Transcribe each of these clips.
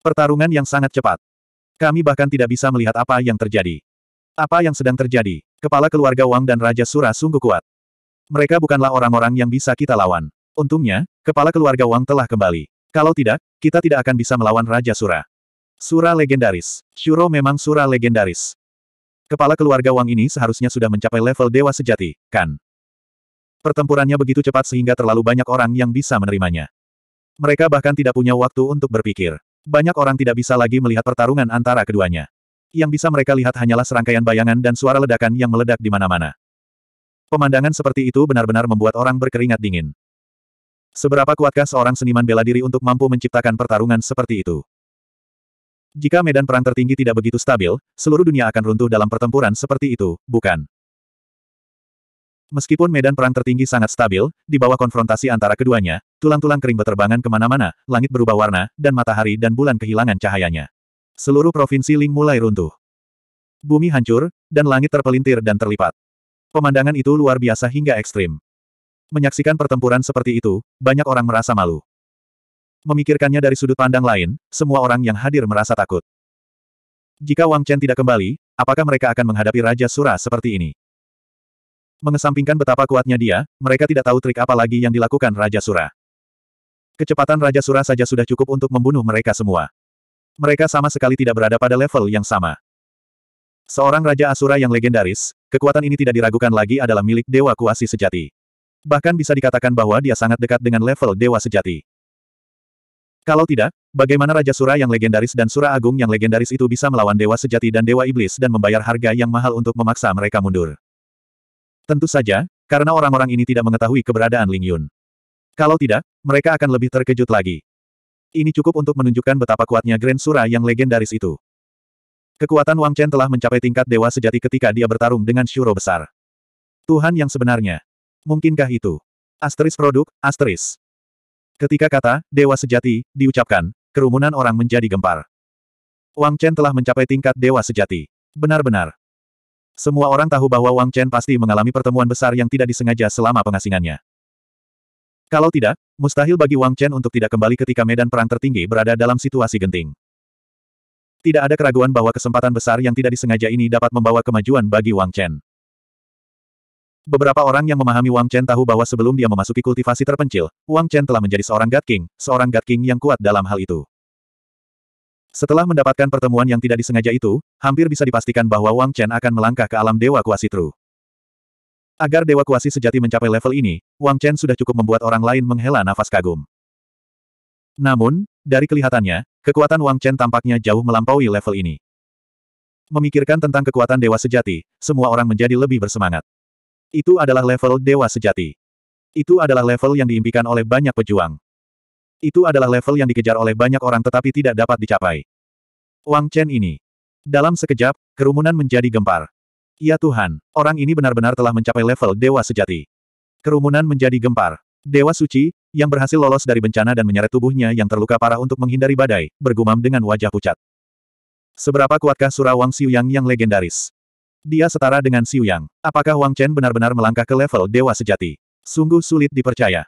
Pertarungan yang sangat cepat. Kami bahkan tidak bisa melihat apa yang terjadi. Apa yang sedang terjadi? Kepala keluarga Wang dan Raja Sura sungguh kuat. Mereka bukanlah orang-orang yang bisa kita lawan. Untungnya, kepala keluarga Wang telah kembali. Kalau tidak, kita tidak akan bisa melawan Raja Sura. Sura legendaris. Shuro memang Sura legendaris. Kepala keluarga Wang ini seharusnya sudah mencapai level dewa sejati, kan? Pertempurannya begitu cepat sehingga terlalu banyak orang yang bisa menerimanya. Mereka bahkan tidak punya waktu untuk berpikir. Banyak orang tidak bisa lagi melihat pertarungan antara keduanya. Yang bisa mereka lihat hanyalah serangkaian bayangan dan suara ledakan yang meledak di mana-mana. Pemandangan seperti itu benar-benar membuat orang berkeringat dingin. Seberapa kuatkah seorang seniman bela diri untuk mampu menciptakan pertarungan seperti itu? Jika medan perang tertinggi tidak begitu stabil, seluruh dunia akan runtuh dalam pertempuran seperti itu, bukan? Meskipun medan perang tertinggi sangat stabil, di bawah konfrontasi antara keduanya, tulang-tulang kering beterbangan kemana-mana, langit berubah warna, dan matahari dan bulan kehilangan cahayanya. Seluruh provinsi Ling mulai runtuh. Bumi hancur, dan langit terpelintir dan terlipat. Pemandangan itu luar biasa hingga ekstrim. Menyaksikan pertempuran seperti itu, banyak orang merasa malu. Memikirkannya dari sudut pandang lain, semua orang yang hadir merasa takut. Jika Wang Chen tidak kembali, apakah mereka akan menghadapi Raja Sura seperti ini? Mengesampingkan betapa kuatnya dia, mereka tidak tahu trik apa lagi yang dilakukan Raja Sura. Kecepatan Raja Sura saja sudah cukup untuk membunuh mereka semua. Mereka sama sekali tidak berada pada level yang sama. Seorang Raja Asura yang legendaris, kekuatan ini tidak diragukan lagi adalah milik Dewa Kuasi Sejati. Bahkan bisa dikatakan bahwa dia sangat dekat dengan level Dewa Sejati. Kalau tidak, bagaimana Raja Sura yang legendaris dan Sura Agung yang legendaris itu bisa melawan Dewa Sejati dan Dewa Iblis dan membayar harga yang mahal untuk memaksa mereka mundur? Tentu saja, karena orang-orang ini tidak mengetahui keberadaan Ling Yun. Kalau tidak, mereka akan lebih terkejut lagi. Ini cukup untuk menunjukkan betapa kuatnya Grand Sura yang legendaris itu. Kekuatan Wang Chen telah mencapai tingkat dewa sejati ketika dia bertarung dengan Shuro besar. Tuhan yang sebenarnya. Mungkinkah itu? Asteris produk, asteris. Ketika kata, Dewa Sejati, diucapkan, kerumunan orang menjadi gempar. Wang Chen telah mencapai tingkat Dewa Sejati. Benar-benar. Semua orang tahu bahwa Wang Chen pasti mengalami pertemuan besar yang tidak disengaja selama pengasingannya. Kalau tidak, mustahil bagi Wang Chen untuk tidak kembali ketika medan perang tertinggi berada dalam situasi genting. Tidak ada keraguan bahwa kesempatan besar yang tidak disengaja ini dapat membawa kemajuan bagi Wang Chen. Beberapa orang yang memahami Wang Chen tahu bahwa sebelum dia memasuki kultivasi terpencil, Wang Chen telah menjadi seorang God King, seorang God King yang kuat dalam hal itu. Setelah mendapatkan pertemuan yang tidak disengaja itu, hampir bisa dipastikan bahwa Wang Chen akan melangkah ke alam Dewa Kuasi Tru. Agar Dewa Kuasi sejati mencapai level ini, Wang Chen sudah cukup membuat orang lain menghela nafas kagum. Namun, dari kelihatannya, kekuatan Wang Chen tampaknya jauh melampaui level ini. Memikirkan tentang kekuatan Dewa Sejati, semua orang menjadi lebih bersemangat. Itu adalah level dewa sejati. Itu adalah level yang diimpikan oleh banyak pejuang. Itu adalah level yang dikejar oleh banyak orang tetapi tidak dapat dicapai. Wang Chen ini. Dalam sekejap, kerumunan menjadi gempar. Ya Tuhan, orang ini benar-benar telah mencapai level dewa sejati. Kerumunan menjadi gempar. Dewa suci, yang berhasil lolos dari bencana dan menyeret tubuhnya yang terluka parah untuk menghindari badai, bergumam dengan wajah pucat. Seberapa kuatkah surah Wang Xiuyang yang legendaris? Dia setara dengan Xiu Yang. Apakah Wang Chen benar-benar melangkah ke level dewa sejati? Sungguh sulit dipercaya.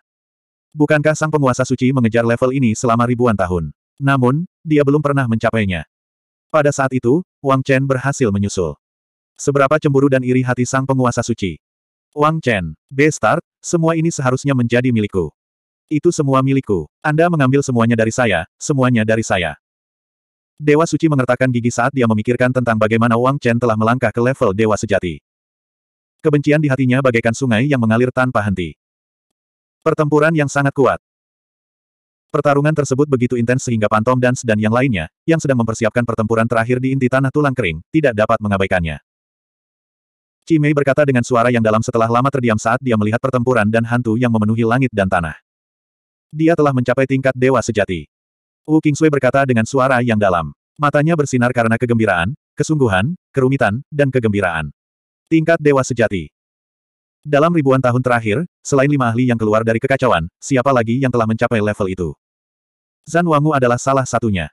Bukankah sang penguasa suci mengejar level ini selama ribuan tahun? Namun, dia belum pernah mencapainya. Pada saat itu, Wang Chen berhasil menyusul. Seberapa cemburu dan iri hati sang penguasa suci. Wang Chen, b semua ini seharusnya menjadi milikku. Itu semua milikku. Anda mengambil semuanya dari saya, semuanya dari saya. Dewa Suci mengertakkan gigi saat dia memikirkan tentang bagaimana Wang Chen telah melangkah ke level Dewa Sejati. Kebencian di hatinya bagaikan sungai yang mengalir tanpa henti. Pertempuran yang sangat kuat. Pertarungan tersebut begitu intens sehingga Pantom Dance dan yang lainnya, yang sedang mempersiapkan pertempuran terakhir di inti tanah tulang kering, tidak dapat mengabaikannya. Cimei berkata dengan suara yang dalam setelah lama terdiam saat dia melihat pertempuran dan hantu yang memenuhi langit dan tanah. Dia telah mencapai tingkat dewa sejati. Wu Kingsui berkata dengan suara yang dalam. Matanya bersinar karena kegembiraan, kesungguhan, kerumitan, dan kegembiraan. Tingkat Dewa Sejati Dalam ribuan tahun terakhir, selain lima ahli yang keluar dari kekacauan, siapa lagi yang telah mencapai level itu? Zan Wangu adalah salah satunya.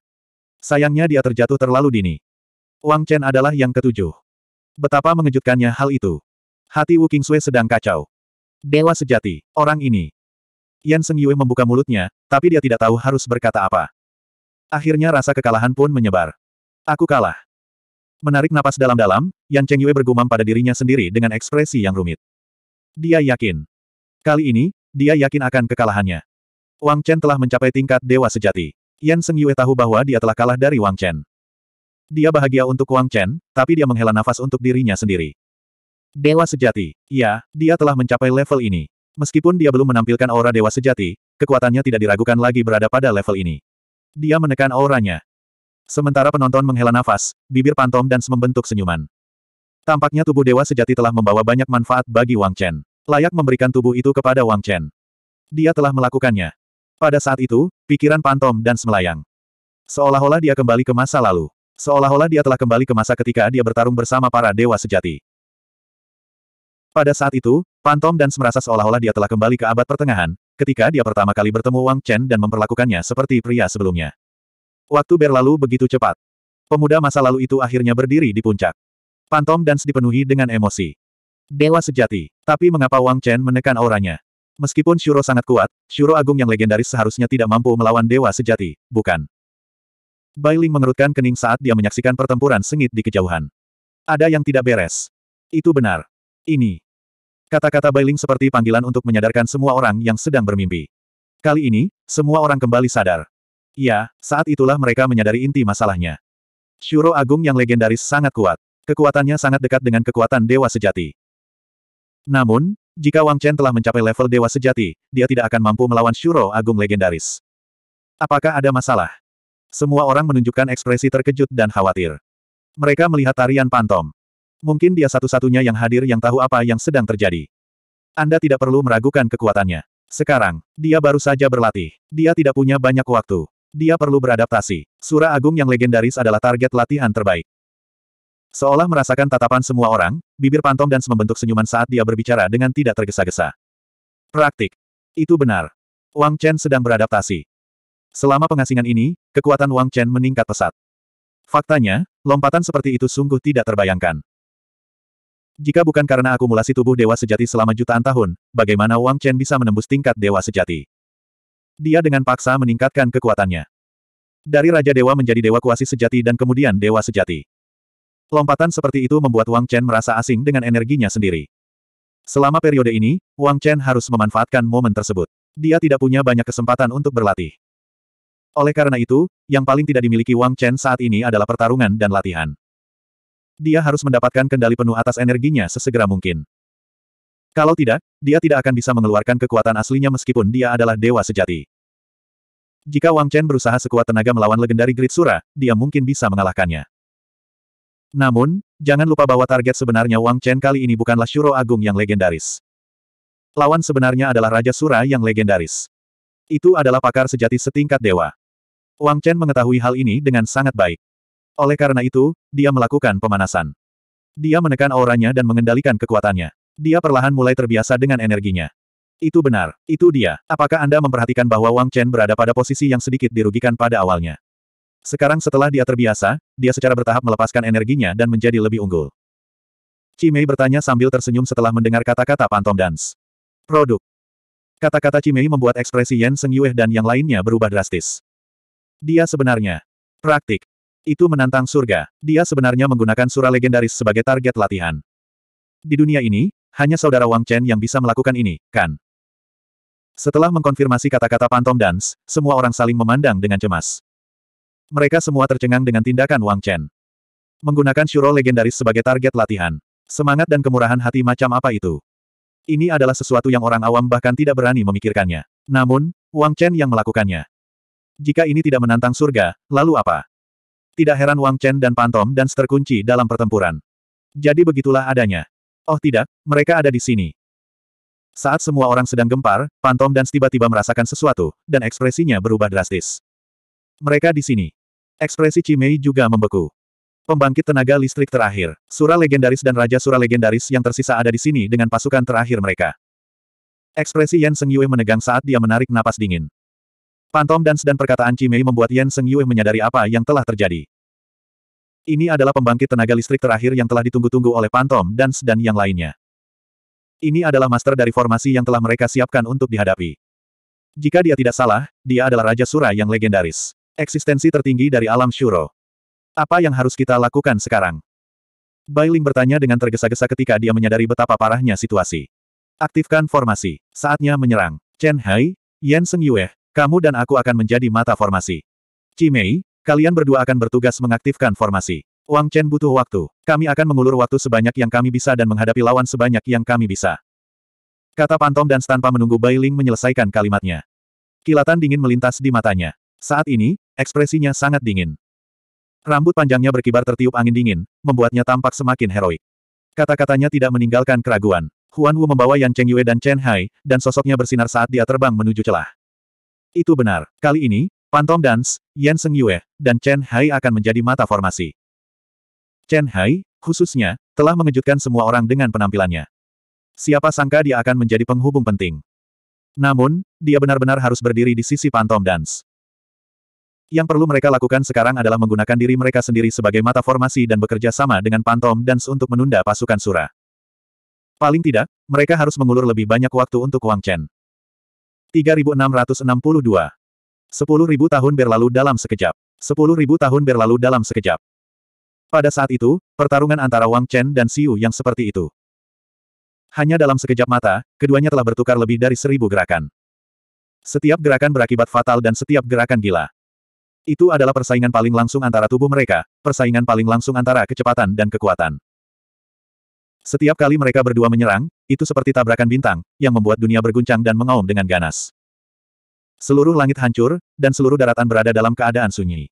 Sayangnya dia terjatuh terlalu dini. Wang Chen adalah yang ketujuh. Betapa mengejutkannya hal itu. Hati Wu Kingsui sedang kacau. Dewa sejati, orang ini. Yan Seng Yue membuka mulutnya, tapi dia tidak tahu harus berkata apa. Akhirnya rasa kekalahan pun menyebar. Aku kalah. Menarik napas dalam-dalam, Yan Cheng Yue bergumam pada dirinya sendiri dengan ekspresi yang rumit. Dia yakin. Kali ini, dia yakin akan kekalahannya. Wang Chen telah mencapai tingkat dewa sejati. Yan Seng Yue tahu bahwa dia telah kalah dari Wang Chen. Dia bahagia untuk Wang Chen, tapi dia menghela nafas untuk dirinya sendiri. Dewa sejati. Ya, dia telah mencapai level ini. Meskipun dia belum menampilkan aura dewa sejati, kekuatannya tidak diragukan lagi berada pada level ini. Dia menekan auranya. Sementara penonton menghela nafas, bibir Pantom dan membentuk senyuman. Tampaknya tubuh dewa sejati telah membawa banyak manfaat bagi Wang Chen. Layak memberikan tubuh itu kepada Wang Chen. Dia telah melakukannya. Pada saat itu, pikiran Pantom dan melayang. Seolah-olah dia kembali ke masa lalu. Seolah-olah dia telah kembali ke masa ketika dia bertarung bersama para dewa sejati. Pada saat itu, Pantom dan merasa seolah-olah dia telah kembali ke abad pertengahan, ketika dia pertama kali bertemu Wang Chen dan memperlakukannya seperti pria sebelumnya. Waktu berlalu begitu cepat. Pemuda masa lalu itu akhirnya berdiri di puncak. Pantom dan dipenuhi dengan emosi. Dewa sejati. Tapi mengapa Wang Chen menekan auranya? Meskipun Shuro sangat kuat, Shuro Agung yang legendaris seharusnya tidak mampu melawan Dewa Sejati, bukan? Ling mengerutkan kening saat dia menyaksikan pertempuran sengit di kejauhan. Ada yang tidak beres. Itu benar. Ini. Kata-kata Bailing seperti panggilan untuk menyadarkan semua orang yang sedang bermimpi. Kali ini, semua orang kembali sadar. Ya, saat itulah mereka menyadari inti masalahnya. Shuro Agung yang legendaris sangat kuat. Kekuatannya sangat dekat dengan kekuatan Dewa Sejati. Namun, jika Wang Chen telah mencapai level Dewa Sejati, dia tidak akan mampu melawan Shuro Agung legendaris. Apakah ada masalah? Semua orang menunjukkan ekspresi terkejut dan khawatir. Mereka melihat tarian pantom. Mungkin dia satu-satunya yang hadir yang tahu apa yang sedang terjadi. Anda tidak perlu meragukan kekuatannya. Sekarang, dia baru saja berlatih. Dia tidak punya banyak waktu. Dia perlu beradaptasi. Surah Agung yang legendaris adalah target latihan terbaik. Seolah merasakan tatapan semua orang, bibir Pantom dan membentuk senyuman saat dia berbicara dengan tidak tergesa-gesa. Praktik. Itu benar. Wang Chen sedang beradaptasi. Selama pengasingan ini, kekuatan Wang Chen meningkat pesat. Faktanya, lompatan seperti itu sungguh tidak terbayangkan. Jika bukan karena akumulasi tubuh dewa sejati selama jutaan tahun, bagaimana Wang Chen bisa menembus tingkat dewa sejati? Dia dengan paksa meningkatkan kekuatannya. Dari Raja Dewa menjadi Dewa Kuasi Sejati dan kemudian Dewa Sejati. Lompatan seperti itu membuat Wang Chen merasa asing dengan energinya sendiri. Selama periode ini, Wang Chen harus memanfaatkan momen tersebut. Dia tidak punya banyak kesempatan untuk berlatih. Oleh karena itu, yang paling tidak dimiliki Wang Chen saat ini adalah pertarungan dan latihan dia harus mendapatkan kendali penuh atas energinya sesegera mungkin. Kalau tidak, dia tidak akan bisa mengeluarkan kekuatan aslinya meskipun dia adalah dewa sejati. Jika Wang Chen berusaha sekuat tenaga melawan legendari Sura, dia mungkin bisa mengalahkannya. Namun, jangan lupa bahwa target sebenarnya Wang Chen kali ini bukanlah Shuro Agung yang legendaris. Lawan sebenarnya adalah Raja Sura yang legendaris. Itu adalah pakar sejati setingkat dewa. Wang Chen mengetahui hal ini dengan sangat baik. Oleh karena itu, dia melakukan pemanasan. Dia menekan auranya dan mengendalikan kekuatannya. Dia perlahan mulai terbiasa dengan energinya. Itu benar, itu dia. Apakah Anda memperhatikan bahwa Wang Chen berada pada posisi yang sedikit dirugikan pada awalnya? Sekarang setelah dia terbiasa, dia secara bertahap melepaskan energinya dan menjadi lebih unggul. Cimei bertanya sambil tersenyum setelah mendengar kata-kata Pantom Dance. Produk. Kata-kata Cimei membuat ekspresi Yen Seng Yue dan yang lainnya berubah drastis. Dia sebenarnya praktik. Itu menantang surga. Dia sebenarnya menggunakan surah legendaris sebagai target latihan. Di dunia ini, hanya saudara Wang Chen yang bisa melakukan ini, kan? Setelah mengkonfirmasi kata-kata Pantom Dance, semua orang saling memandang dengan cemas. Mereka semua tercengang dengan tindakan Wang Chen. Menggunakan syuro legendaris sebagai target latihan. Semangat dan kemurahan hati macam apa itu? Ini adalah sesuatu yang orang awam bahkan tidak berani memikirkannya. Namun, Wang Chen yang melakukannya. Jika ini tidak menantang surga, lalu apa? Tidak heran Wang Chen dan Pantom dan terkunci dalam pertempuran. Jadi begitulah adanya. Oh tidak, mereka ada di sini. Saat semua orang sedang gempar, Pantom dan tiba-tiba merasakan sesuatu, dan ekspresinya berubah drastis. Mereka di sini. Ekspresi Cimei juga membeku. Pembangkit tenaga listrik terakhir, Sura legendaris dan Raja Sura legendaris yang tersisa ada di sini dengan pasukan terakhir mereka. Ekspresi Yan Seng Yue menegang saat dia menarik napas dingin. Pantom dan perkataan Cimei membuat Yan Seng Yue menyadari apa yang telah terjadi. Ini adalah pembangkit tenaga listrik terakhir yang telah ditunggu-tunggu oleh Pantom dan yang lainnya. Ini adalah master dari formasi yang telah mereka siapkan untuk dihadapi. Jika dia tidak salah, dia adalah Raja Sura yang legendaris. Eksistensi tertinggi dari alam Shuro. Apa yang harus kita lakukan sekarang? Bailing bertanya dengan tergesa-gesa ketika dia menyadari betapa parahnya situasi. Aktifkan formasi. Saatnya menyerang. Chen Hai, Yan Seng Yue, kamu dan aku akan menjadi mata formasi. Cimei, kalian berdua akan bertugas mengaktifkan formasi. Wang Chen butuh waktu. Kami akan mengulur waktu sebanyak yang kami bisa dan menghadapi lawan sebanyak yang kami bisa. Kata Pantom dan tanpa menunggu Bai Ling menyelesaikan kalimatnya. Kilatan dingin melintas di matanya. Saat ini, ekspresinya sangat dingin. Rambut panjangnya berkibar tertiup angin dingin, membuatnya tampak semakin heroik. Kata-katanya tidak meninggalkan keraguan. Huan Wu membawa Yan Cheng Yue dan Chen Hai, dan sosoknya bersinar saat dia terbang menuju celah. Itu benar. Kali ini, Pantom Dance, Yan Seng Yue, dan Chen Hai akan menjadi mata formasi. Chen Hai, khususnya, telah mengejutkan semua orang dengan penampilannya. Siapa sangka dia akan menjadi penghubung penting. Namun, dia benar-benar harus berdiri di sisi Pantom Dance. Yang perlu mereka lakukan sekarang adalah menggunakan diri mereka sendiri sebagai mata formasi dan bekerja sama dengan Pantom Dance untuk menunda pasukan Sura. Paling tidak, mereka harus mengulur lebih banyak waktu untuk Wang Chen. 3662. 10.000 tahun berlalu dalam sekejap. 10.000 tahun berlalu dalam sekejap. Pada saat itu, pertarungan antara Wang Chen dan Xiu yang seperti itu. Hanya dalam sekejap mata, keduanya telah bertukar lebih dari seribu gerakan. Setiap gerakan berakibat fatal dan setiap gerakan gila. Itu adalah persaingan paling langsung antara tubuh mereka, persaingan paling langsung antara kecepatan dan kekuatan. Setiap kali mereka berdua menyerang, itu seperti tabrakan bintang, yang membuat dunia berguncang dan mengaum dengan ganas. Seluruh langit hancur, dan seluruh daratan berada dalam keadaan sunyi.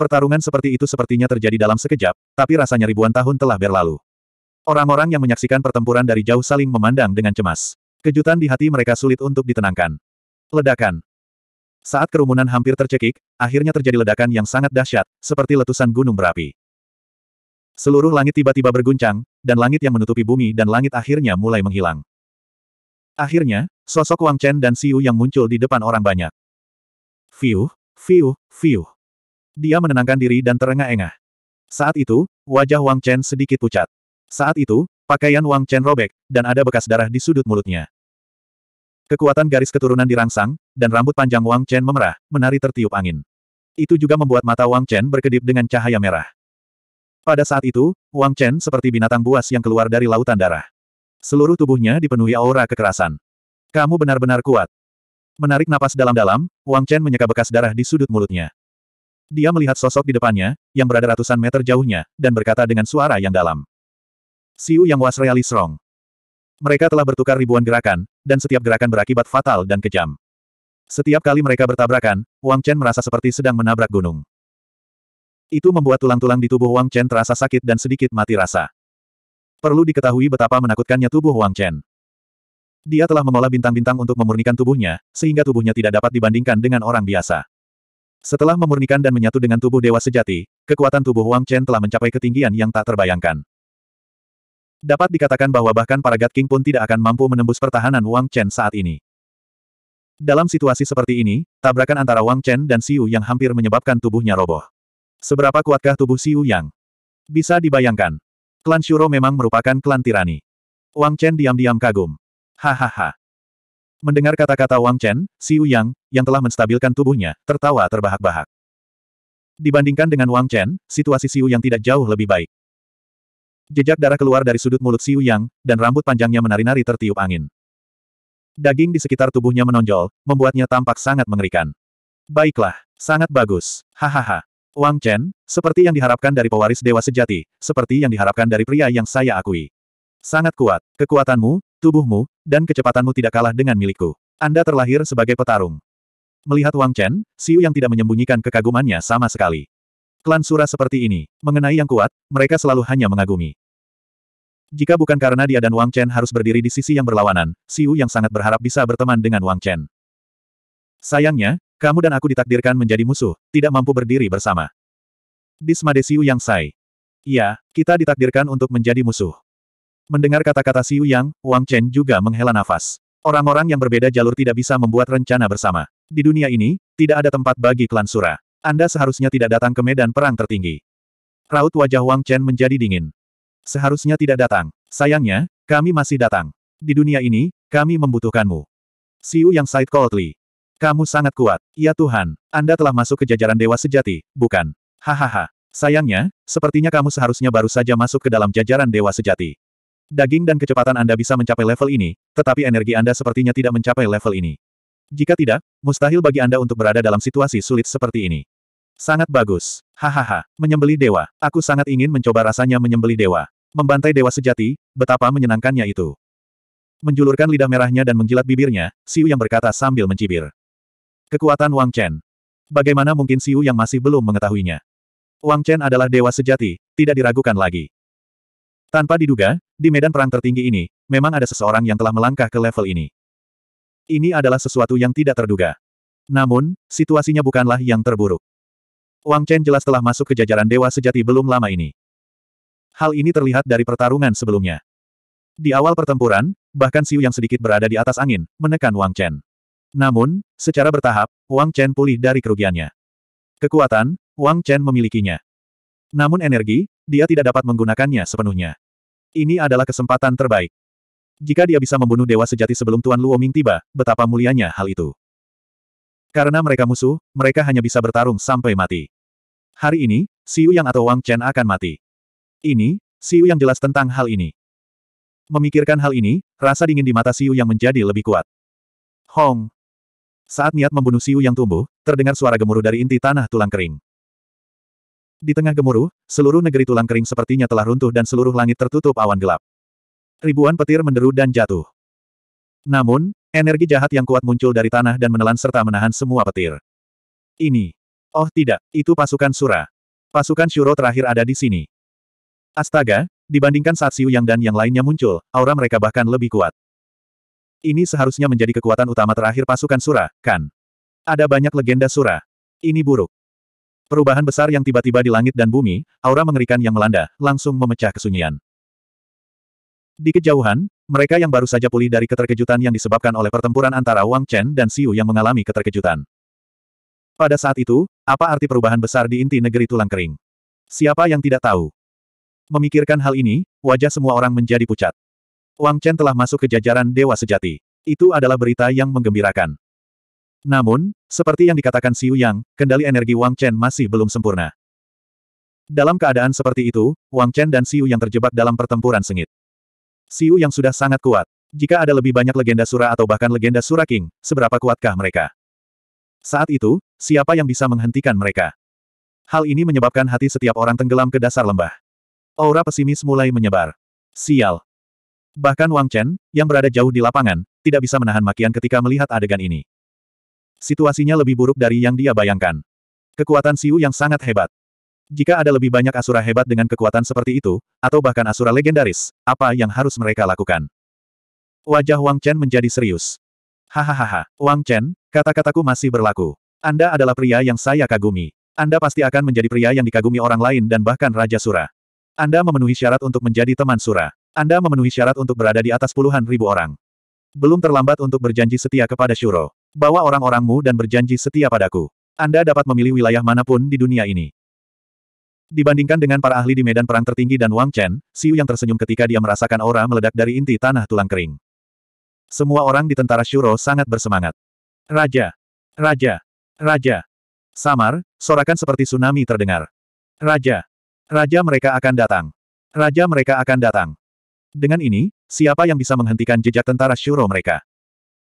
Pertarungan seperti itu sepertinya terjadi dalam sekejap, tapi rasanya ribuan tahun telah berlalu. Orang-orang yang menyaksikan pertempuran dari jauh saling memandang dengan cemas. Kejutan di hati mereka sulit untuk ditenangkan. Ledakan. Saat kerumunan hampir tercekik, akhirnya terjadi ledakan yang sangat dahsyat, seperti letusan gunung berapi. Seluruh langit tiba-tiba berguncang, dan langit yang menutupi bumi dan langit akhirnya mulai menghilang. Akhirnya, sosok Wang Chen dan Siu yang muncul di depan orang banyak. Fiu, fiu, fiu. Dia menenangkan diri dan terengah-engah. Saat itu, wajah Wang Chen sedikit pucat. Saat itu, pakaian Wang Chen robek, dan ada bekas darah di sudut mulutnya. Kekuatan garis keturunan dirangsang, dan rambut panjang Wang Chen memerah, menari tertiup angin. Itu juga membuat mata Wang Chen berkedip dengan cahaya merah. Pada saat itu, Wang Chen seperti binatang buas yang keluar dari lautan darah. Seluruh tubuhnya dipenuhi aura kekerasan. Kamu benar-benar kuat. Menarik napas dalam-dalam, Wang Chen menyeka bekas darah di sudut mulutnya. Dia melihat sosok di depannya, yang berada ratusan meter jauhnya, dan berkata dengan suara yang dalam. Siu yang was really strong. Mereka telah bertukar ribuan gerakan, dan setiap gerakan berakibat fatal dan kejam. Setiap kali mereka bertabrakan, Wang Chen merasa seperti sedang menabrak gunung. Itu membuat tulang-tulang di tubuh Wang Chen terasa sakit dan sedikit mati rasa. Perlu diketahui betapa menakutkannya tubuh Wang Chen. Dia telah mengolah bintang-bintang untuk memurnikan tubuhnya, sehingga tubuhnya tidak dapat dibandingkan dengan orang biasa. Setelah memurnikan dan menyatu dengan tubuh dewa sejati, kekuatan tubuh Wang Chen telah mencapai ketinggian yang tak terbayangkan. Dapat dikatakan bahwa bahkan para God King pun tidak akan mampu menembus pertahanan Wang Chen saat ini. Dalam situasi seperti ini, tabrakan antara Wang Chen dan Siu yang hampir menyebabkan tubuhnya roboh. Seberapa kuatkah tubuh Xiu Yang? Bisa dibayangkan. Klan Shuro memang merupakan klan tirani. Wang Chen diam-diam kagum. Hahaha. Mendengar kata-kata Wang Chen, Xiu Yang, yang telah menstabilkan tubuhnya, tertawa terbahak-bahak. Dibandingkan dengan Wang Chen, situasi Xiu Yang tidak jauh lebih baik. Jejak darah keluar dari sudut mulut Xiu Yang, dan rambut panjangnya menari-nari tertiup angin. Daging di sekitar tubuhnya menonjol, membuatnya tampak sangat mengerikan. Baiklah, sangat bagus. Hahaha. Wang Chen, seperti yang diharapkan dari pewaris dewa sejati, seperti yang diharapkan dari pria yang saya akui. Sangat kuat, kekuatanmu, tubuhmu, dan kecepatanmu tidak kalah dengan milikku. Anda terlahir sebagai petarung. Melihat Wang Chen, Siu yang tidak menyembunyikan kekagumannya sama sekali. Klan Sura seperti ini, mengenai yang kuat, mereka selalu hanya mengagumi. Jika bukan karena dia dan Wang Chen harus berdiri di sisi yang berlawanan, Siu yang sangat berharap bisa berteman dengan Wang Chen. Sayangnya, kamu dan aku ditakdirkan menjadi musuh, tidak mampu berdiri bersama. Dismade Siu Yang Sai. ya, kita ditakdirkan untuk menjadi musuh. Mendengar kata-kata Siu Yang, Wang Chen juga menghela nafas. Orang-orang yang berbeda jalur tidak bisa membuat rencana bersama. Di dunia ini, tidak ada tempat bagi klan Sura. Anda seharusnya tidak datang ke medan perang tertinggi. Raut wajah Wang Chen menjadi dingin. Seharusnya tidak datang. Sayangnya, kami masih datang. Di dunia ini, kami membutuhkanmu. Siu Yang Said Coldly. Kamu sangat kuat. Ya Tuhan, Anda telah masuk ke jajaran dewa sejati, bukan? Hahaha. Sayangnya, sepertinya kamu seharusnya baru saja masuk ke dalam jajaran dewa sejati. Daging dan kecepatan Anda bisa mencapai level ini, tetapi energi Anda sepertinya tidak mencapai level ini. Jika tidak, mustahil bagi Anda untuk berada dalam situasi sulit seperti ini. Sangat bagus. Hahaha, menyembeli dewa. Aku sangat ingin mencoba rasanya menyembeli dewa. Membantai dewa sejati, betapa menyenangkannya itu. Menjulurkan lidah merahnya dan menjilat bibirnya, Siu yang berkata sambil mencibir. Kekuatan Wang Chen. Bagaimana mungkin Siu yang masih belum mengetahuinya? Wang Chen adalah dewa sejati, tidak diragukan lagi. Tanpa diduga, di medan perang tertinggi ini, memang ada seseorang yang telah melangkah ke level ini. Ini adalah sesuatu yang tidak terduga. Namun, situasinya bukanlah yang terburuk. Wang Chen jelas telah masuk ke jajaran dewa sejati belum lama ini. Hal ini terlihat dari pertarungan sebelumnya. Di awal pertempuran, bahkan Siu yang sedikit berada di atas angin, menekan Wang Chen. Namun, secara bertahap, Wang Chen pulih dari kerugiannya. Kekuatan, Wang Chen memilikinya. Namun energi, dia tidak dapat menggunakannya sepenuhnya. Ini adalah kesempatan terbaik. Jika dia bisa membunuh dewa sejati sebelum Tuan Luoming tiba, betapa mulianya hal itu. Karena mereka musuh, mereka hanya bisa bertarung sampai mati. Hari ini, Siu Yang atau Wang Chen akan mati. Ini, Siu Yang jelas tentang hal ini. Memikirkan hal ini, rasa dingin di mata Siu Yang menjadi lebih kuat. Hong! Saat niat membunuh Siu yang tumbuh, terdengar suara gemuruh dari inti tanah tulang kering. Di tengah gemuruh, seluruh negeri tulang kering sepertinya telah runtuh dan seluruh langit tertutup awan gelap. Ribuan petir menderu dan jatuh. Namun, energi jahat yang kuat muncul dari tanah dan menelan serta menahan semua petir. Ini. Oh tidak, itu pasukan Sura. Pasukan Shuro terakhir ada di sini. Astaga, dibandingkan saat Siu Yang dan yang lainnya muncul, aura mereka bahkan lebih kuat. Ini seharusnya menjadi kekuatan utama terakhir pasukan Sura, kan? Ada banyak legenda Sura. Ini buruk. Perubahan besar yang tiba-tiba di langit dan bumi, aura mengerikan yang melanda, langsung memecah kesunyian. Di kejauhan, mereka yang baru saja pulih dari keterkejutan yang disebabkan oleh pertempuran antara Wang Chen dan Xiu yang mengalami keterkejutan. Pada saat itu, apa arti perubahan besar di inti negeri tulang kering? Siapa yang tidak tahu? Memikirkan hal ini, wajah semua orang menjadi pucat. Wang Chen telah masuk ke jajaran Dewa Sejati. Itu adalah berita yang menggembirakan. Namun, seperti yang dikatakan Xiu Yang, kendali energi Wang Chen masih belum sempurna. Dalam keadaan seperti itu, Wang Chen dan Xiu Yang terjebak dalam pertempuran sengit. Xiu Yang sudah sangat kuat. Jika ada lebih banyak legenda Sura atau bahkan legenda Sura King, seberapa kuatkah mereka? Saat itu, siapa yang bisa menghentikan mereka? Hal ini menyebabkan hati setiap orang tenggelam ke dasar lembah. Aura pesimis mulai menyebar. Sial, Bahkan Wang Chen, yang berada jauh di lapangan, tidak bisa menahan makian ketika melihat adegan ini. Situasinya lebih buruk dari yang dia bayangkan. Kekuatan Siu yang sangat hebat. Jika ada lebih banyak asura hebat dengan kekuatan seperti itu, atau bahkan asura legendaris, apa yang harus mereka lakukan? Wajah Wang Chen menjadi serius. Hahaha, Wang Chen, kata-kataku masih berlaku. Anda adalah pria yang saya kagumi. Anda pasti akan menjadi pria yang dikagumi orang lain dan bahkan Raja Sura. Anda memenuhi syarat untuk menjadi teman Sura. Anda memenuhi syarat untuk berada di atas puluhan ribu orang. Belum terlambat untuk berjanji setia kepada Shuro. Bawa orang-orangmu dan berjanji setia padaku. Anda dapat memilih wilayah manapun di dunia ini. Dibandingkan dengan para ahli di medan perang tertinggi dan Wang Chen, Siu yang tersenyum ketika dia merasakan aura meledak dari inti tanah tulang kering. Semua orang di tentara Shuro sangat bersemangat. Raja! Raja! Raja! Samar, sorakan seperti tsunami terdengar. Raja! Raja mereka akan datang. Raja mereka akan datang. Dengan ini, siapa yang bisa menghentikan jejak tentara Shuro mereka?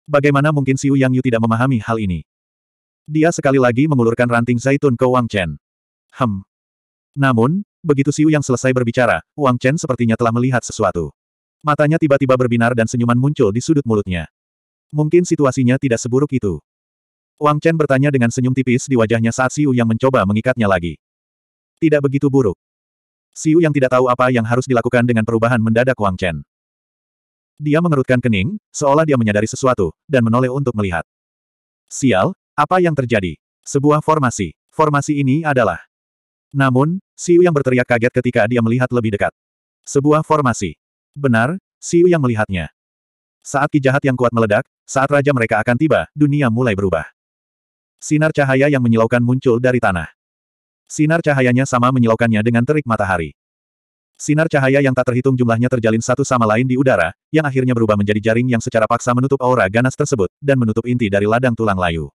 Bagaimana mungkin Siu Yang Yu tidak memahami hal ini? Dia sekali lagi mengulurkan ranting zaitun ke Wang Chen. Hem. Namun, begitu Siu Yang selesai berbicara, Wang Chen sepertinya telah melihat sesuatu. Matanya tiba-tiba berbinar dan senyuman muncul di sudut mulutnya. Mungkin situasinya tidak seburuk itu. Wang Chen bertanya dengan senyum tipis di wajahnya saat Siu Yang mencoba mengikatnya lagi. Tidak begitu buruk. Siu yang tidak tahu apa yang harus dilakukan dengan perubahan mendadak Wang Chen. Dia mengerutkan kening, seolah dia menyadari sesuatu, dan menoleh untuk melihat. Sial, apa yang terjadi? Sebuah formasi. Formasi ini adalah... Namun, Siu yang berteriak kaget ketika dia melihat lebih dekat. Sebuah formasi. Benar, Siu yang melihatnya. Saat ki jahat yang kuat meledak, saat raja mereka akan tiba, dunia mulai berubah. Sinar cahaya yang menyilaukan muncul dari tanah. Sinar cahayanya sama menyilaukannya dengan terik matahari. Sinar cahaya yang tak terhitung jumlahnya terjalin satu sama lain di udara, yang akhirnya berubah menjadi jaring yang secara paksa menutup aura ganas tersebut, dan menutup inti dari ladang tulang layu.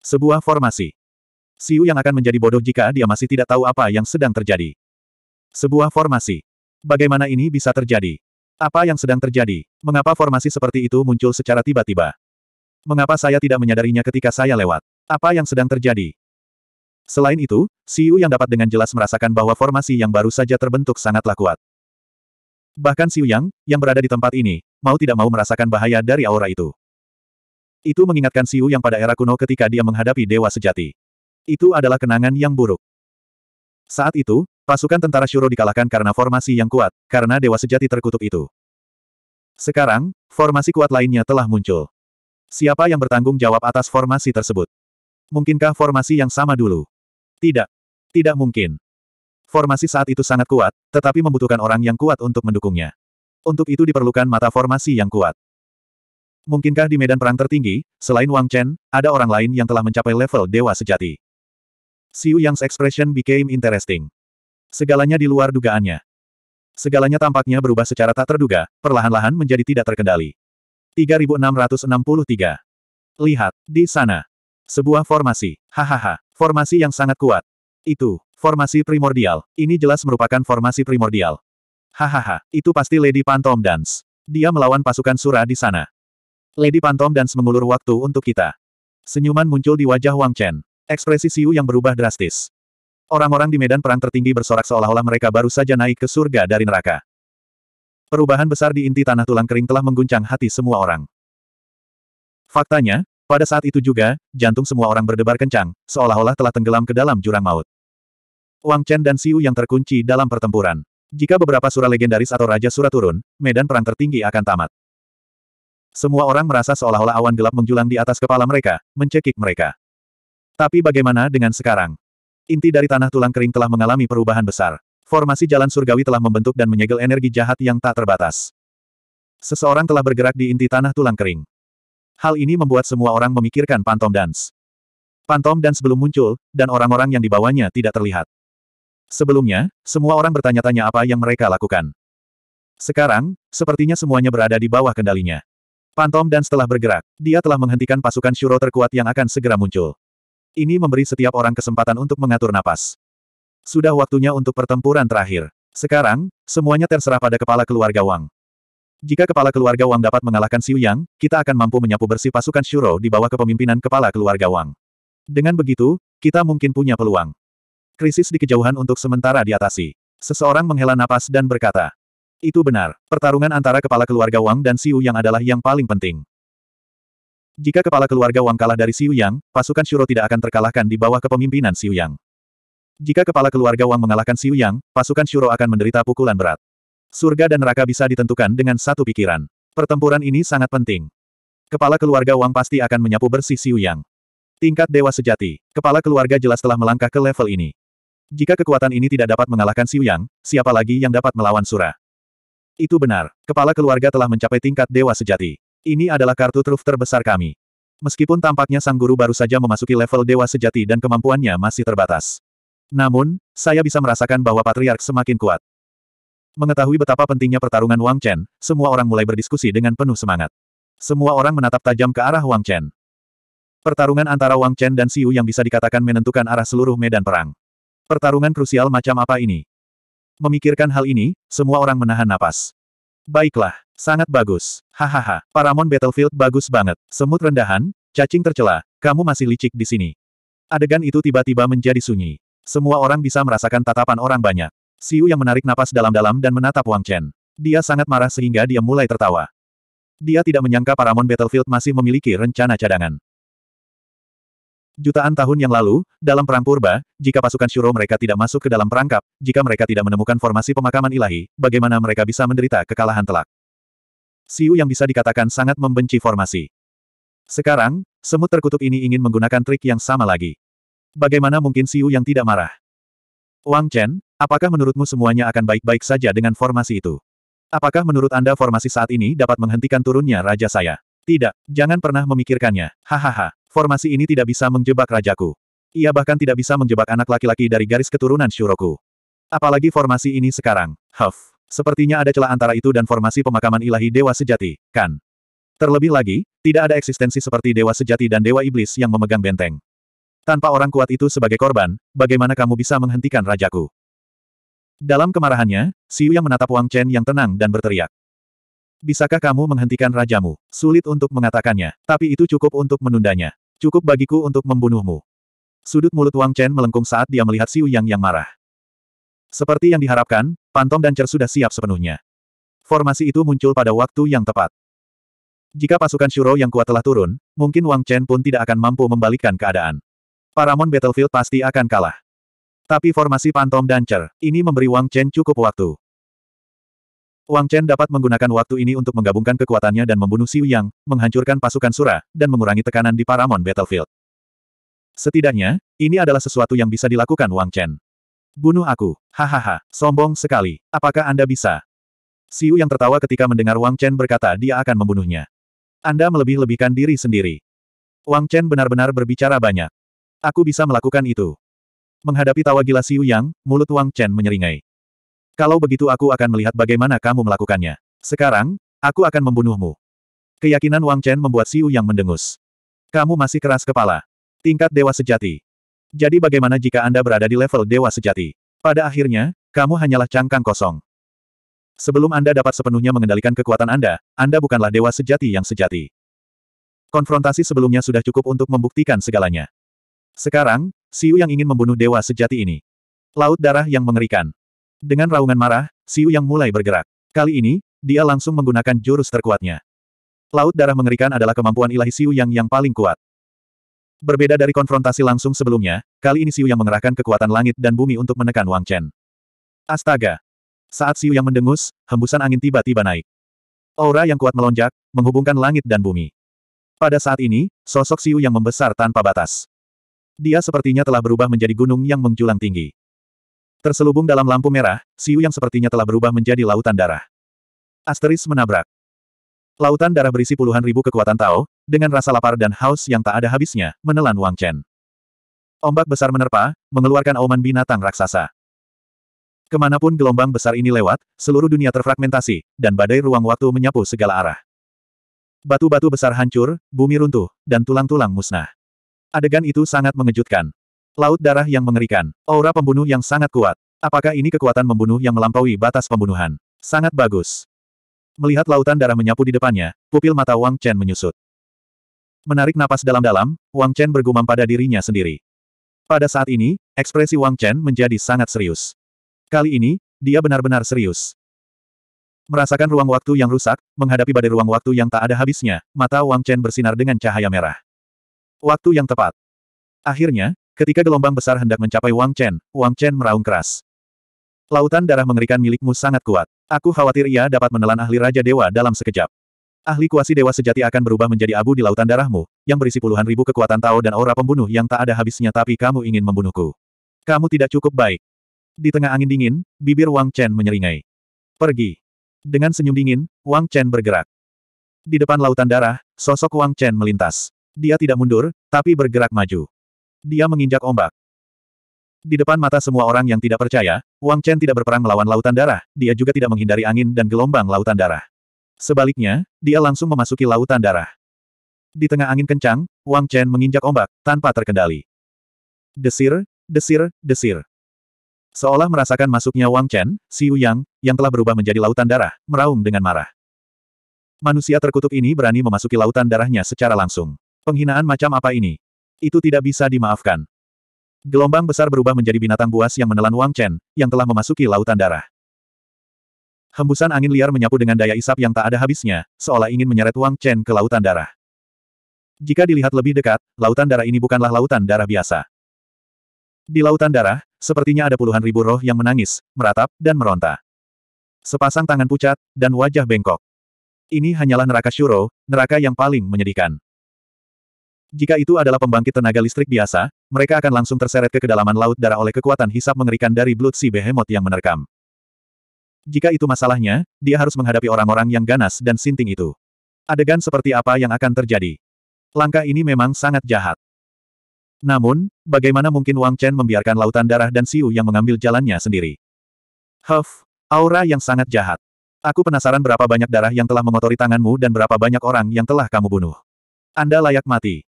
Sebuah formasi. Siu yang akan menjadi bodoh jika dia masih tidak tahu apa yang sedang terjadi. Sebuah formasi. Bagaimana ini bisa terjadi? Apa yang sedang terjadi? Mengapa formasi seperti itu muncul secara tiba-tiba? Mengapa saya tidak menyadarinya ketika saya lewat? Apa yang sedang terjadi? Selain itu, Siu yang dapat dengan jelas merasakan bahwa formasi yang baru saja terbentuk sangatlah kuat. Bahkan Siu Yang, yang berada di tempat ini, mau tidak mau merasakan bahaya dari aura itu. Itu mengingatkan Siu Yang pada era kuno ketika dia menghadapi dewa sejati. Itu adalah kenangan yang buruk. Saat itu, pasukan tentara Shuro dikalahkan karena formasi yang kuat, karena dewa sejati terkutuk itu. Sekarang, formasi kuat lainnya telah muncul. Siapa yang bertanggung jawab atas formasi tersebut? Mungkinkah formasi yang sama dulu? Tidak. Tidak mungkin. Formasi saat itu sangat kuat, tetapi membutuhkan orang yang kuat untuk mendukungnya. Untuk itu diperlukan mata formasi yang kuat. Mungkinkah di medan perang tertinggi, selain Wang Chen, ada orang lain yang telah mencapai level dewa sejati? Xiu Yang's expression became interesting. Segalanya di luar dugaannya. Segalanya tampaknya berubah secara tak terduga, perlahan-lahan menjadi tidak terkendali. 3663. Lihat, di sana. Sebuah formasi. Hahaha. Formasi yang sangat kuat. Itu, formasi primordial. Ini jelas merupakan formasi primordial. Hahaha, itu pasti Lady Phantom Dance. Dia melawan pasukan Sura di sana. Lady Phantom Dance mengulur waktu untuk kita. Senyuman muncul di wajah Wang Chen. Ekspresi Siu yang berubah drastis. Orang-orang di medan perang tertinggi bersorak seolah-olah mereka baru saja naik ke surga dari neraka. Perubahan besar di inti tanah tulang kering telah mengguncang hati semua orang. Faktanya, pada saat itu juga, jantung semua orang berdebar kencang, seolah-olah telah tenggelam ke dalam jurang maut. Wang Chen dan Siu yang terkunci dalam pertempuran. Jika beberapa surat legendaris atau raja surat turun, medan perang tertinggi akan tamat. Semua orang merasa seolah-olah awan gelap menjulang di atas kepala mereka, mencekik mereka. Tapi bagaimana dengan sekarang? Inti dari tanah tulang kering telah mengalami perubahan besar. Formasi jalan surgawi telah membentuk dan menyegel energi jahat yang tak terbatas. Seseorang telah bergerak di inti tanah tulang kering. Hal ini membuat semua orang memikirkan Pantom Dance. Pantom Dance belum muncul, dan orang-orang yang dibawanya tidak terlihat. Sebelumnya, semua orang bertanya-tanya apa yang mereka lakukan. Sekarang, sepertinya semuanya berada di bawah kendalinya. Pantom dan setelah bergerak, dia telah menghentikan pasukan Shuro terkuat yang akan segera muncul. Ini memberi setiap orang kesempatan untuk mengatur napas. Sudah waktunya untuk pertempuran terakhir. Sekarang, semuanya terserah pada kepala keluarga Wang. Jika kepala keluarga Wang dapat mengalahkan Xiu Yang, kita akan mampu menyapu bersih pasukan Shuro di bawah kepemimpinan kepala keluarga Wang. Dengan begitu, kita mungkin punya peluang. Krisis di kejauhan untuk sementara diatasi. Seseorang menghela napas dan berkata, itu benar, pertarungan antara kepala keluarga Wang dan Xiu Yang adalah yang paling penting. Jika kepala keluarga Wang kalah dari Xiu Yang, pasukan Shuro tidak akan terkalahkan di bawah kepemimpinan Xiu Yang. Jika kepala keluarga Wang mengalahkan Xiu Yang, pasukan Shuro akan menderita pukulan berat. Surga dan neraka bisa ditentukan dengan satu pikiran. Pertempuran ini sangat penting. Kepala keluarga Wang pasti akan menyapu bersih Xiu Yang. Tingkat dewa sejati, kepala keluarga jelas telah melangkah ke level ini. Jika kekuatan ini tidak dapat mengalahkan Xiu Yang, siapa lagi yang dapat melawan Sura? Itu benar, kepala keluarga telah mencapai tingkat dewa sejati. Ini adalah kartu truf terbesar kami. Meskipun tampaknya sang guru baru saja memasuki level dewa sejati dan kemampuannya masih terbatas. Namun, saya bisa merasakan bahwa patriark semakin kuat. Mengetahui betapa pentingnya pertarungan Wang Chen, semua orang mulai berdiskusi dengan penuh semangat. Semua orang menatap tajam ke arah Wang Chen. Pertarungan antara Wang Chen dan Siu yang bisa dikatakan menentukan arah seluruh medan perang. Pertarungan krusial macam apa ini? Memikirkan hal ini, semua orang menahan napas. Baiklah, sangat bagus. Hahaha, Paramon Battlefield bagus banget. Semut rendahan, cacing tercela, kamu masih licik di sini. Adegan itu tiba-tiba menjadi sunyi. Semua orang bisa merasakan tatapan orang banyak. Siu yang menarik napas dalam-dalam dan menatap Wang Chen. Dia sangat marah sehingga dia mulai tertawa. Dia tidak menyangka Paramon Battlefield masih memiliki rencana cadangan. Jutaan tahun yang lalu, dalam perang purba, jika pasukan Shuro mereka tidak masuk ke dalam perangkap, jika mereka tidak menemukan formasi pemakaman ilahi, bagaimana mereka bisa menderita kekalahan telak? Siu yang bisa dikatakan sangat membenci formasi. Sekarang, semut terkutuk ini ingin menggunakan trik yang sama lagi. Bagaimana mungkin Siu yang tidak marah? Wang Chen, Apakah menurutmu semuanya akan baik-baik saja dengan formasi itu? Apakah menurut Anda formasi saat ini dapat menghentikan turunnya raja saya? Tidak, jangan pernah memikirkannya. Hahaha, formasi ini tidak bisa menjebak rajaku. Ia bahkan tidak bisa menjebak anak laki-laki dari garis keturunan Shuroku. Apalagi formasi ini sekarang. Huff. Sepertinya ada celah antara itu dan formasi pemakaman ilahi dewa sejati, kan? Terlebih lagi, tidak ada eksistensi seperti dewa sejati dan dewa iblis yang memegang benteng. Tanpa orang kuat itu sebagai korban, bagaimana kamu bisa menghentikan rajaku? Dalam kemarahannya, Siu yang menatap Wang Chen yang tenang dan berteriak. Bisakah kamu menghentikan rajamu? Sulit untuk mengatakannya, tapi itu cukup untuk menundanya. Cukup bagiku untuk membunuhmu. Sudut mulut Wang Chen melengkung saat dia melihat Siu Yang yang marah. Seperti yang diharapkan, Pantom dan Cer sudah siap sepenuhnya. Formasi itu muncul pada waktu yang tepat. Jika pasukan Shuro yang kuat telah turun, mungkin Wang Chen pun tidak akan mampu membalikkan keadaan. Paramon Battlefield pasti akan kalah. Tapi formasi Pantom dan Cer, ini memberi Wang Chen cukup waktu. Wang Chen dapat menggunakan waktu ini untuk menggabungkan kekuatannya dan membunuh Xiu Yang, menghancurkan pasukan Sura, dan mengurangi tekanan di Paramon Battlefield. Setidaknya, ini adalah sesuatu yang bisa dilakukan Wang Chen. Bunuh aku, hahaha, sombong sekali, apakah Anda bisa? Xiu yang tertawa ketika mendengar Wang Chen berkata dia akan membunuhnya. Anda melebih-lebihkan diri sendiri. Wang Chen benar-benar berbicara banyak. Aku bisa melakukan itu. Menghadapi tawa gila Siu Yang, mulut Wang Chen menyeringai. Kalau begitu aku akan melihat bagaimana kamu melakukannya. Sekarang, aku akan membunuhmu. Keyakinan Wang Chen membuat Siu Yang mendengus. Kamu masih keras kepala. Tingkat dewa sejati. Jadi bagaimana jika Anda berada di level dewa sejati? Pada akhirnya, kamu hanyalah cangkang kosong. Sebelum Anda dapat sepenuhnya mengendalikan kekuatan Anda, Anda bukanlah dewa sejati yang sejati. Konfrontasi sebelumnya sudah cukup untuk membuktikan segalanya. Sekarang, Siu yang ingin membunuh dewa sejati ini. Laut darah yang mengerikan. Dengan raungan marah, Siu yang mulai bergerak. Kali ini, dia langsung menggunakan jurus terkuatnya. Laut darah mengerikan adalah kemampuan ilahi Siu yang yang paling kuat. Berbeda dari konfrontasi langsung sebelumnya, kali ini Siu yang mengerahkan kekuatan langit dan bumi untuk menekan Wang Chen. Astaga! Saat Siu yang mendengus, hembusan angin tiba-tiba naik. Aura yang kuat melonjak, menghubungkan langit dan bumi. Pada saat ini, sosok Siu yang membesar tanpa batas. Dia sepertinya telah berubah menjadi gunung yang menjulang tinggi. Terselubung dalam lampu merah, Siu yang sepertinya telah berubah menjadi lautan darah. Asteris menabrak. Lautan darah berisi puluhan ribu kekuatan Tao, dengan rasa lapar dan haus yang tak ada habisnya, menelan Wang Chen. Ombak besar menerpa, mengeluarkan auman binatang raksasa. Kemanapun gelombang besar ini lewat, seluruh dunia terfragmentasi, dan badai ruang waktu menyapu segala arah. Batu-batu besar hancur, bumi runtuh, dan tulang-tulang musnah. Adegan itu sangat mengejutkan. Laut darah yang mengerikan. Aura pembunuh yang sangat kuat. Apakah ini kekuatan membunuh yang melampaui batas pembunuhan? Sangat bagus. Melihat lautan darah menyapu di depannya, pupil mata Wang Chen menyusut. Menarik napas dalam-dalam, Wang Chen bergumam pada dirinya sendiri. Pada saat ini, ekspresi Wang Chen menjadi sangat serius. Kali ini, dia benar-benar serius. Merasakan ruang waktu yang rusak, menghadapi badai ruang waktu yang tak ada habisnya, mata Wang Chen bersinar dengan cahaya merah. Waktu yang tepat. Akhirnya, ketika gelombang besar hendak mencapai Wang Chen, Wang Chen meraung keras. Lautan darah mengerikan milikmu sangat kuat. Aku khawatir ia dapat menelan ahli Raja Dewa dalam sekejap. Ahli kuasi Dewa sejati akan berubah menjadi abu di lautan darahmu, yang berisi puluhan ribu kekuatan Tao dan aura pembunuh yang tak ada habisnya tapi kamu ingin membunuhku. Kamu tidak cukup baik. Di tengah angin dingin, bibir Wang Chen menyeringai. Pergi. Dengan senyum dingin, Wang Chen bergerak. Di depan lautan darah, sosok Wang Chen melintas. Dia tidak mundur, tapi bergerak maju. Dia menginjak ombak. Di depan mata semua orang yang tidak percaya, Wang Chen tidak berperang melawan lautan darah, dia juga tidak menghindari angin dan gelombang lautan darah. Sebaliknya, dia langsung memasuki lautan darah. Di tengah angin kencang, Wang Chen menginjak ombak, tanpa terkendali. Desir, desir, desir. Seolah merasakan masuknya Wang Chen, Xiu Yang, yang telah berubah menjadi lautan darah, meraung dengan marah. Manusia terkutuk ini berani memasuki lautan darahnya secara langsung. Penghinaan macam apa ini? Itu tidak bisa dimaafkan. Gelombang besar berubah menjadi binatang buas yang menelan Wang Chen, yang telah memasuki lautan darah. Hembusan angin liar menyapu dengan daya isap yang tak ada habisnya, seolah ingin menyeret Wang Chen ke lautan darah. Jika dilihat lebih dekat, lautan darah ini bukanlah lautan darah biasa. Di lautan darah, sepertinya ada puluhan ribu roh yang menangis, meratap, dan meronta. Sepasang tangan pucat, dan wajah bengkok. Ini hanyalah neraka Shuro, neraka yang paling menyedihkan. Jika itu adalah pembangkit tenaga listrik biasa, mereka akan langsung terseret ke kedalaman laut darah oleh kekuatan hisap mengerikan dari Blood Sea Behemoth yang menerkam. Jika itu masalahnya, dia harus menghadapi orang-orang yang ganas dan sinting itu. Adegan seperti apa yang akan terjadi? Langkah ini memang sangat jahat. Namun, bagaimana mungkin Wang Chen membiarkan lautan darah dan Siu yang mengambil jalannya sendiri? Huff, aura yang sangat jahat. Aku penasaran berapa banyak darah yang telah mengotori tanganmu dan berapa banyak orang yang telah kamu bunuh. Anda layak mati.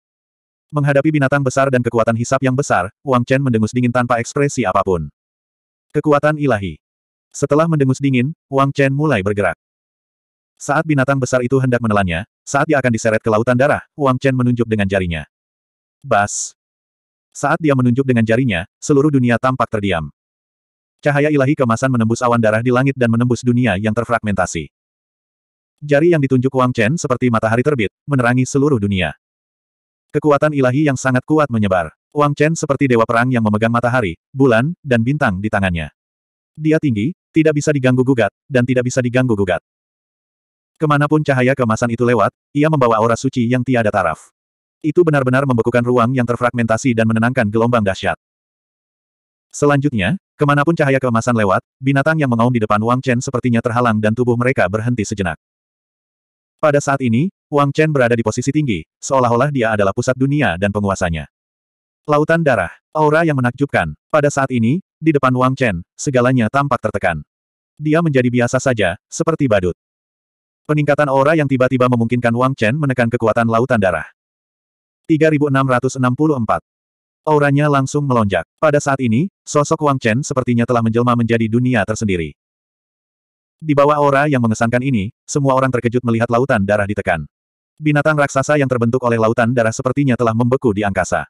Menghadapi binatang besar dan kekuatan hisap yang besar, Wang Chen mendengus dingin tanpa ekspresi apapun. Kekuatan ilahi. Setelah mendengus dingin, Wang Chen mulai bergerak. Saat binatang besar itu hendak menelannya, saat dia akan diseret ke lautan darah, Wang Chen menunjuk dengan jarinya. Bas. Saat dia menunjuk dengan jarinya, seluruh dunia tampak terdiam. Cahaya ilahi kemasan menembus awan darah di langit dan menembus dunia yang terfragmentasi. Jari yang ditunjuk Wang Chen seperti matahari terbit, menerangi seluruh dunia. Kekuatan ilahi yang sangat kuat menyebar. Wang Chen seperti dewa perang yang memegang matahari, bulan, dan bintang di tangannya. Dia tinggi, tidak bisa diganggu-gugat, dan tidak bisa diganggu-gugat. Kemanapun cahaya kemasan itu lewat, ia membawa aura suci yang tiada taraf. Itu benar-benar membekukan ruang yang terfragmentasi dan menenangkan gelombang dahsyat. Selanjutnya, kemanapun cahaya kemasan lewat, binatang yang mengaum di depan Wang Chen sepertinya terhalang dan tubuh mereka berhenti sejenak. Pada saat ini, Wang Chen berada di posisi tinggi, seolah-olah dia adalah pusat dunia dan penguasanya. Lautan darah, aura yang menakjubkan. Pada saat ini, di depan Wang Chen, segalanya tampak tertekan. Dia menjadi biasa saja, seperti badut. Peningkatan aura yang tiba-tiba memungkinkan Wang Chen menekan kekuatan lautan darah. 3664. Auranya langsung melonjak. Pada saat ini, sosok Wang Chen sepertinya telah menjelma menjadi dunia tersendiri. Di bawah aura yang mengesankan ini, semua orang terkejut melihat lautan darah ditekan. Binatang raksasa yang terbentuk oleh lautan darah sepertinya telah membeku di angkasa.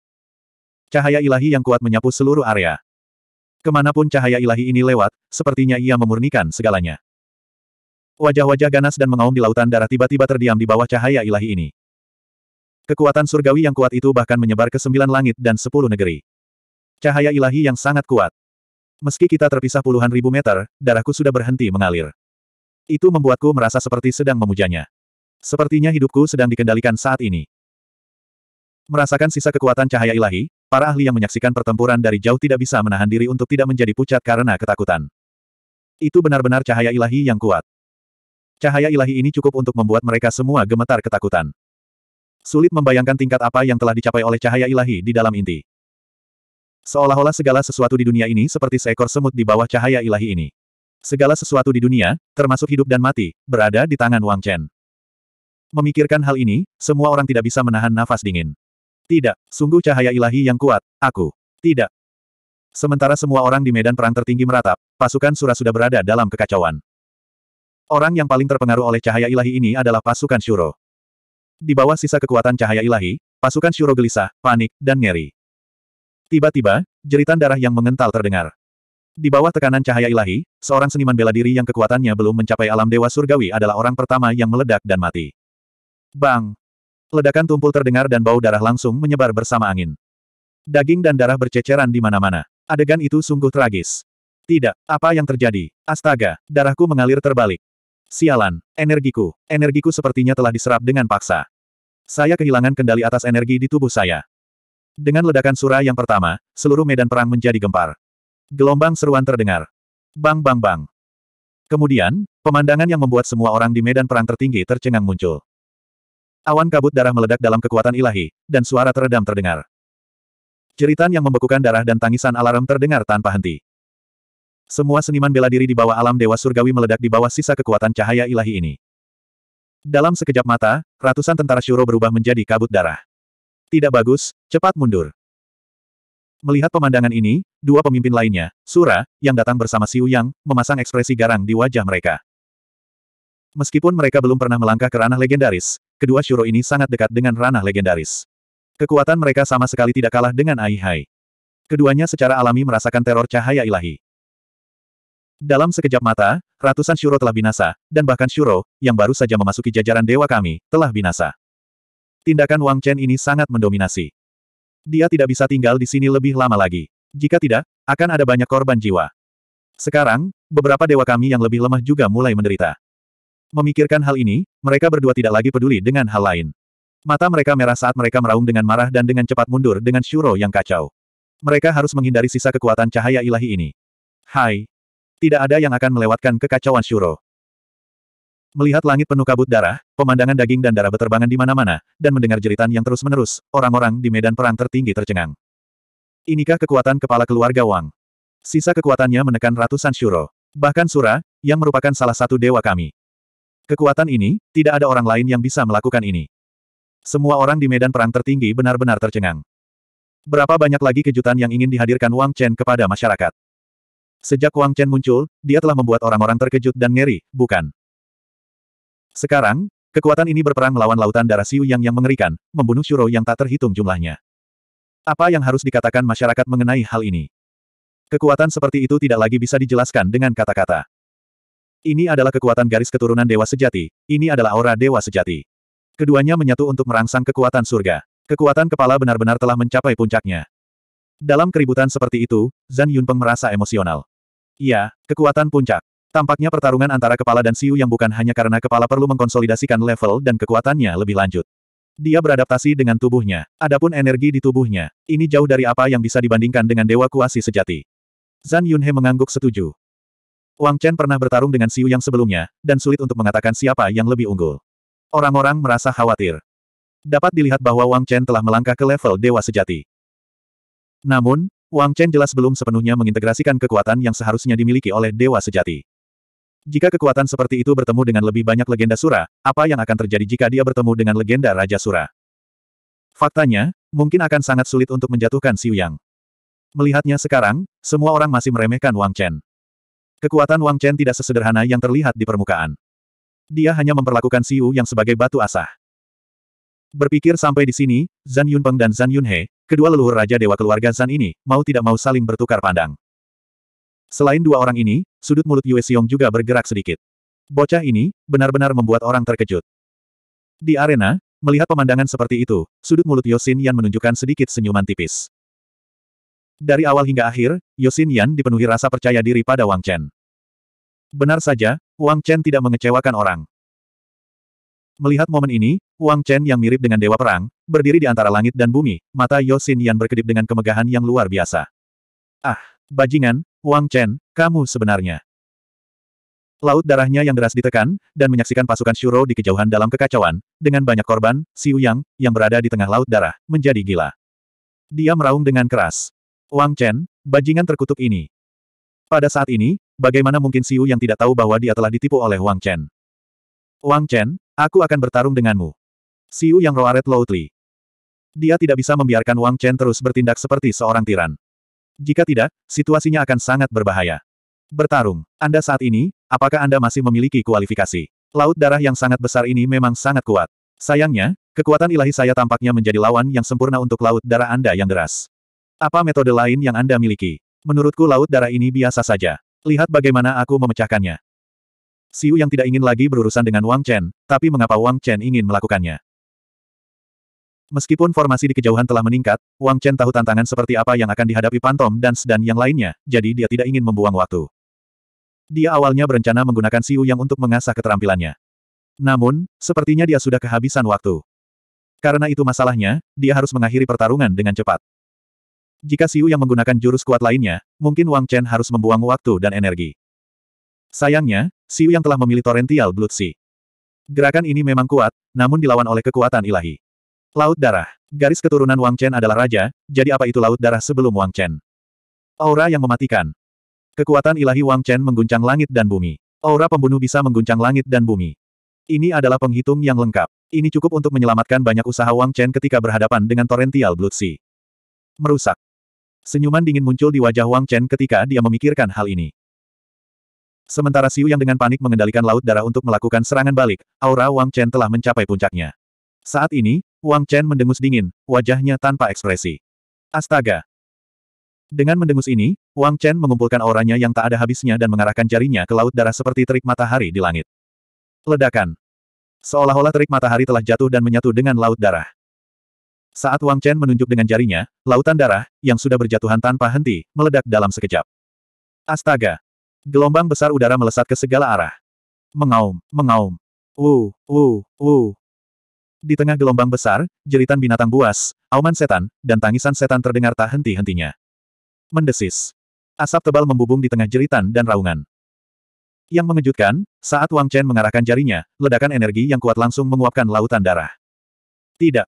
Cahaya ilahi yang kuat menyapu seluruh area. Kemanapun cahaya ilahi ini lewat, sepertinya ia memurnikan segalanya. Wajah-wajah ganas dan mengaum di lautan darah tiba-tiba terdiam di bawah cahaya ilahi ini. Kekuatan surgawi yang kuat itu bahkan menyebar ke sembilan langit dan sepuluh negeri. Cahaya ilahi yang sangat kuat. Meski kita terpisah puluhan ribu meter, darahku sudah berhenti mengalir. Itu membuatku merasa seperti sedang memujanya. Sepertinya hidupku sedang dikendalikan saat ini. Merasakan sisa kekuatan cahaya ilahi, para ahli yang menyaksikan pertempuran dari jauh tidak bisa menahan diri untuk tidak menjadi pucat karena ketakutan. Itu benar-benar cahaya ilahi yang kuat. Cahaya ilahi ini cukup untuk membuat mereka semua gemetar ketakutan. Sulit membayangkan tingkat apa yang telah dicapai oleh cahaya ilahi di dalam inti. Seolah-olah segala sesuatu di dunia ini seperti seekor semut di bawah cahaya ilahi ini. Segala sesuatu di dunia, termasuk hidup dan mati, berada di tangan Wang Chen. Memikirkan hal ini, semua orang tidak bisa menahan nafas dingin. Tidak, sungguh cahaya ilahi yang kuat, aku. Tidak. Sementara semua orang di medan perang tertinggi meratap, pasukan Sura sudah berada dalam kekacauan. Orang yang paling terpengaruh oleh cahaya ilahi ini adalah pasukan Shuro. Di bawah sisa kekuatan cahaya ilahi, pasukan Shuro gelisah, panik, dan ngeri. Tiba-tiba, jeritan darah yang mengental terdengar. Di bawah tekanan cahaya ilahi, seorang seniman bela diri yang kekuatannya belum mencapai alam dewa surgawi adalah orang pertama yang meledak dan mati. Bang! Ledakan tumpul terdengar dan bau darah langsung menyebar bersama angin. Daging dan darah berceceran di mana-mana. Adegan itu sungguh tragis. Tidak, apa yang terjadi? Astaga, darahku mengalir terbalik. Sialan, energiku, energiku sepertinya telah diserap dengan paksa. Saya kehilangan kendali atas energi di tubuh saya. Dengan ledakan surah yang pertama, seluruh medan perang menjadi gempar. Gelombang seruan terdengar. Bang bang bang. Kemudian, pemandangan yang membuat semua orang di medan perang tertinggi tercengang muncul. Awan kabut darah meledak dalam kekuatan ilahi, dan suara teredam terdengar. Jeritan yang membekukan darah dan tangisan alarm terdengar tanpa henti. Semua seniman bela diri di bawah alam dewa surgawi meledak di bawah sisa kekuatan cahaya ilahi ini. Dalam sekejap mata, ratusan tentara Shuro berubah menjadi kabut darah. Tidak bagus, cepat mundur. Melihat pemandangan ini, dua pemimpin lainnya, Sura, yang datang bersama Siu Yang, memasang ekspresi garang di wajah mereka. Meskipun mereka belum pernah melangkah ke ranah legendaris, kedua Shuro ini sangat dekat dengan ranah legendaris. Kekuatan mereka sama sekali tidak kalah dengan Aihai. Keduanya secara alami merasakan teror cahaya ilahi. Dalam sekejap mata, ratusan Shuro telah binasa, dan bahkan Shuro, yang baru saja memasuki jajaran dewa kami, telah binasa. Tindakan Wang Chen ini sangat mendominasi. Dia tidak bisa tinggal di sini lebih lama lagi. Jika tidak, akan ada banyak korban jiwa. Sekarang, beberapa dewa kami yang lebih lemah juga mulai menderita. Memikirkan hal ini, mereka berdua tidak lagi peduli dengan hal lain. Mata mereka merah saat mereka meraung dengan marah dan dengan cepat mundur dengan Shuro yang kacau. Mereka harus menghindari sisa kekuatan cahaya ilahi ini. Hai. Tidak ada yang akan melewatkan kekacauan Shuro. Melihat langit penuh kabut darah, pemandangan daging dan darah beterbangan di mana-mana, dan mendengar jeritan yang terus-menerus, orang-orang di medan perang tertinggi tercengang. Inikah kekuatan kepala keluarga Wang? Sisa kekuatannya menekan ratusan Shuro. Bahkan Sura, yang merupakan salah satu dewa kami. Kekuatan ini, tidak ada orang lain yang bisa melakukan ini. Semua orang di medan perang tertinggi benar-benar tercengang. Berapa banyak lagi kejutan yang ingin dihadirkan Wang Chen kepada masyarakat? Sejak Wang Chen muncul, dia telah membuat orang-orang terkejut dan ngeri, bukan? Sekarang, kekuatan ini berperang melawan lautan darah Siu Yang yang mengerikan, membunuh Shuro yang tak terhitung jumlahnya. Apa yang harus dikatakan masyarakat mengenai hal ini? Kekuatan seperti itu tidak lagi bisa dijelaskan dengan kata-kata. Ini adalah kekuatan garis keturunan dewa sejati, ini adalah aura dewa sejati. Keduanya menyatu untuk merangsang kekuatan surga. Kekuatan kepala benar-benar telah mencapai puncaknya. Dalam keributan seperti itu, Zan Yunpeng merasa emosional. Ya, kekuatan puncak. Tampaknya pertarungan antara kepala dan Siu yang bukan hanya karena kepala perlu mengkonsolidasikan level dan kekuatannya lebih lanjut. Dia beradaptasi dengan tubuhnya, adapun energi di tubuhnya, ini jauh dari apa yang bisa dibandingkan dengan Dewa Kuasi sejati. Zan Yunhe mengangguk setuju. Wang Chen pernah bertarung dengan Siu Yang sebelumnya, dan sulit untuk mengatakan siapa yang lebih unggul. Orang-orang merasa khawatir. Dapat dilihat bahwa Wang Chen telah melangkah ke level dewa sejati. Namun, Wang Chen jelas belum sepenuhnya mengintegrasikan kekuatan yang seharusnya dimiliki oleh dewa sejati. Jika kekuatan seperti itu bertemu dengan lebih banyak legenda Sura, apa yang akan terjadi jika dia bertemu dengan legenda Raja Sura? Faktanya, mungkin akan sangat sulit untuk menjatuhkan Siu Yang. Melihatnya sekarang, semua orang masih meremehkan Wang Chen. Kekuatan Wang Chen tidak sesederhana yang terlihat di permukaan. Dia hanya memperlakukan Siu yang sebagai batu asah. Berpikir sampai di sini, Zan Yunpeng dan Zan Yunhe, kedua leluhur Raja Dewa keluarga Zan ini, mau tidak mau saling bertukar pandang. Selain dua orang ini, sudut mulut Yue Xiong juga bergerak sedikit. Bocah ini, benar-benar membuat orang terkejut. Di arena, melihat pemandangan seperti itu, sudut mulut Yosin yang menunjukkan sedikit senyuman tipis. Dari awal hingga akhir, Yosin Yan dipenuhi rasa percaya diri pada Wang Chen. Benar saja, Wang Chen tidak mengecewakan orang. Melihat momen ini, Wang Chen yang mirip dengan Dewa Perang, berdiri di antara langit dan bumi, mata Yosin Yan berkedip dengan kemegahan yang luar biasa. Ah, bajingan, Wang Chen, kamu sebenarnya. Laut darahnya yang deras ditekan, dan menyaksikan pasukan Shuro di kejauhan dalam kekacauan, dengan banyak korban, Xiu Yang, yang berada di tengah laut darah, menjadi gila. Dia meraung dengan keras. Wang Chen, bajingan terkutuk ini. Pada saat ini, bagaimana mungkin Siu yang tidak tahu bahwa dia telah ditipu oleh Wang Chen? Wang Chen, aku akan bertarung denganmu. Siu yang roaret loudly. Dia tidak bisa membiarkan Wang Chen terus bertindak seperti seorang tiran. Jika tidak, situasinya akan sangat berbahaya. Bertarung, Anda saat ini, apakah Anda masih memiliki kualifikasi? Laut darah yang sangat besar ini memang sangat kuat. Sayangnya, kekuatan ilahi saya tampaknya menjadi lawan yang sempurna untuk laut darah Anda yang deras. Apa metode lain yang Anda miliki? Menurutku laut darah ini biasa saja. Lihat bagaimana aku memecahkannya. Siu yang tidak ingin lagi berurusan dengan Wang Chen, tapi mengapa Wang Chen ingin melakukannya? Meskipun formasi di kejauhan telah meningkat, Wang Chen tahu tantangan seperti apa yang akan dihadapi Pantom dan Sedan yang lainnya, jadi dia tidak ingin membuang waktu. Dia awalnya berencana menggunakan Siu Yang untuk mengasah keterampilannya. Namun, sepertinya dia sudah kehabisan waktu. Karena itu masalahnya, dia harus mengakhiri pertarungan dengan cepat. Jika Siu yang menggunakan jurus kuat lainnya, mungkin Wang Chen harus membuang waktu dan energi. Sayangnya, Siu yang telah memilih torrential Blood Sea. Gerakan ini memang kuat, namun dilawan oleh kekuatan ilahi. Laut Darah. Garis keturunan Wang Chen adalah raja, jadi apa itu Laut Darah sebelum Wang Chen? Aura yang mematikan. Kekuatan ilahi Wang Chen mengguncang langit dan bumi. Aura pembunuh bisa mengguncang langit dan bumi. Ini adalah penghitung yang lengkap. Ini cukup untuk menyelamatkan banyak usaha Wang Chen ketika berhadapan dengan torrential Blood Sea. Merusak. Senyuman dingin muncul di wajah Wang Chen ketika dia memikirkan hal ini. Sementara Siu yang dengan panik mengendalikan laut darah untuk melakukan serangan balik, aura Wang Chen telah mencapai puncaknya. Saat ini, Wang Chen mendengus dingin, wajahnya tanpa ekspresi. Astaga! Dengan mendengus ini, Wang Chen mengumpulkan auranya yang tak ada habisnya dan mengarahkan jarinya ke laut darah seperti terik matahari di langit. Ledakan! Seolah-olah terik matahari telah jatuh dan menyatu dengan laut darah. Saat Wang Chen menunjuk dengan jarinya, lautan darah, yang sudah berjatuhan tanpa henti, meledak dalam sekejap. Astaga! Gelombang besar udara melesat ke segala arah. Mengaum, mengaum. Wu, wu, wu. Di tengah gelombang besar, jeritan binatang buas, auman setan, dan tangisan setan terdengar tak henti-hentinya. Mendesis. Asap tebal membubung di tengah jeritan dan raungan. Yang mengejutkan, saat Wang Chen mengarahkan jarinya, ledakan energi yang kuat langsung menguapkan lautan darah. Tidak.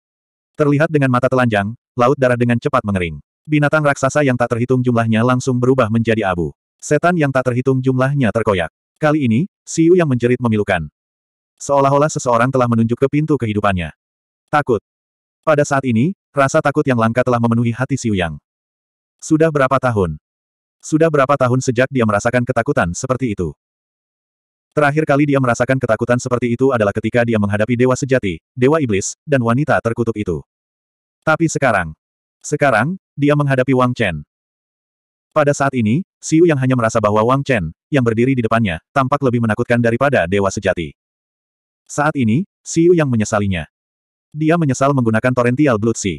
Terlihat dengan mata telanjang, laut darah dengan cepat mengering. Binatang raksasa yang tak terhitung jumlahnya langsung berubah menjadi abu. Setan yang tak terhitung jumlahnya terkoyak. Kali ini, Siu yang menjerit memilukan. Seolah-olah seseorang telah menunjuk ke pintu kehidupannya. Takut. Pada saat ini, rasa takut yang langka telah memenuhi hati Siu Yang. Sudah berapa tahun? Sudah berapa tahun sejak dia merasakan ketakutan seperti itu? Terakhir kali dia merasakan ketakutan seperti itu adalah ketika dia menghadapi dewa sejati, dewa iblis, dan wanita terkutuk itu. Tapi sekarang, sekarang, dia menghadapi Wang Chen. Pada saat ini, Siu yang hanya merasa bahwa Wang Chen, yang berdiri di depannya, tampak lebih menakutkan daripada dewa sejati. Saat ini, Siu yang menyesalinya. Dia menyesal menggunakan torrential blood sea.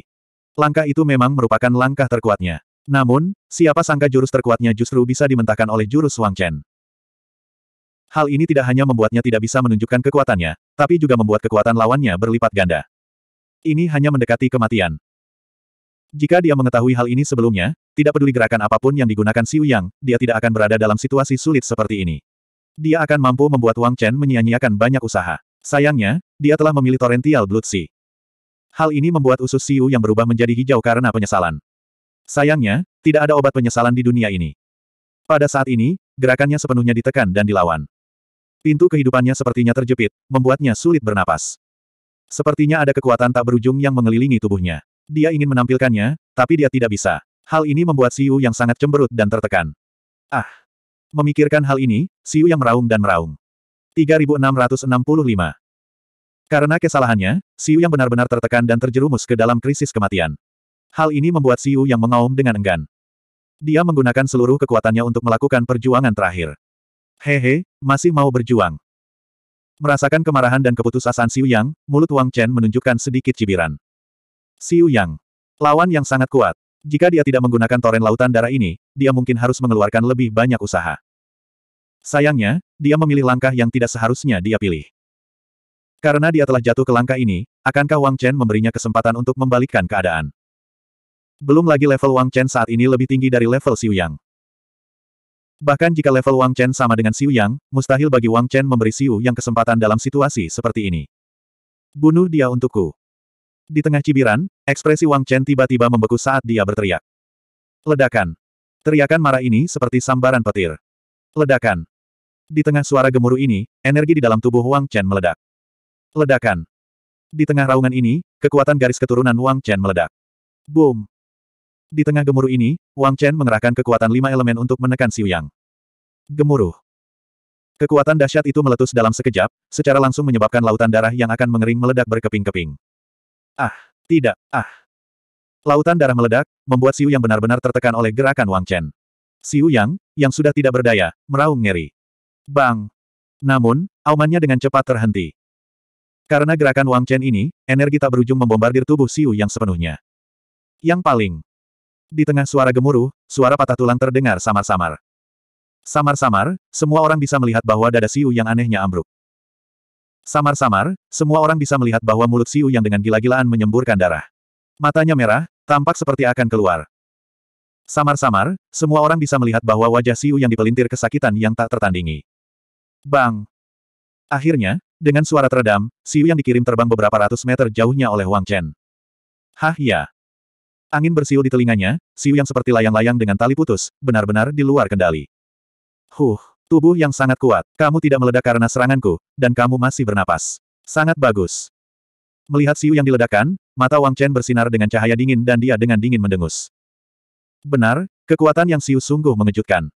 Langkah itu memang merupakan langkah terkuatnya. Namun, siapa sangka jurus terkuatnya justru bisa dimentahkan oleh jurus Wang Chen. Hal ini tidak hanya membuatnya tidak bisa menunjukkan kekuatannya, tapi juga membuat kekuatan lawannya berlipat ganda. Ini hanya mendekati kematian. Jika dia mengetahui hal ini sebelumnya, tidak peduli gerakan apapun yang digunakan Siu Yang, dia tidak akan berada dalam situasi sulit seperti ini. Dia akan mampu membuat Wang Chen menyia-nyiakan banyak usaha. Sayangnya, dia telah memilih Torrential Blood Sea. Hal ini membuat usus Siu yang berubah menjadi hijau karena penyesalan. Sayangnya, tidak ada obat penyesalan di dunia ini. Pada saat ini, gerakannya sepenuhnya ditekan dan dilawan. Pintu kehidupannya sepertinya terjepit, membuatnya sulit bernapas. Sepertinya ada kekuatan tak berujung yang mengelilingi tubuhnya. Dia ingin menampilkannya, tapi dia tidak bisa. Hal ini membuat Siu yang sangat cemberut dan tertekan. Ah! Memikirkan hal ini, Siu yang meraung dan meraung. 3665 Karena kesalahannya, Siu yang benar-benar tertekan dan terjerumus ke dalam krisis kematian. Hal ini membuat Siu yang mengaum dengan enggan. Dia menggunakan seluruh kekuatannya untuk melakukan perjuangan terakhir. Hehe, masih mau berjuang. Merasakan kemarahan dan keputusasaan Xiu Yang, mulut Wang Chen menunjukkan sedikit cibiran. Xiu Yang. Lawan yang sangat kuat. Jika dia tidak menggunakan toren lautan darah ini, dia mungkin harus mengeluarkan lebih banyak usaha. Sayangnya, dia memilih langkah yang tidak seharusnya dia pilih. Karena dia telah jatuh ke langkah ini, akankah Wang Chen memberinya kesempatan untuk membalikkan keadaan? Belum lagi level Wang Chen saat ini lebih tinggi dari level Xiu Yang. Bahkan jika level Wang Chen sama dengan Xiu Yang, mustahil bagi Wang Chen memberi Xiu Yang kesempatan dalam situasi seperti ini. Bunuh dia untukku. Di tengah cibiran, ekspresi Wang Chen tiba-tiba membeku saat dia berteriak. Ledakan. Teriakan marah ini seperti sambaran petir. Ledakan. Di tengah suara gemuruh ini, energi di dalam tubuh Wang Chen meledak. Ledakan. Di tengah raungan ini, kekuatan garis keturunan Wang Chen meledak. Boom. Di tengah gemuruh ini, Wang Chen mengerahkan kekuatan lima elemen untuk menekan Xiu Yang. Gemuruh. Kekuatan dahsyat itu meletus dalam sekejap, secara langsung menyebabkan lautan darah yang akan mengering meledak berkeping-keping. Ah, tidak, ah. Lautan darah meledak, membuat Xiu yang benar-benar tertekan oleh gerakan Wang Chen. Xiu Yang, yang sudah tidak berdaya, meraung ngeri. Bang! Namun, aumannya dengan cepat terhenti. Karena gerakan Wang Chen ini, energi tak berujung membombardir tubuh Xiu Yang sepenuhnya. Yang paling di tengah suara gemuruh, suara patah tulang terdengar samar-samar. Samar-samar, semua orang bisa melihat bahwa dada Siu yang anehnya ambruk. Samar-samar, semua orang bisa melihat bahwa mulut Siu yang dengan gila-gilaan menyemburkan darah. Matanya merah, tampak seperti akan keluar. Samar-samar, semua orang bisa melihat bahwa wajah Siu yang dipelintir kesakitan yang tak tertandingi. Bang! Akhirnya, dengan suara teredam, Siu yang dikirim terbang beberapa ratus meter jauhnya oleh Wang Chen. Hah ya! Angin bersiul di telinganya, siu yang seperti layang-layang dengan tali putus, benar-benar di luar kendali. Huh, tubuh yang sangat kuat, kamu tidak meledak karena seranganku, dan kamu masih bernapas. Sangat bagus. Melihat siu yang diledakkan, mata Wang Chen bersinar dengan cahaya dingin dan dia dengan dingin mendengus. Benar, kekuatan yang siu sungguh mengejutkan.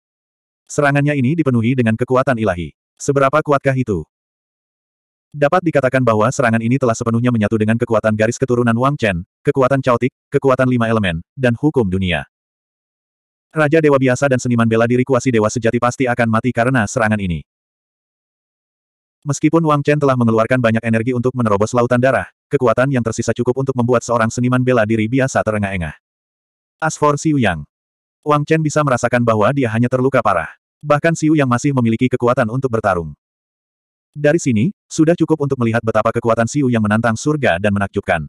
Serangannya ini dipenuhi dengan kekuatan ilahi. Seberapa kuatkah itu? Dapat dikatakan bahwa serangan ini telah sepenuhnya menyatu dengan kekuatan garis keturunan Wang Chen, kekuatan caotik, kekuatan lima elemen, dan hukum dunia. Raja Dewa Biasa dan seniman bela diri kuasi Dewa Sejati pasti akan mati karena serangan ini. Meskipun Wang Chen telah mengeluarkan banyak energi untuk menerobos lautan darah, kekuatan yang tersisa cukup untuk membuat seorang seniman bela diri biasa terengah-engah. As for Xiu Yang, Wang Chen bisa merasakan bahwa dia hanya terluka parah. Bahkan Siu Yang masih memiliki kekuatan untuk bertarung. Dari sini, sudah cukup untuk melihat betapa kekuatan Siu yang menantang surga dan menakjubkan.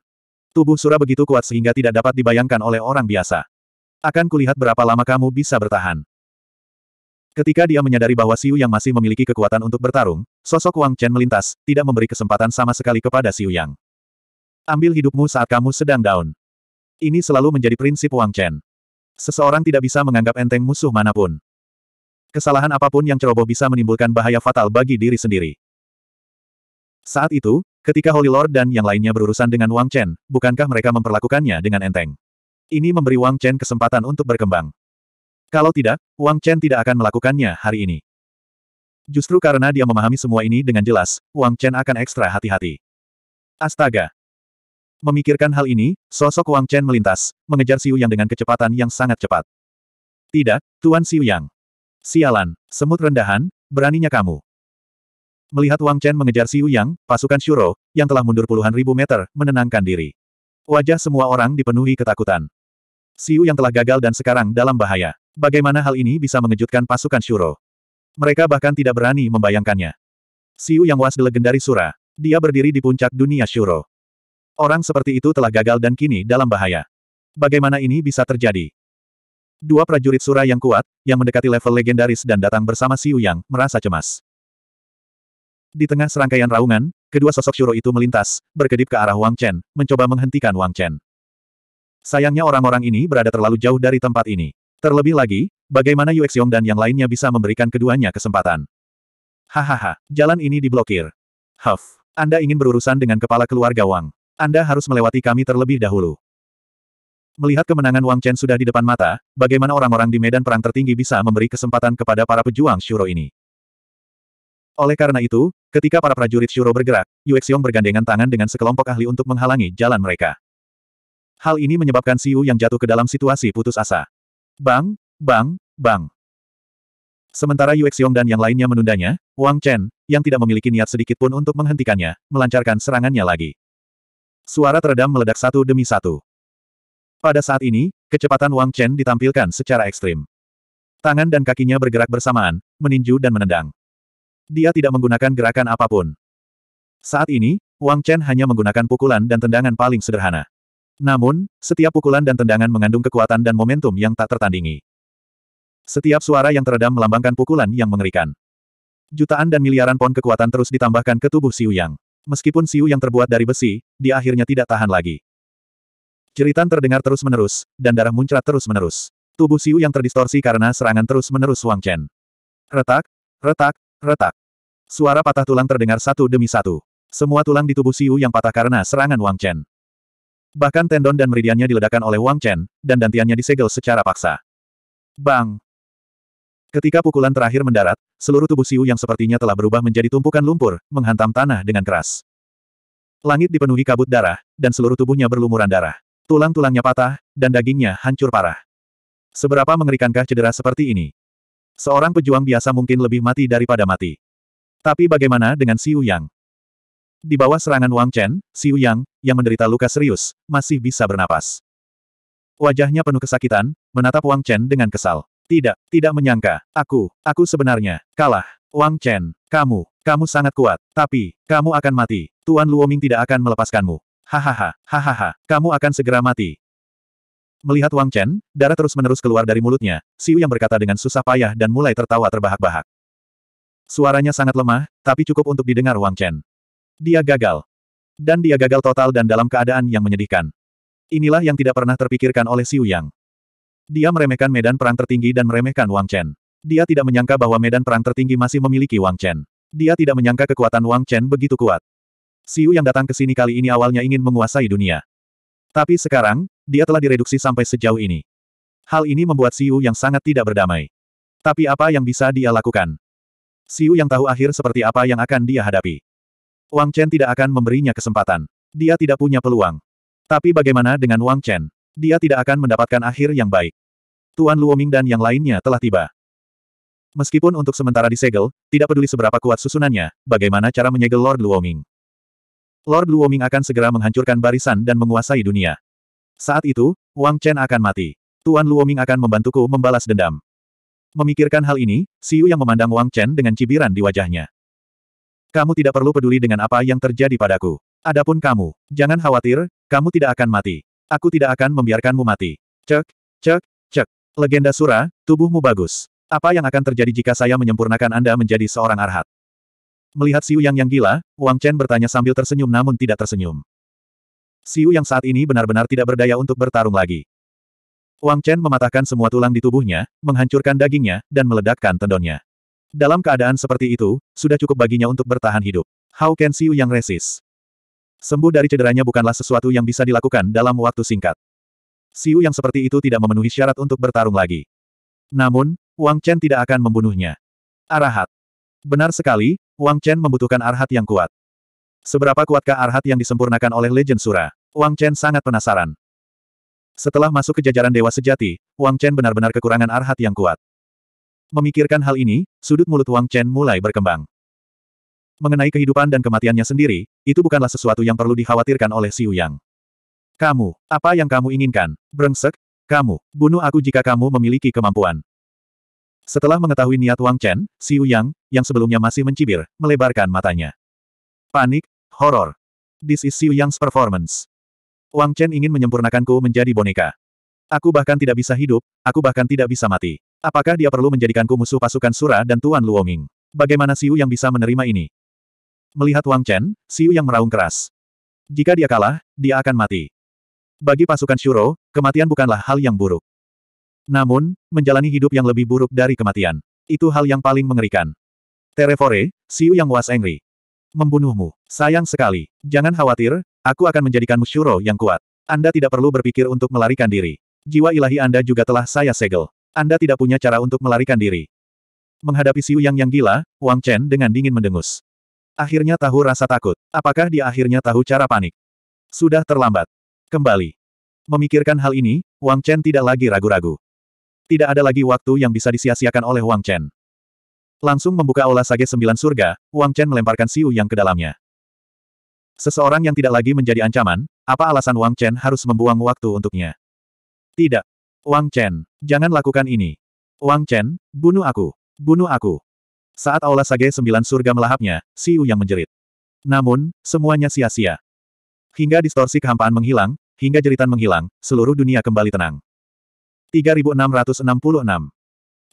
Tubuh Sura begitu kuat sehingga tidak dapat dibayangkan oleh orang biasa. Akan kulihat berapa lama kamu bisa bertahan. Ketika dia menyadari bahwa Siu yang masih memiliki kekuatan untuk bertarung, sosok Wang Chen melintas, tidak memberi kesempatan sama sekali kepada Siu yang. Ambil hidupmu saat kamu sedang down. Ini selalu menjadi prinsip Wang Chen. Seseorang tidak bisa menganggap enteng musuh manapun. Kesalahan apapun yang ceroboh bisa menimbulkan bahaya fatal bagi diri sendiri. Saat itu, ketika Holy Lord dan yang lainnya berurusan dengan Wang Chen, bukankah mereka memperlakukannya dengan enteng? Ini memberi Wang Chen kesempatan untuk berkembang. Kalau tidak, Wang Chen tidak akan melakukannya hari ini. Justru karena dia memahami semua ini dengan jelas, Wang Chen akan ekstra hati-hati. Astaga! Memikirkan hal ini, sosok Wang Chen melintas, mengejar Xiu Yang dengan kecepatan yang sangat cepat. Tidak, Tuan Xiu Yang. Sialan, semut rendahan, beraninya kamu. Melihat Wang Chen mengejar Xiu Yang, pasukan Shuro, yang telah mundur puluhan ribu meter, menenangkan diri. Wajah semua orang dipenuhi ketakutan. Xiu yang telah gagal dan sekarang dalam bahaya. Bagaimana hal ini bisa mengejutkan pasukan Shuro? Mereka bahkan tidak berani membayangkannya. Xiu yang was legendaris Sura. Dia berdiri di puncak dunia Shuro. Orang seperti itu telah gagal dan kini dalam bahaya. Bagaimana ini bisa terjadi? Dua prajurit Sura yang kuat, yang mendekati level legendaris dan datang bersama Xiu Yang, merasa cemas. Di tengah serangkaian raungan, kedua sosok Shuro itu melintas, berkedip ke arah Wang Chen, mencoba menghentikan Wang Chen. Sayangnya orang-orang ini berada terlalu jauh dari tempat ini. Terlebih lagi, bagaimana Yue Xiong dan yang lainnya bisa memberikan keduanya kesempatan. Hahaha, jalan ini diblokir. Huff, Anda ingin berurusan dengan kepala keluarga Wang. Anda harus melewati kami terlebih dahulu. Melihat kemenangan Wang Chen sudah di depan mata, bagaimana orang-orang di medan perang tertinggi bisa memberi kesempatan kepada para pejuang Shuro ini. Oleh karena itu, ketika para prajurit Shuro bergerak, Yue Xiong bergandengan tangan dengan sekelompok ahli untuk menghalangi jalan mereka. Hal ini menyebabkan Siu yang jatuh ke dalam situasi putus asa. Bang, bang, bang. Sementara Yue Xiong dan yang lainnya menundanya, Wang Chen, yang tidak memiliki niat sedikit pun untuk menghentikannya, melancarkan serangannya lagi. Suara teredam meledak satu demi satu. Pada saat ini, kecepatan Wang Chen ditampilkan secara ekstrim. Tangan dan kakinya bergerak bersamaan, meninju dan menendang. Dia tidak menggunakan gerakan apapun. Saat ini, Wang Chen hanya menggunakan pukulan dan tendangan paling sederhana. Namun, setiap pukulan dan tendangan mengandung kekuatan dan momentum yang tak tertandingi. Setiap suara yang teredam melambangkan pukulan yang mengerikan. Jutaan dan miliaran pon kekuatan terus ditambahkan ke tubuh Siu Yang. Meskipun Siu Yang terbuat dari besi, dia akhirnya tidak tahan lagi. Ceritan terdengar terus-menerus, dan darah muncrat terus-menerus. Tubuh Siu Yang terdistorsi karena serangan terus-menerus Wang Chen. Retak, retak, Retak. Suara patah tulang terdengar satu demi satu. Semua tulang di tubuh Siu yang patah karena serangan Wang Chen. Bahkan tendon dan meridiannya diledakkan oleh Wang Chen, dan dantiannya disegel secara paksa. Bang! Ketika pukulan terakhir mendarat, seluruh tubuh Siu yang sepertinya telah berubah menjadi tumpukan lumpur, menghantam tanah dengan keras. Langit dipenuhi kabut darah, dan seluruh tubuhnya berlumuran darah. Tulang-tulangnya patah, dan dagingnya hancur parah. Seberapa mengerikankah cedera seperti ini? Seorang pejuang biasa mungkin lebih mati daripada mati. Tapi bagaimana dengan Siu Yang? Di bawah serangan Wang Chen, Siu Yang, yang menderita luka serius, masih bisa bernapas. Wajahnya penuh kesakitan, menatap Wang Chen dengan kesal. Tidak, tidak menyangka. Aku, aku sebenarnya, kalah. Wang Chen, kamu, kamu sangat kuat, tapi, kamu akan mati. Tuan Luoming tidak akan melepaskanmu. Hahaha, hahaha, kamu akan segera mati. Melihat Wang Chen, darah terus-menerus keluar dari mulutnya, Siu yang berkata dengan susah payah dan mulai tertawa terbahak-bahak. Suaranya sangat lemah, tapi cukup untuk didengar Wang Chen. Dia gagal. Dan dia gagal total dan dalam keadaan yang menyedihkan. Inilah yang tidak pernah terpikirkan oleh Siu Yang. Dia meremehkan medan perang tertinggi dan meremehkan Wang Chen. Dia tidak menyangka bahwa medan perang tertinggi masih memiliki Wang Chen. Dia tidak menyangka kekuatan Wang Chen begitu kuat. Siu yang datang ke sini kali ini awalnya ingin menguasai dunia. Tapi sekarang, dia telah direduksi sampai sejauh ini. Hal ini membuat Siu yang sangat tidak berdamai. Tapi apa yang bisa dia lakukan? Siu yang tahu akhir seperti apa yang akan dia hadapi. Wang Chen tidak akan memberinya kesempatan. Dia tidak punya peluang. Tapi bagaimana dengan Wang Chen? Dia tidak akan mendapatkan akhir yang baik. Tuan Luoming dan yang lainnya telah tiba. Meskipun untuk sementara disegel, tidak peduli seberapa kuat susunannya, bagaimana cara menyegel Lord Luoming. Lord Luoming akan segera menghancurkan barisan dan menguasai dunia. Saat itu, Wang Chen akan mati. Tuan Luoming akan membantuku membalas dendam. Memikirkan hal ini, Siu yang memandang Wang Chen dengan cibiran di wajahnya. Kamu tidak perlu peduli dengan apa yang terjadi padaku. Adapun kamu, jangan khawatir, kamu tidak akan mati. Aku tidak akan membiarkanmu mati. Cek, cek, cek. Legenda Sura, tubuhmu bagus. Apa yang akan terjadi jika saya menyempurnakan Anda menjadi seorang arhat? Melihat Siu Yang yang gila, Wang Chen bertanya sambil tersenyum namun tidak tersenyum. Siu yang saat ini benar-benar tidak berdaya untuk bertarung lagi. Wang Chen mematahkan semua tulang di tubuhnya, menghancurkan dagingnya, dan meledakkan tendonnya. Dalam keadaan seperti itu, sudah cukup baginya untuk bertahan hidup. How can Siu yang resist? Sembuh dari cederanya bukanlah sesuatu yang bisa dilakukan dalam waktu singkat. Siu yang seperti itu tidak memenuhi syarat untuk bertarung lagi. Namun, Wang Chen tidak akan membunuhnya. Arahat. Benar sekali, Wang Chen membutuhkan arhat yang kuat. Seberapa kuatkah arhat yang disempurnakan oleh Legend Sura? Wang Chen sangat penasaran. Setelah masuk ke jajaran Dewa Sejati, Wang Chen benar-benar kekurangan arhat yang kuat. Memikirkan hal ini, sudut mulut Wang Chen mulai berkembang. Mengenai kehidupan dan kematiannya sendiri, itu bukanlah sesuatu yang perlu dikhawatirkan oleh Xiu Yang. Kamu, apa yang kamu inginkan? Brengsek, kamu, bunuh aku jika kamu memiliki kemampuan. Setelah mengetahui niat Wang Chen, Xiu Yang, yang sebelumnya masih mencibir, melebarkan matanya. Panik, horor. This is Xiu Yang's performance. Wang Chen ingin menyempurnakanku menjadi boneka. Aku bahkan tidak bisa hidup, aku bahkan tidak bisa mati. Apakah dia perlu menjadikanku musuh pasukan Sura dan Tuan Luoming? Bagaimana Siu yang bisa menerima ini? Melihat Wang Chen, Siu yang meraung keras. Jika dia kalah, dia akan mati. Bagi pasukan Shuro, kematian bukanlah hal yang buruk. Namun, menjalani hidup yang lebih buruk dari kematian. Itu hal yang paling mengerikan. Terefore, Siu yang was angry. Membunuhmu. Sayang sekali. Jangan khawatir, Aku akan menjadikanmu syuro yang kuat. Anda tidak perlu berpikir untuk melarikan diri. Jiwa ilahi Anda juga telah saya segel. Anda tidak punya cara untuk melarikan diri. Menghadapi Siu Yang yang gila, Wang Chen dengan dingin mendengus. Akhirnya tahu rasa takut. Apakah dia akhirnya tahu cara panik? Sudah terlambat. Kembali. Memikirkan hal ini, Wang Chen tidak lagi ragu-ragu. Tidak ada lagi waktu yang bisa disia-siakan oleh Wang Chen. Langsung membuka olah sage sembilan surga, Wang Chen melemparkan Siu Yang ke dalamnya. Seseorang yang tidak lagi menjadi ancaman, apa alasan Wang Chen harus membuang waktu untuknya? Tidak. Wang Chen, jangan lakukan ini. Wang Chen, bunuh aku. Bunuh aku. Saat Aula Sage Sembilan Surga melahapnya, Siu yang menjerit. Namun, semuanya sia-sia. Hingga distorsi kehampaan menghilang, hingga jeritan menghilang, seluruh dunia kembali tenang. 3666.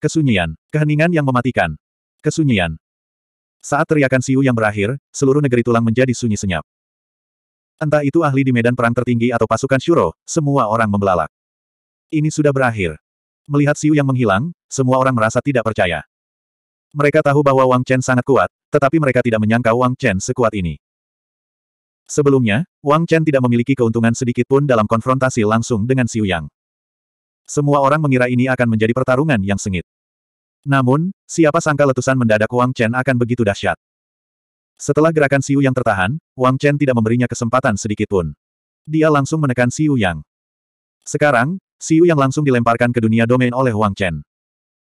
Kesunyian, keheningan yang mematikan. Kesunyian. Saat teriakan Siu yang berakhir, seluruh negeri tulang menjadi sunyi senyap. Entah itu ahli di medan perang tertinggi atau pasukan Shuro, semua orang membelalak. Ini sudah berakhir. Melihat Siu yang menghilang, semua orang merasa tidak percaya. Mereka tahu bahwa Wang Chen sangat kuat, tetapi mereka tidak menyangka Wang Chen sekuat ini. Sebelumnya, Wang Chen tidak memiliki keuntungan sedikit pun dalam konfrontasi langsung dengan Siu Yang. Semua orang mengira ini akan menjadi pertarungan yang sengit. Namun, siapa sangka letusan mendadak Wang Chen akan begitu dahsyat. Setelah gerakan Siu Yang tertahan, Wang Chen tidak memberinya kesempatan sedikitpun. Dia langsung menekan Siu Yang. Sekarang, Siu Yang langsung dilemparkan ke dunia domain oleh Wang Chen.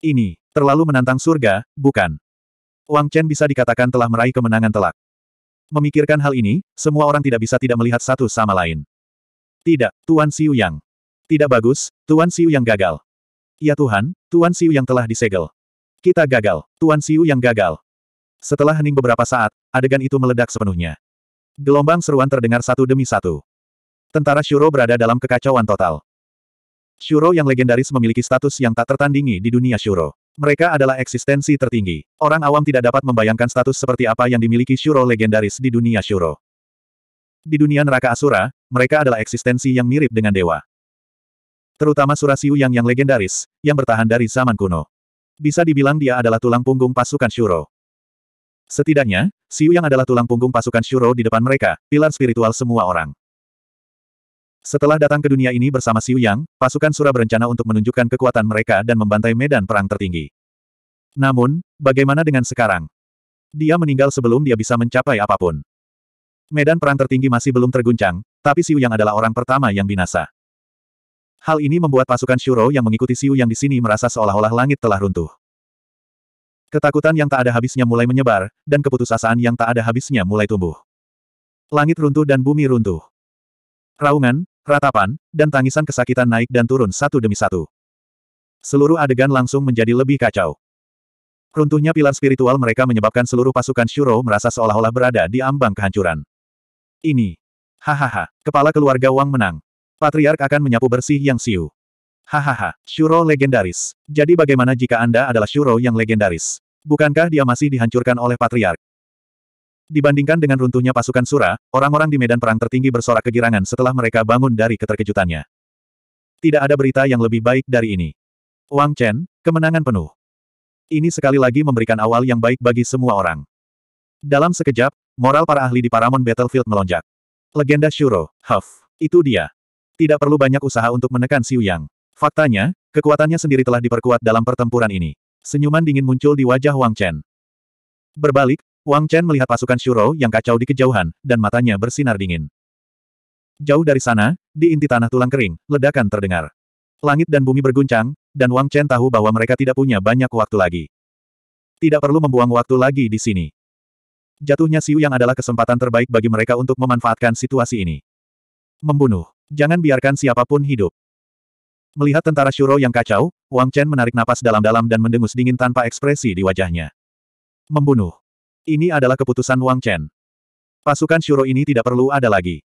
Ini, terlalu menantang surga, bukan? Wang Chen bisa dikatakan telah meraih kemenangan telak. Memikirkan hal ini, semua orang tidak bisa tidak melihat satu sama lain. Tidak, Tuan Siu Yang. Tidak bagus, Tuan Siu Yang gagal. Ya Tuhan, Tuan Siu Yang telah disegel. Kita gagal, Tuan Siu Yang gagal. Setelah hening beberapa saat, adegan itu meledak sepenuhnya. Gelombang seruan terdengar satu demi satu. Tentara Shuro berada dalam kekacauan total. Shuro yang legendaris memiliki status yang tak tertandingi di dunia Shuro. Mereka adalah eksistensi tertinggi. Orang awam tidak dapat membayangkan status seperti apa yang dimiliki Shuro legendaris di dunia Shuro. Di dunia neraka Asura, mereka adalah eksistensi yang mirip dengan dewa. Terutama Surasiu yang yang legendaris, yang bertahan dari zaman kuno. Bisa dibilang dia adalah tulang punggung pasukan Shuro. Setidaknya, Siu Yang adalah tulang punggung pasukan Shuro di depan mereka, pilar spiritual semua orang. Setelah datang ke dunia ini bersama Siu Yang, pasukan Sura berencana untuk menunjukkan kekuatan mereka dan membantai medan perang tertinggi. Namun, bagaimana dengan sekarang? Dia meninggal sebelum dia bisa mencapai apapun. Medan perang tertinggi masih belum terguncang, tapi Siu Yang adalah orang pertama yang binasa. Hal ini membuat pasukan Shuro yang mengikuti Siu Yang di sini merasa seolah-olah langit telah runtuh. Ketakutan yang tak ada habisnya mulai menyebar, dan keputusasaan yang tak ada habisnya mulai tumbuh. Langit runtuh dan bumi runtuh. Raungan, ratapan, dan tangisan kesakitan naik dan turun satu demi satu. Seluruh adegan langsung menjadi lebih kacau. Runtuhnya pilar spiritual mereka menyebabkan seluruh pasukan Shuro merasa seolah-olah berada di ambang kehancuran. Ini. Hahaha, kepala keluarga Wang menang. Patriark akan menyapu bersih Yang Siu. Hahaha, Shuro legendaris. Jadi bagaimana jika Anda adalah Shuro yang legendaris? Bukankah dia masih dihancurkan oleh Patriark? Dibandingkan dengan runtuhnya pasukan Sura, orang-orang di medan perang tertinggi bersorak kegirangan setelah mereka bangun dari keterkejutannya. Tidak ada berita yang lebih baik dari ini. Wang Chen, kemenangan penuh. Ini sekali lagi memberikan awal yang baik bagi semua orang. Dalam sekejap, moral para ahli di Paramount Battlefield melonjak. Legenda Shuro, Huff, itu dia. Tidak perlu banyak usaha untuk menekan Siu Yang. Faktanya, kekuatannya sendiri telah diperkuat dalam pertempuran ini. Senyuman dingin muncul di wajah Wang Chen. Berbalik, Wang Chen melihat pasukan Shuro yang kacau di kejauhan, dan matanya bersinar dingin. Jauh dari sana, di inti tanah tulang kering, ledakan terdengar. Langit dan bumi berguncang, dan Wang Chen tahu bahwa mereka tidak punya banyak waktu lagi. Tidak perlu membuang waktu lagi di sini. Jatuhnya Siu yang adalah kesempatan terbaik bagi mereka untuk memanfaatkan situasi ini. Membunuh. Jangan biarkan siapapun hidup. Melihat tentara Shuro yang kacau, Wang Chen menarik napas dalam-dalam dan mendengus dingin tanpa ekspresi di wajahnya. Membunuh. Ini adalah keputusan Wang Chen. Pasukan Shuro ini tidak perlu ada lagi.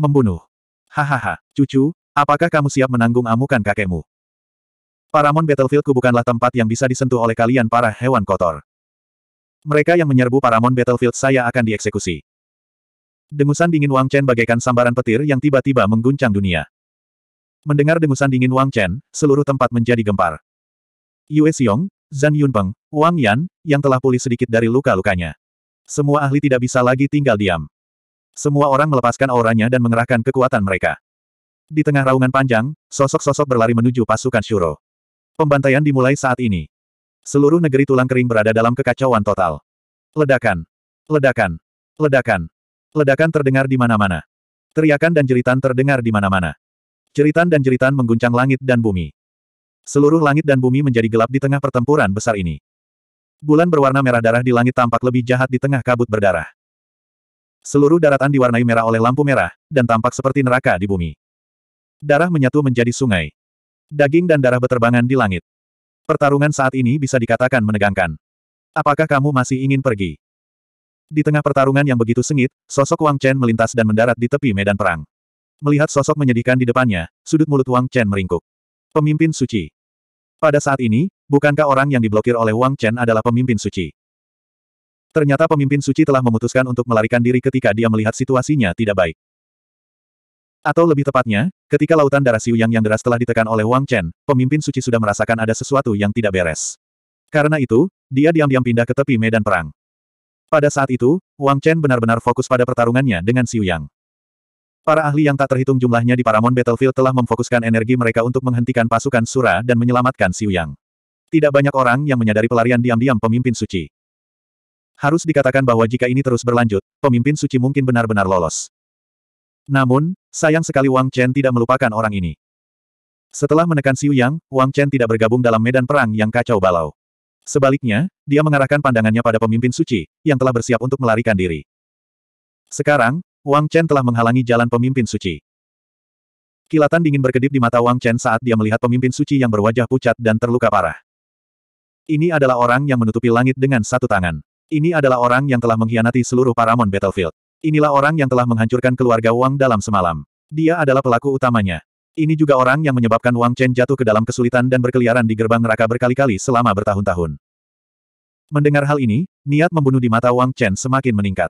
Membunuh. Hahaha, cucu, apakah kamu siap menanggung amukan kakekmu? Paramon Battlefieldku bukanlah tempat yang bisa disentuh oleh kalian para hewan kotor. Mereka yang menyerbu Paramon Battlefield saya akan dieksekusi. Dengusan dingin Wang Chen bagaikan sambaran petir yang tiba-tiba mengguncang dunia. Mendengar dengusan dingin Wang Chen, seluruh tempat menjadi gempar. Yue Xiong, Zhan Yunpeng, Wang Yan, yang telah pulih sedikit dari luka-lukanya. Semua ahli tidak bisa lagi tinggal diam. Semua orang melepaskan auranya dan mengerahkan kekuatan mereka. Di tengah raungan panjang, sosok-sosok berlari menuju pasukan Shuro. Pembantaian dimulai saat ini. Seluruh negeri tulang kering berada dalam kekacauan total. Ledakan. Ledakan. Ledakan. Ledakan terdengar di mana-mana. Teriakan dan jeritan terdengar di mana-mana. Jeritan dan jeritan mengguncang langit dan bumi. Seluruh langit dan bumi menjadi gelap di tengah pertempuran besar ini. Bulan berwarna merah darah di langit tampak lebih jahat di tengah kabut berdarah. Seluruh daratan diwarnai merah oleh lampu merah, dan tampak seperti neraka di bumi. Darah menyatu menjadi sungai. Daging dan darah beterbangan di langit. Pertarungan saat ini bisa dikatakan menegangkan. Apakah kamu masih ingin pergi? Di tengah pertarungan yang begitu sengit, sosok Wang Chen melintas dan mendarat di tepi medan perang. Melihat sosok menyedihkan di depannya, sudut mulut Wang Chen meringkuk. Pemimpin suci. Pada saat ini, bukankah orang yang diblokir oleh Wang Chen adalah pemimpin suci? Ternyata pemimpin suci telah memutuskan untuk melarikan diri ketika dia melihat situasinya tidak baik. Atau lebih tepatnya, ketika lautan darah Siu Yang yang deras telah ditekan oleh Wang Chen, pemimpin suci sudah merasakan ada sesuatu yang tidak beres. Karena itu, dia diam-diam pindah ke tepi medan perang. Pada saat itu, Wang Chen benar-benar fokus pada pertarungannya dengan Siu Yang. Para ahli yang tak terhitung jumlahnya di Paramount Battlefield telah memfokuskan energi mereka untuk menghentikan pasukan Sura dan menyelamatkan Xiu Yang. Tidak banyak orang yang menyadari pelarian diam-diam pemimpin suci. Harus dikatakan bahwa jika ini terus berlanjut, pemimpin suci mungkin benar-benar lolos. Namun, sayang sekali Wang Chen tidak melupakan orang ini. Setelah menekan Xiu Yang, Wang Chen tidak bergabung dalam medan perang yang kacau balau. Sebaliknya, dia mengarahkan pandangannya pada pemimpin suci, yang telah bersiap untuk melarikan diri. Sekarang, Wang Chen telah menghalangi jalan pemimpin suci. Kilatan dingin berkedip di mata Wang Chen saat dia melihat pemimpin suci yang berwajah pucat dan terluka parah. Ini adalah orang yang menutupi langit dengan satu tangan. Ini adalah orang yang telah mengkhianati seluruh Paramon Battlefield. Inilah orang yang telah menghancurkan keluarga Wang dalam semalam. Dia adalah pelaku utamanya. Ini juga orang yang menyebabkan Wang Chen jatuh ke dalam kesulitan dan berkeliaran di gerbang neraka berkali-kali selama bertahun-tahun. Mendengar hal ini, niat membunuh di mata Wang Chen semakin meningkat.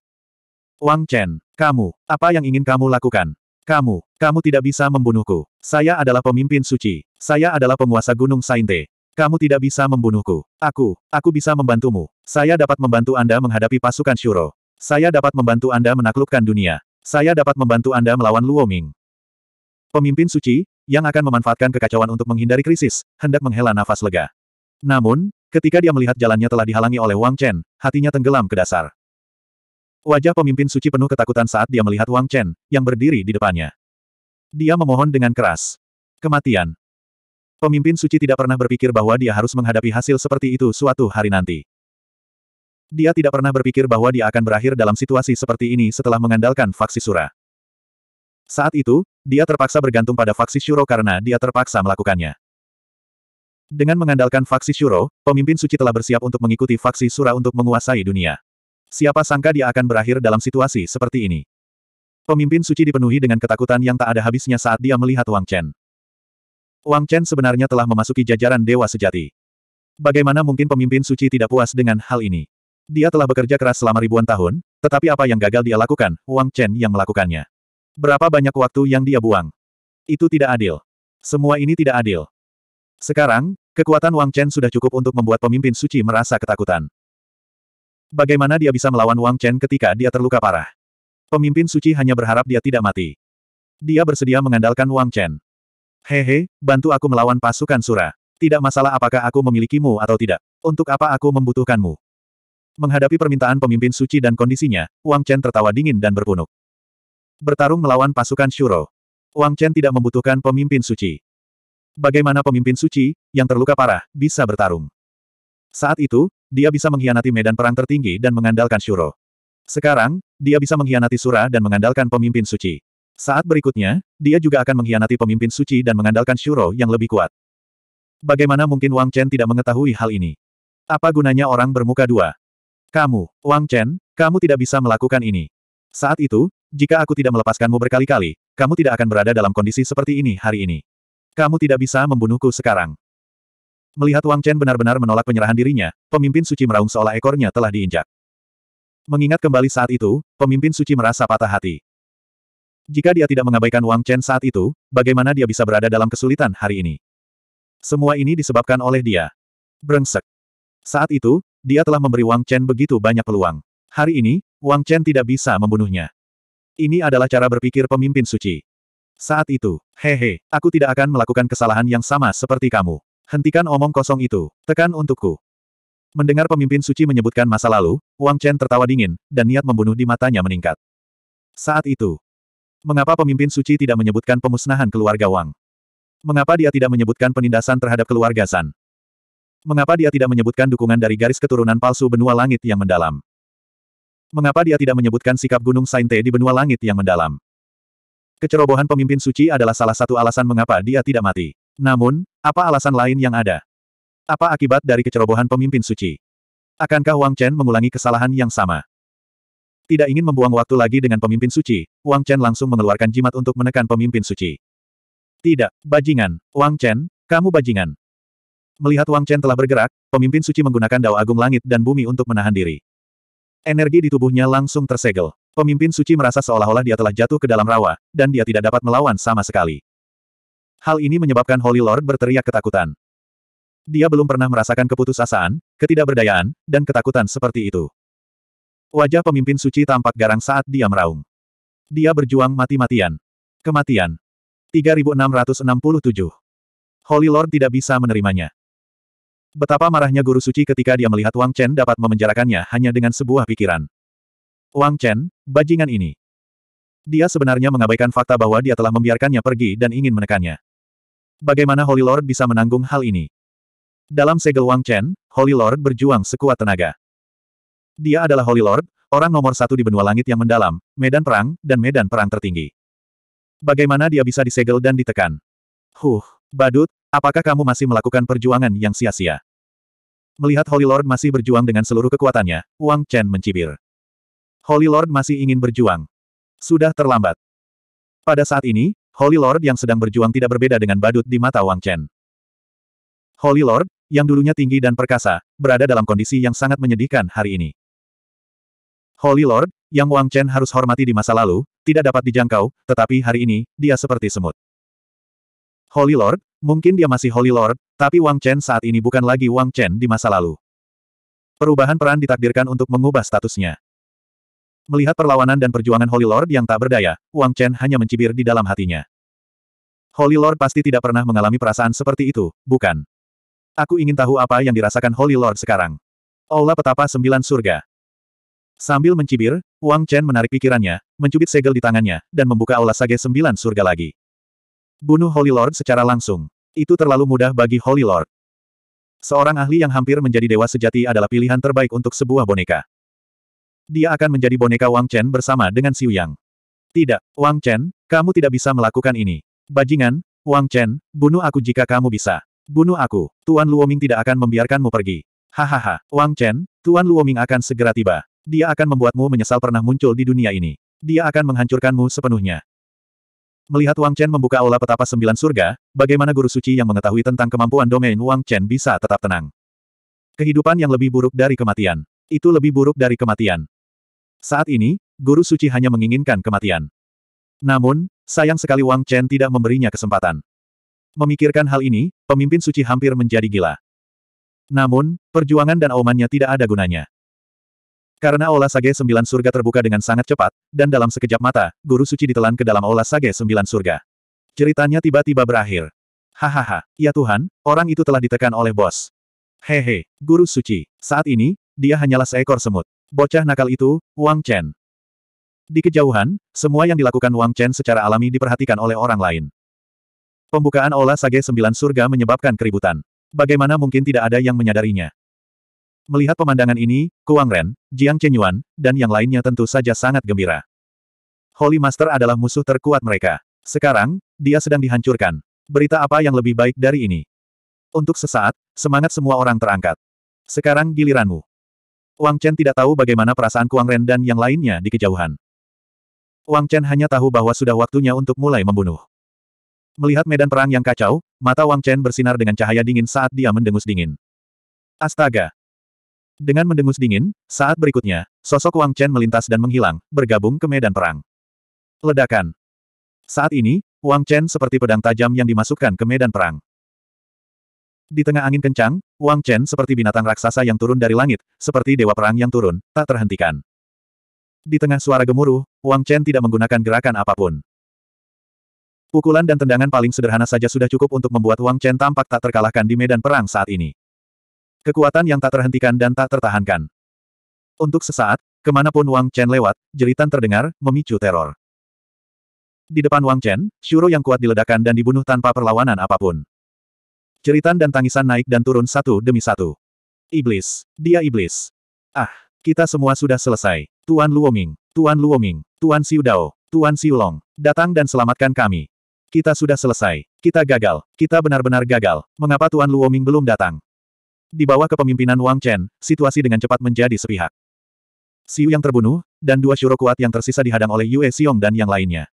Wang Chen, kamu, apa yang ingin kamu lakukan? Kamu, kamu tidak bisa membunuhku. Saya adalah pemimpin suci. Saya adalah penguasa Gunung Sainte. Kamu tidak bisa membunuhku. Aku, aku bisa membantumu. Saya dapat membantu Anda menghadapi pasukan Shuro. Saya dapat membantu Anda menaklukkan dunia. Saya dapat membantu Anda melawan Luoming. Pemimpin suci, yang akan memanfaatkan kekacauan untuk menghindari krisis, hendak menghela nafas lega. Namun, ketika dia melihat jalannya telah dihalangi oleh Wang Chen, hatinya tenggelam ke dasar. Wajah pemimpin suci penuh ketakutan saat dia melihat Wang Chen, yang berdiri di depannya. Dia memohon dengan keras. Kematian. Pemimpin suci tidak pernah berpikir bahwa dia harus menghadapi hasil seperti itu suatu hari nanti. Dia tidak pernah berpikir bahwa dia akan berakhir dalam situasi seperti ini setelah mengandalkan faksi Sura. Saat itu, dia terpaksa bergantung pada faksi Shuro karena dia terpaksa melakukannya. Dengan mengandalkan faksi Shuro, pemimpin suci telah bersiap untuk mengikuti faksi Sura untuk menguasai dunia. Siapa sangka dia akan berakhir dalam situasi seperti ini. Pemimpin suci dipenuhi dengan ketakutan yang tak ada habisnya saat dia melihat Wang Chen. Wang Chen sebenarnya telah memasuki jajaran dewa sejati. Bagaimana mungkin pemimpin suci tidak puas dengan hal ini? Dia telah bekerja keras selama ribuan tahun, tetapi apa yang gagal dia lakukan, Wang Chen yang melakukannya. Berapa banyak waktu yang dia buang? Itu tidak adil. Semua ini tidak adil. Sekarang, kekuatan Wang Chen sudah cukup untuk membuat pemimpin suci merasa ketakutan. Bagaimana dia bisa melawan Wang Chen ketika dia terluka parah? Pemimpin suci hanya berharap dia tidak mati. Dia bersedia mengandalkan Wang Chen. Hehe, bantu aku melawan pasukan Sura. Tidak masalah apakah aku memilikimu atau tidak. Untuk apa aku membutuhkanmu? Menghadapi permintaan pemimpin suci dan kondisinya, Wang Chen tertawa dingin dan berpunuk. Bertarung melawan pasukan Shuro. Wang Chen tidak membutuhkan pemimpin suci. Bagaimana pemimpin suci, yang terluka parah, bisa bertarung? Saat itu, dia bisa mengkhianati medan perang tertinggi dan mengandalkan Shuro. Sekarang, dia bisa mengkhianati Sura dan mengandalkan pemimpin suci. Saat berikutnya, dia juga akan mengkhianati pemimpin suci dan mengandalkan Shuro yang lebih kuat. Bagaimana mungkin Wang Chen tidak mengetahui hal ini? Apa gunanya orang bermuka dua? Kamu, Wang Chen, kamu tidak bisa melakukan ini. Saat itu, jika aku tidak melepaskanmu berkali-kali, kamu tidak akan berada dalam kondisi seperti ini hari ini. Kamu tidak bisa membunuhku sekarang. Melihat Wang Chen benar-benar menolak penyerahan dirinya, pemimpin suci meraung seolah ekornya telah diinjak. Mengingat kembali saat itu, pemimpin suci merasa patah hati. Jika dia tidak mengabaikan Wang Chen saat itu, bagaimana dia bisa berada dalam kesulitan hari ini? Semua ini disebabkan oleh dia. Brengsek. Saat itu, dia telah memberi Wang Chen begitu banyak peluang. Hari ini, Wang Chen tidak bisa membunuhnya. Ini adalah cara berpikir pemimpin suci. Saat itu, hehe, aku tidak akan melakukan kesalahan yang sama seperti kamu. Hentikan omong kosong itu. Tekan untukku. Mendengar pemimpin suci menyebutkan masa lalu, Wang Chen tertawa dingin, dan niat membunuh di matanya meningkat. Saat itu, mengapa pemimpin suci tidak menyebutkan pemusnahan keluarga Wang? Mengapa dia tidak menyebutkan penindasan terhadap keluarga San? Mengapa dia tidak menyebutkan dukungan dari garis keturunan palsu benua langit yang mendalam? Mengapa dia tidak menyebutkan sikap Gunung Sainte di benua langit yang mendalam? Kecerobohan pemimpin suci adalah salah satu alasan mengapa dia tidak mati. Namun, apa alasan lain yang ada? Apa akibat dari kecerobohan pemimpin suci? Akankah Wang Chen mengulangi kesalahan yang sama? Tidak ingin membuang waktu lagi dengan pemimpin suci, Wang Chen langsung mengeluarkan jimat untuk menekan pemimpin suci. Tidak, bajingan. Wang Chen, kamu bajingan. Melihat Wang Chen telah bergerak, pemimpin suci menggunakan dao agung langit dan bumi untuk menahan diri. Energi di tubuhnya langsung tersegel. Pemimpin suci merasa seolah-olah dia telah jatuh ke dalam rawa, dan dia tidak dapat melawan sama sekali. Hal ini menyebabkan Holy Lord berteriak ketakutan. Dia belum pernah merasakan keputusasaan, ketidakberdayaan, dan ketakutan seperti itu. Wajah pemimpin suci tampak garang saat dia meraung. Dia berjuang mati-matian. Kematian. 3667. Holy Lord tidak bisa menerimanya. Betapa marahnya guru suci ketika dia melihat Wang Chen dapat memenjarakannya hanya dengan sebuah pikiran. Wang Chen, bajingan ini. Dia sebenarnya mengabaikan fakta bahwa dia telah membiarkannya pergi dan ingin menekannya. Bagaimana Holy Lord bisa menanggung hal ini? Dalam segel Wang Chen, Holy Lord berjuang sekuat tenaga. Dia adalah Holy Lord, orang nomor satu di benua langit yang mendalam, medan perang, dan medan perang tertinggi. Bagaimana dia bisa disegel dan ditekan? Huh, badut, apakah kamu masih melakukan perjuangan yang sia-sia? Melihat Holy Lord masih berjuang dengan seluruh kekuatannya, Wang Chen mencibir. Holy Lord masih ingin berjuang. Sudah terlambat. Pada saat ini, Holy Lord yang sedang berjuang tidak berbeda dengan badut di mata Wang Chen. Holy Lord, yang dulunya tinggi dan perkasa, berada dalam kondisi yang sangat menyedihkan hari ini. Holy Lord, yang Wang Chen harus hormati di masa lalu, tidak dapat dijangkau, tetapi hari ini, dia seperti semut. Holy Lord, mungkin dia masih Holy Lord, tapi Wang Chen saat ini bukan lagi Wang Chen di masa lalu. Perubahan peran ditakdirkan untuk mengubah statusnya. Melihat perlawanan dan perjuangan Holy Lord yang tak berdaya, Wang Chen hanya mencibir di dalam hatinya. Holy Lord pasti tidak pernah mengalami perasaan seperti itu, bukan? Aku ingin tahu apa yang dirasakan Holy Lord sekarang. Aula Petapa Sembilan Surga. Sambil mencibir, Wang Chen menarik pikirannya, mencubit segel di tangannya, dan membuka Aula Sage Sembilan Surga lagi. Bunuh Holy Lord secara langsung. Itu terlalu mudah bagi Holy Lord. Seorang ahli yang hampir menjadi dewa sejati adalah pilihan terbaik untuk sebuah boneka dia akan menjadi boneka Wang Chen bersama dengan Xiu Yang. Tidak, Wang Chen, kamu tidak bisa melakukan ini. Bajingan, Wang Chen, bunuh aku jika kamu bisa. Bunuh aku, Tuan Luoming tidak akan membiarkanmu pergi. Hahaha, Wang Chen, Tuan Luoming akan segera tiba. Dia akan membuatmu menyesal pernah muncul di dunia ini. Dia akan menghancurkanmu sepenuhnya. Melihat Wang Chen membuka aula petapa sembilan surga, bagaimana guru suci yang mengetahui tentang kemampuan domain Wang Chen bisa tetap tenang. Kehidupan yang lebih buruk dari kematian. Itu lebih buruk dari kematian. Saat ini, Guru Suci hanya menginginkan kematian. Namun, sayang sekali Wang Chen tidak memberinya kesempatan. Memikirkan hal ini, pemimpin suci hampir menjadi gila. Namun, perjuangan dan aumannya tidak ada gunanya. Karena olah sage sembilan surga terbuka dengan sangat cepat, dan dalam sekejap mata, guru suci ditelan ke dalam olah sage sembilan surga. Ceritanya tiba-tiba berakhir. Hahaha, ya Tuhan, orang itu telah ditekan oleh bos. Hehe, guru suci, saat ini, dia hanyalah seekor semut. Bocah nakal itu, Wang Chen. Di kejauhan, semua yang dilakukan Wang Chen secara alami diperhatikan oleh orang lain. Pembukaan olah Sage Sembilan Surga menyebabkan keributan. Bagaimana mungkin tidak ada yang menyadarinya? Melihat pemandangan ini, Kuang Ren, Jiang Chenyuan, dan yang lainnya tentu saja sangat gembira. Holy Master adalah musuh terkuat mereka. Sekarang, dia sedang dihancurkan. Berita apa yang lebih baik dari ini? Untuk sesaat, semangat semua orang terangkat. Sekarang giliranmu. Wang Chen tidak tahu bagaimana perasaan Kuang Ren dan yang lainnya di kejauhan. Wang Chen hanya tahu bahwa sudah waktunya untuk mulai membunuh. Melihat medan perang yang kacau, mata Wang Chen bersinar dengan cahaya dingin saat dia mendengus dingin. Astaga! Dengan mendengus dingin, saat berikutnya, sosok Wang Chen melintas dan menghilang, bergabung ke medan perang. Ledakan. Saat ini, Wang Chen seperti pedang tajam yang dimasukkan ke medan perang. Di tengah angin kencang, Wang Chen seperti binatang raksasa yang turun dari langit, seperti dewa perang yang turun, tak terhentikan. Di tengah suara gemuruh, Wang Chen tidak menggunakan gerakan apapun. Pukulan dan tendangan paling sederhana saja sudah cukup untuk membuat Wang Chen tampak tak terkalahkan di medan perang saat ini. Kekuatan yang tak terhentikan dan tak tertahankan. Untuk sesaat, kemanapun Wang Chen lewat, jeritan terdengar, memicu teror. Di depan Wang Chen, Shuro yang kuat diledakkan dan dibunuh tanpa perlawanan apapun. Ceritan dan tangisan naik dan turun satu demi satu. Iblis. Dia iblis. Ah, kita semua sudah selesai. Tuan Luoming, Tuan Luoming, Tuan Siudao, Tuan Siulong, datang dan selamatkan kami. Kita sudah selesai. Kita gagal. Kita benar-benar gagal. Mengapa Tuan Luoming belum datang? Di bawah kepemimpinan Wang Chen, situasi dengan cepat menjadi sepihak. Siu yang terbunuh, dan dua syuro kuat yang tersisa dihadang oleh Yue Xiong dan yang lainnya.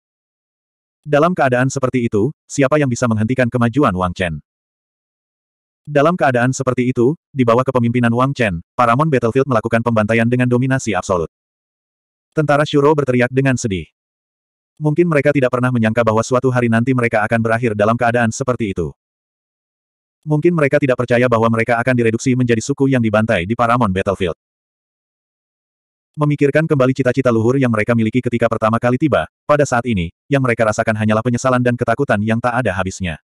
Dalam keadaan seperti itu, siapa yang bisa menghentikan kemajuan Wang Chen? Dalam keadaan seperti itu, di bawah kepemimpinan Wang Chen, Paramon Battlefield melakukan pembantaian dengan dominasi absolut. Tentara Shuro berteriak dengan sedih. Mungkin mereka tidak pernah menyangka bahwa suatu hari nanti mereka akan berakhir dalam keadaan seperti itu. Mungkin mereka tidak percaya bahwa mereka akan direduksi menjadi suku yang dibantai di Paramount Battlefield. Memikirkan kembali cita-cita luhur yang mereka miliki ketika pertama kali tiba, pada saat ini, yang mereka rasakan hanyalah penyesalan dan ketakutan yang tak ada habisnya.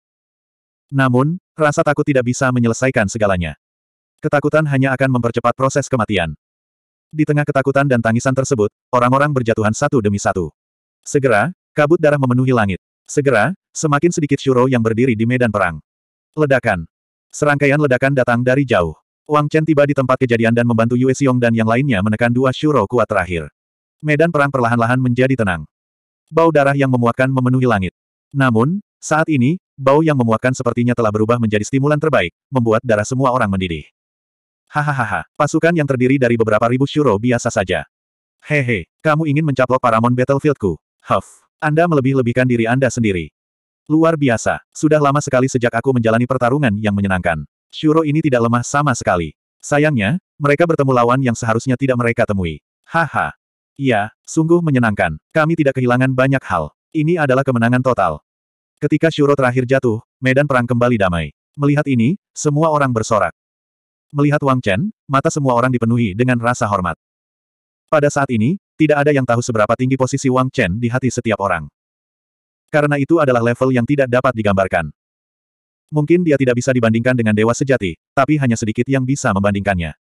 Namun, Rasa takut tidak bisa menyelesaikan segalanya. Ketakutan hanya akan mempercepat proses kematian. Di tengah ketakutan dan tangisan tersebut, orang-orang berjatuhan satu demi satu. Segera, kabut darah memenuhi langit. Segera, semakin sedikit Shuro yang berdiri di medan perang. Ledakan. Serangkaian ledakan datang dari jauh. Wang Chen tiba di tempat kejadian dan membantu Yue Xiong dan yang lainnya menekan dua Shuro kuat terakhir. Medan perang perlahan-lahan menjadi tenang. Bau darah yang memuakkan memenuhi langit. Namun, saat ini, bau yang memuakkan sepertinya telah berubah menjadi stimulan terbaik, membuat darah semua orang mendidih. Hahaha, pasukan yang terdiri dari beberapa ribu shuro biasa saja. Hehe, kamu ingin mencaplok paramon battlefieldku? Huff, Anda melebih-lebihkan diri Anda sendiri. Luar biasa, sudah lama sekali sejak aku menjalani pertarungan yang menyenangkan. shuro ini tidak lemah sama sekali. Sayangnya, mereka bertemu lawan yang seharusnya tidak mereka temui. Haha. Iya, sungguh menyenangkan. Kami tidak kehilangan banyak hal. Ini adalah kemenangan total. Ketika Shuro terakhir jatuh, medan perang kembali damai. Melihat ini, semua orang bersorak. Melihat Wang Chen, mata semua orang dipenuhi dengan rasa hormat. Pada saat ini, tidak ada yang tahu seberapa tinggi posisi Wang Chen di hati setiap orang. Karena itu adalah level yang tidak dapat digambarkan. Mungkin dia tidak bisa dibandingkan dengan dewa sejati, tapi hanya sedikit yang bisa membandingkannya.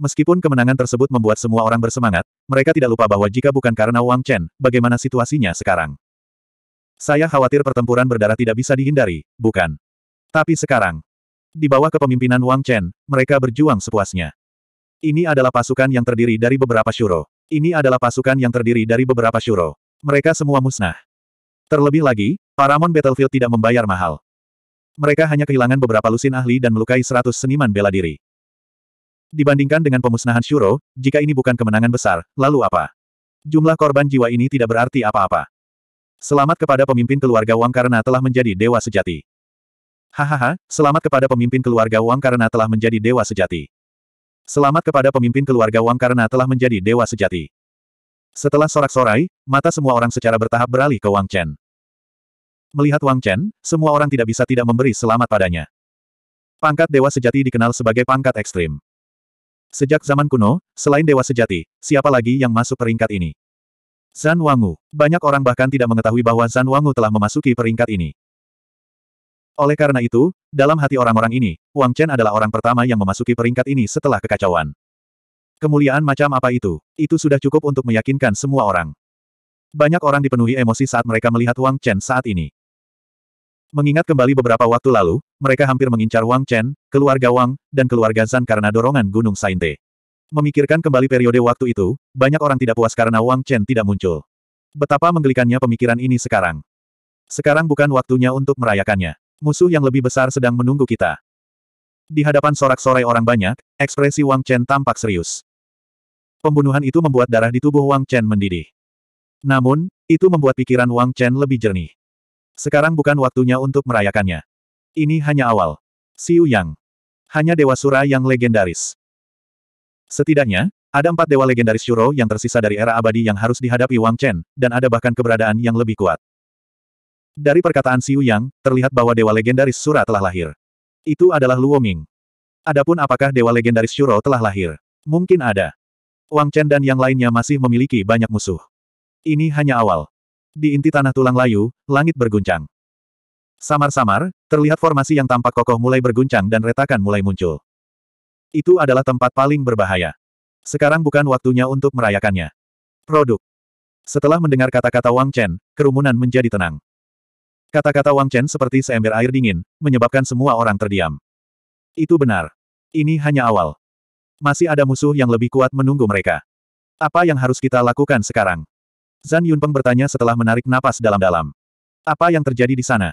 Meskipun kemenangan tersebut membuat semua orang bersemangat, mereka tidak lupa bahwa jika bukan karena Wang Chen, bagaimana situasinya sekarang. Saya khawatir pertempuran berdarah tidak bisa dihindari, bukan? Tapi sekarang, di bawah kepemimpinan Wang Chen, mereka berjuang sepuasnya. Ini adalah pasukan yang terdiri dari beberapa syuro. Ini adalah pasukan yang terdiri dari beberapa syuro. Mereka semua musnah. Terlebih lagi, Paramon Battlefield tidak membayar mahal. Mereka hanya kehilangan beberapa lusin ahli dan melukai seratus seniman bela diri. Dibandingkan dengan pemusnahan shuro, jika ini bukan kemenangan besar, lalu apa? Jumlah korban jiwa ini tidak berarti apa-apa. Selamat kepada pemimpin keluarga Wang karena telah menjadi dewa sejati. Hahaha, selamat kepada pemimpin keluarga Wang karena telah menjadi dewa sejati. Selamat kepada pemimpin keluarga Wang karena telah menjadi dewa sejati. Setelah sorak-sorai, mata semua orang secara bertahap beralih ke Wang Chen. Melihat Wang Chen, semua orang tidak bisa tidak memberi selamat padanya. Pangkat dewa sejati dikenal sebagai pangkat ekstrim. Sejak zaman kuno, selain dewa sejati, siapa lagi yang masuk peringkat ini? Zan Wangu. Banyak orang bahkan tidak mengetahui bahwa Zan Wangu telah memasuki peringkat ini. Oleh karena itu, dalam hati orang-orang ini, Wang Chen adalah orang pertama yang memasuki peringkat ini setelah kekacauan. Kemuliaan macam apa itu? Itu sudah cukup untuk meyakinkan semua orang. Banyak orang dipenuhi emosi saat mereka melihat Wang Chen saat ini. Mengingat kembali beberapa waktu lalu, mereka hampir mengincar Wang Chen, keluarga Wang, dan keluarga Zan karena dorongan Gunung Sainte. Memikirkan kembali periode waktu itu, banyak orang tidak puas karena Wang Chen tidak muncul. Betapa menggelikannya pemikiran ini sekarang. Sekarang bukan waktunya untuk merayakannya. Musuh yang lebih besar sedang menunggu kita. Di hadapan sorak-sorai orang banyak, ekspresi Wang Chen tampak serius. Pembunuhan itu membuat darah di tubuh Wang Chen mendidih. Namun, itu membuat pikiran Wang Chen lebih jernih. Sekarang bukan waktunya untuk merayakannya. Ini hanya awal. Siu Yang. Hanya Dewa Sura yang legendaris. Setidaknya, ada empat dewa legendaris Shuro yang tersisa dari era abadi yang harus dihadapi Wang Chen, dan ada bahkan keberadaan yang lebih kuat. Dari perkataan Xiu Yang, terlihat bahwa dewa legendaris Sura telah lahir. Itu adalah Luo Ming. Adapun apakah dewa legendaris Shuro telah lahir? Mungkin ada. Wang Chen dan yang lainnya masih memiliki banyak musuh. Ini hanya awal. Di inti tanah tulang layu, langit berguncang. Samar-samar, terlihat formasi yang tampak kokoh mulai berguncang dan retakan mulai muncul. Itu adalah tempat paling berbahaya. Sekarang bukan waktunya untuk merayakannya. Produk. Setelah mendengar kata-kata Wang Chen, kerumunan menjadi tenang. Kata-kata Wang Chen seperti seember air dingin, menyebabkan semua orang terdiam. Itu benar. Ini hanya awal. Masih ada musuh yang lebih kuat menunggu mereka. Apa yang harus kita lakukan sekarang? Zan Yunpeng bertanya setelah menarik napas dalam-dalam. Apa yang terjadi di sana?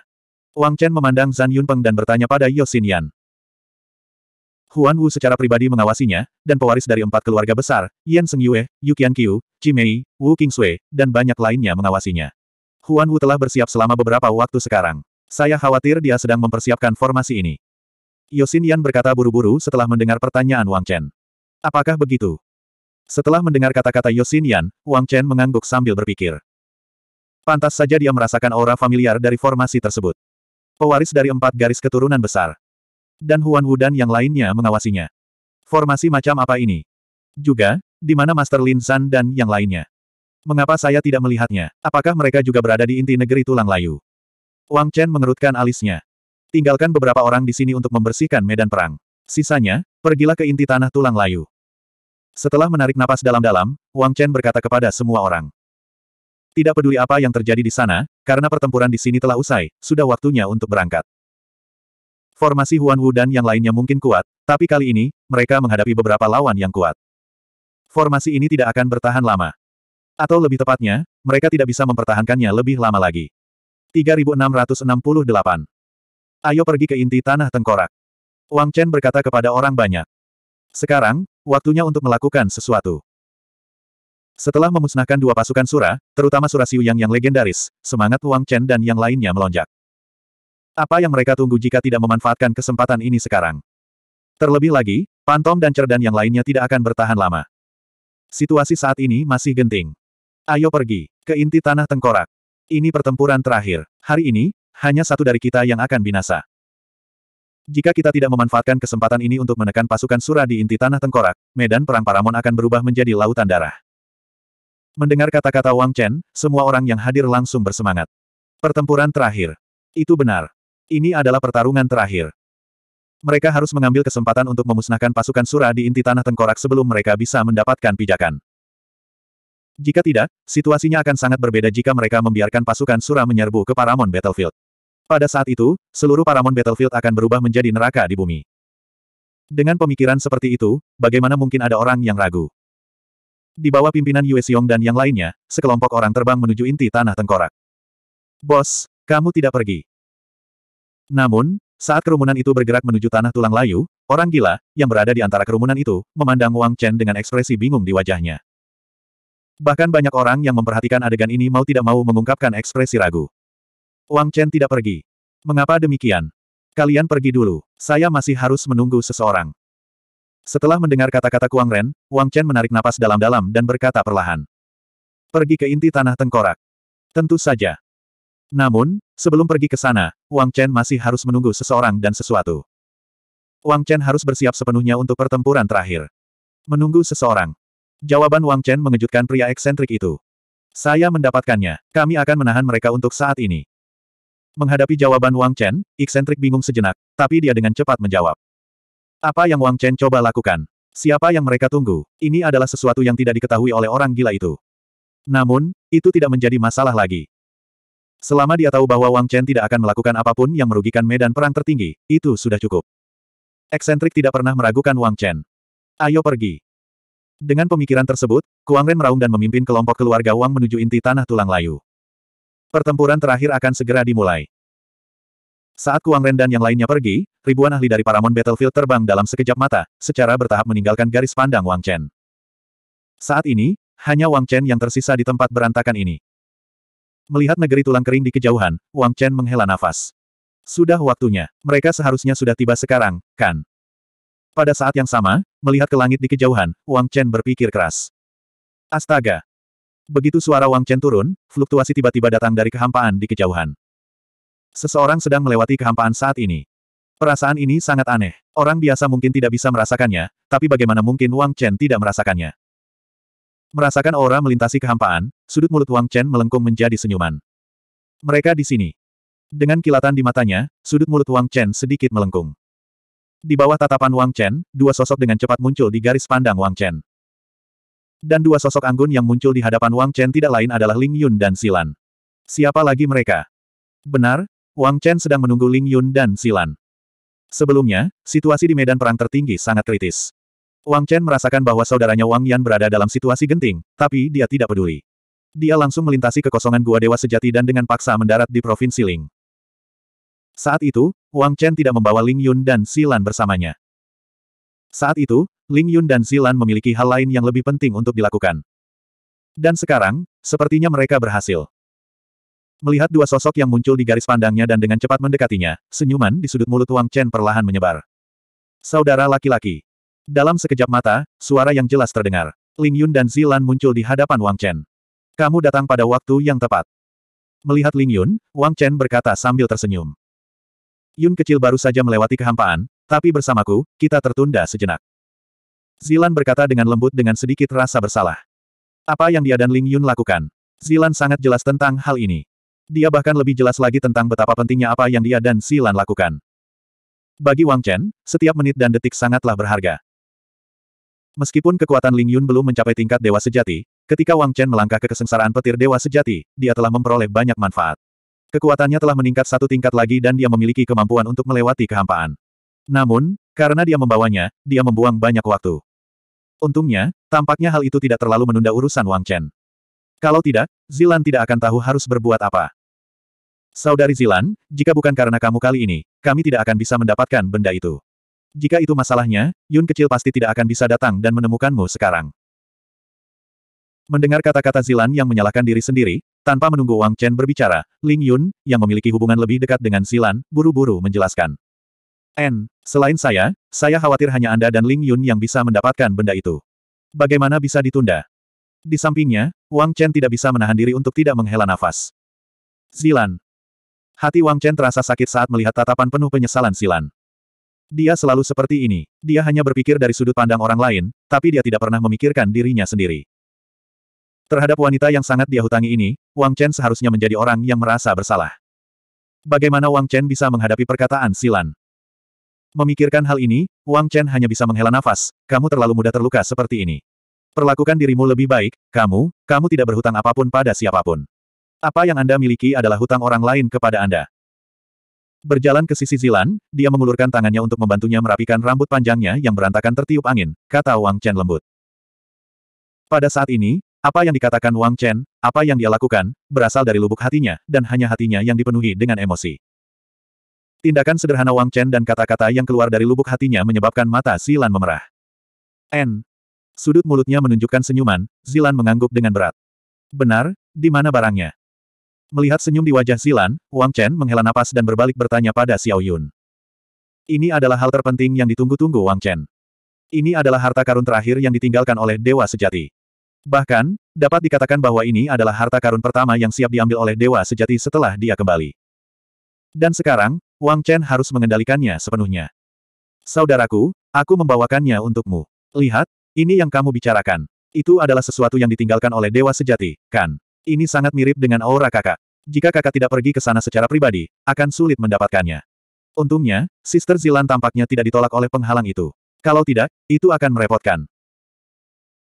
Wang Chen memandang Zan Yunpeng dan bertanya pada Yosin Yan. Huan Wu secara pribadi mengawasinya, dan pewaris dari empat keluarga besar, Yan Seng Yue, Yu Qian Qiu, Mei, Wu Sui, dan banyak lainnya mengawasinya. Huan Wu telah bersiap selama beberapa waktu sekarang. Saya khawatir dia sedang mempersiapkan formasi ini. Yosin Yan berkata buru-buru setelah mendengar pertanyaan Wang Chen. Apakah begitu? Setelah mendengar kata-kata Yosin Yan, Wang Chen mengangguk sambil berpikir. Pantas saja dia merasakan aura familiar dari formasi tersebut. Pewaris dari empat garis keturunan besar. Dan Huan Wudan yang lainnya mengawasinya. Formasi macam apa ini? Juga, di mana Master Lin San dan yang lainnya? Mengapa saya tidak melihatnya? Apakah mereka juga berada di inti negeri tulang layu? Wang Chen mengerutkan alisnya. Tinggalkan beberapa orang di sini untuk membersihkan medan perang. Sisanya, pergilah ke inti tanah tulang layu. Setelah menarik napas dalam-dalam, Wang Chen berkata kepada semua orang. Tidak peduli apa yang terjadi di sana, karena pertempuran di sini telah usai, sudah waktunya untuk berangkat. Formasi Huan Wu dan yang lainnya mungkin kuat, tapi kali ini, mereka menghadapi beberapa lawan yang kuat. Formasi ini tidak akan bertahan lama. Atau lebih tepatnya, mereka tidak bisa mempertahankannya lebih lama lagi. 3668 Ayo pergi ke inti tanah tengkorak. Wang Chen berkata kepada orang banyak. Sekarang, waktunya untuk melakukan sesuatu. Setelah memusnahkan dua pasukan Sura, terutama Sura Siu yang yang legendaris, semangat Wang Chen dan yang lainnya melonjak. Apa yang mereka tunggu jika tidak memanfaatkan kesempatan ini sekarang? Terlebih lagi, Pantom dan Cerdan yang lainnya tidak akan bertahan lama. Situasi saat ini masih genting. Ayo pergi, ke inti tanah tengkorak. Ini pertempuran terakhir. Hari ini, hanya satu dari kita yang akan binasa. Jika kita tidak memanfaatkan kesempatan ini untuk menekan pasukan Sura di inti tanah tengkorak, medan perang Paramon akan berubah menjadi lautan darah. Mendengar kata-kata Wang Chen, semua orang yang hadir langsung bersemangat. Pertempuran terakhir. Itu benar. Ini adalah pertarungan terakhir. Mereka harus mengambil kesempatan untuk memusnahkan pasukan Sura di inti tanah tengkorak sebelum mereka bisa mendapatkan pijakan. Jika tidak, situasinya akan sangat berbeda jika mereka membiarkan pasukan Sura menyerbu ke Paramon Battlefield. Pada saat itu, seluruh Paramon Battlefield akan berubah menjadi neraka di bumi. Dengan pemikiran seperti itu, bagaimana mungkin ada orang yang ragu? Di bawah pimpinan Yue Xiong dan yang lainnya, sekelompok orang terbang menuju inti tanah tengkorak. Bos, kamu tidak pergi. Namun, saat kerumunan itu bergerak menuju tanah tulang layu, orang gila, yang berada di antara kerumunan itu, memandang Wang Chen dengan ekspresi bingung di wajahnya. Bahkan banyak orang yang memperhatikan adegan ini mau tidak mau mengungkapkan ekspresi ragu. Wang Chen tidak pergi. Mengapa demikian? Kalian pergi dulu. Saya masih harus menunggu seseorang. Setelah mendengar kata-kata Kuang Ren, Wang Chen menarik napas dalam-dalam dan berkata perlahan. Pergi ke inti tanah tengkorak. Tentu saja. Namun, sebelum pergi ke sana, Wang Chen masih harus menunggu seseorang dan sesuatu. Wang Chen harus bersiap sepenuhnya untuk pertempuran terakhir. Menunggu seseorang. Jawaban Wang Chen mengejutkan pria eksentrik itu. Saya mendapatkannya, kami akan menahan mereka untuk saat ini. Menghadapi jawaban Wang Chen, eksentrik bingung sejenak, tapi dia dengan cepat menjawab. Apa yang Wang Chen coba lakukan? Siapa yang mereka tunggu? Ini adalah sesuatu yang tidak diketahui oleh orang gila itu. Namun, itu tidak menjadi masalah lagi. Selama dia tahu bahwa Wang Chen tidak akan melakukan apapun yang merugikan medan perang tertinggi, itu sudah cukup. Eksentrik tidak pernah meragukan Wang Chen. Ayo pergi. Dengan pemikiran tersebut, Kuang Ren meraung dan memimpin kelompok keluarga Wang menuju inti tanah tulang layu. Pertempuran terakhir akan segera dimulai. Saat Kuang Ren dan yang lainnya pergi, ribuan ahli dari Paramon Battlefield terbang dalam sekejap mata, secara bertahap meninggalkan garis pandang Wang Chen. Saat ini, hanya Wang Chen yang tersisa di tempat berantakan ini. Melihat negeri tulang kering di kejauhan, Wang Chen menghela nafas. Sudah waktunya, mereka seharusnya sudah tiba sekarang, kan? Pada saat yang sama, melihat ke langit di kejauhan, Wang Chen berpikir keras. Astaga! Begitu suara Wang Chen turun, fluktuasi tiba-tiba datang dari kehampaan di kejauhan. Seseorang sedang melewati kehampaan saat ini. Perasaan ini sangat aneh. Orang biasa mungkin tidak bisa merasakannya, tapi bagaimana mungkin Wang Chen tidak merasakannya? Merasakan aura melintasi kehampaan, sudut mulut Wang Chen melengkung menjadi senyuman. Mereka di sini. Dengan kilatan di matanya, sudut mulut Wang Chen sedikit melengkung. Di bawah tatapan Wang Chen, dua sosok dengan cepat muncul di garis pandang Wang Chen. Dan dua sosok anggun yang muncul di hadapan Wang Chen tidak lain adalah Ling Yun dan Silan. Siapa lagi mereka? Benar, Wang Chen sedang menunggu Ling Yun dan Silan. Sebelumnya, situasi di medan perang tertinggi sangat kritis. Wang Chen merasakan bahwa saudaranya Wang Yan berada dalam situasi genting, tapi dia tidak peduli. Dia langsung melintasi kekosongan Gua Dewa Sejati dan dengan paksa mendarat di Provinsi Ling. Saat itu, Wang Chen tidak membawa Ling Yun dan Silan bersamanya. Saat itu, Ling Yun dan Silan memiliki hal lain yang lebih penting untuk dilakukan. Dan sekarang, sepertinya mereka berhasil. Melihat dua sosok yang muncul di garis pandangnya dan dengan cepat mendekatinya, senyuman di sudut mulut Wang Chen perlahan menyebar. Saudara laki-laki. Dalam sekejap mata, suara yang jelas terdengar. Ling Yun dan Zilan muncul di hadapan Wang Chen. Kamu datang pada waktu yang tepat. Melihat Ling Yun, Wang Chen berkata sambil tersenyum. Yun kecil baru saja melewati kehampaan, tapi bersamaku, kita tertunda sejenak. Zilan berkata dengan lembut dengan sedikit rasa bersalah. Apa yang dia dan Ling Yun lakukan? Zilan sangat jelas tentang hal ini. Dia bahkan lebih jelas lagi tentang betapa pentingnya apa yang dia dan Zilan lakukan. Bagi Wang Chen, setiap menit dan detik sangatlah berharga. Meskipun kekuatan Ling Yun belum mencapai tingkat dewa sejati, ketika Wang Chen melangkah ke kesengsaraan petir dewa sejati, dia telah memperoleh banyak manfaat. Kekuatannya telah meningkat satu tingkat lagi dan dia memiliki kemampuan untuk melewati kehampaan. Namun, karena dia membawanya, dia membuang banyak waktu. Untungnya, tampaknya hal itu tidak terlalu menunda urusan Wang Chen. Kalau tidak, Zilan tidak akan tahu harus berbuat apa. Saudari Zilan, jika bukan karena kamu kali ini, kami tidak akan bisa mendapatkan benda itu. Jika itu masalahnya, Yun kecil pasti tidak akan bisa datang dan menemukanmu sekarang. Mendengar kata-kata Zilan yang menyalahkan diri sendiri, tanpa menunggu Wang Chen berbicara, Ling Yun, yang memiliki hubungan lebih dekat dengan Zilan, buru-buru menjelaskan. N, selain saya, saya khawatir hanya Anda dan Ling Yun yang bisa mendapatkan benda itu. Bagaimana bisa ditunda? Di sampingnya, Wang Chen tidak bisa menahan diri untuk tidak menghela nafas. Zilan. Hati Wang Chen terasa sakit saat melihat tatapan penuh penyesalan Zilan. Dia selalu seperti ini. Dia hanya berpikir dari sudut pandang orang lain, tapi dia tidak pernah memikirkan dirinya sendiri. Terhadap wanita yang sangat dia hutangi ini, Wang Chen seharusnya menjadi orang yang merasa bersalah. Bagaimana Wang Chen bisa menghadapi perkataan Silan? Memikirkan hal ini, Wang Chen hanya bisa menghela nafas, kamu terlalu mudah terluka seperti ini. Perlakukan dirimu lebih baik, kamu, kamu tidak berhutang apapun pada siapapun. Apa yang Anda miliki adalah hutang orang lain kepada Anda. Berjalan ke sisi Zilan, dia mengulurkan tangannya untuk membantunya merapikan rambut panjangnya yang berantakan tertiup angin, kata Wang Chen lembut. Pada saat ini, apa yang dikatakan Wang Chen, apa yang dia lakukan, berasal dari lubuk hatinya, dan hanya hatinya yang dipenuhi dengan emosi. Tindakan sederhana Wang Chen dan kata-kata yang keluar dari lubuk hatinya menyebabkan mata Zilan memerah. N. Sudut mulutnya menunjukkan senyuman, Zilan mengangguk dengan berat. Benar, di mana barangnya? Melihat senyum di wajah Zilan, Wang Chen menghela napas dan berbalik bertanya pada Xiao Yun. Ini adalah hal terpenting yang ditunggu-tunggu Wang Chen. Ini adalah harta karun terakhir yang ditinggalkan oleh Dewa Sejati. Bahkan, dapat dikatakan bahwa ini adalah harta karun pertama yang siap diambil oleh Dewa Sejati setelah dia kembali. Dan sekarang, Wang Chen harus mengendalikannya sepenuhnya. Saudaraku, aku membawakannya untukmu. Lihat, ini yang kamu bicarakan. Itu adalah sesuatu yang ditinggalkan oleh Dewa Sejati, kan? Ini sangat mirip dengan aura kakak. Jika kakak tidak pergi ke sana secara pribadi, akan sulit mendapatkannya. Untungnya, Sister Zilan tampaknya tidak ditolak oleh penghalang itu. Kalau tidak, itu akan merepotkan.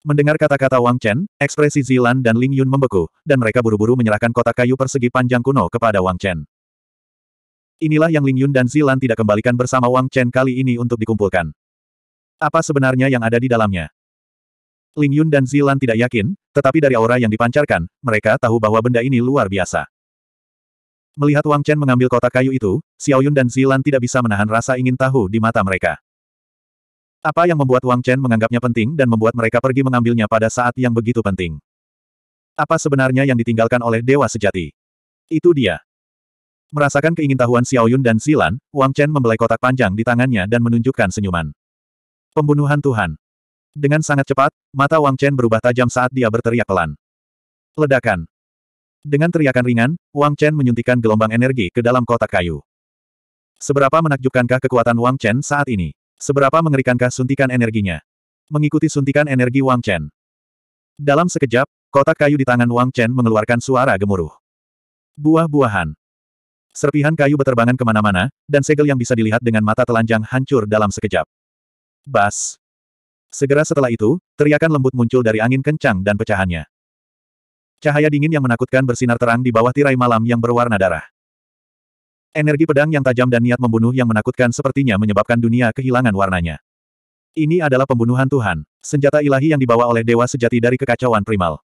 Mendengar kata-kata Wang Chen, ekspresi Zilan dan Ling Yun membeku, dan mereka buru-buru menyerahkan kotak kayu persegi panjang kuno kepada Wang Chen. Inilah yang Ling Yun dan Zilan tidak kembalikan bersama Wang Chen kali ini untuk dikumpulkan. Apa sebenarnya yang ada di dalamnya? Ling Yun dan Zilan tidak yakin, tetapi dari aura yang dipancarkan, mereka tahu bahwa benda ini luar biasa. Melihat Wang Chen mengambil kotak kayu itu, Xiaoyun dan Zilan tidak bisa menahan rasa ingin tahu di mata mereka. Apa yang membuat Wang Chen menganggapnya penting dan membuat mereka pergi mengambilnya pada saat yang begitu penting? Apa sebenarnya yang ditinggalkan oleh Dewa Sejati? Itu dia. Merasakan keingintahuan Xiaoyun dan Zilan, Wang Chen membelai kotak panjang di tangannya dan menunjukkan senyuman. Pembunuhan Tuhan. Dengan sangat cepat, mata Wang Chen berubah tajam saat dia berteriak pelan. Ledakan. Dengan teriakan ringan, Wang Chen menyuntikkan gelombang energi ke dalam kotak kayu. Seberapa menakjubkankah kekuatan Wang Chen saat ini? Seberapa mengerikankah suntikan energinya? Mengikuti suntikan energi Wang Chen. Dalam sekejap, kotak kayu di tangan Wang Chen mengeluarkan suara gemuruh. Buah-buahan. Serpihan kayu beterbangan kemana-mana, dan segel yang bisa dilihat dengan mata telanjang hancur dalam sekejap. Bas. Segera setelah itu, teriakan lembut muncul dari angin kencang dan pecahannya. Cahaya dingin yang menakutkan bersinar terang di bawah tirai malam yang berwarna darah. Energi pedang yang tajam dan niat membunuh yang menakutkan sepertinya menyebabkan dunia kehilangan warnanya. Ini adalah pembunuhan Tuhan, senjata ilahi yang dibawa oleh dewa sejati dari kekacauan primal.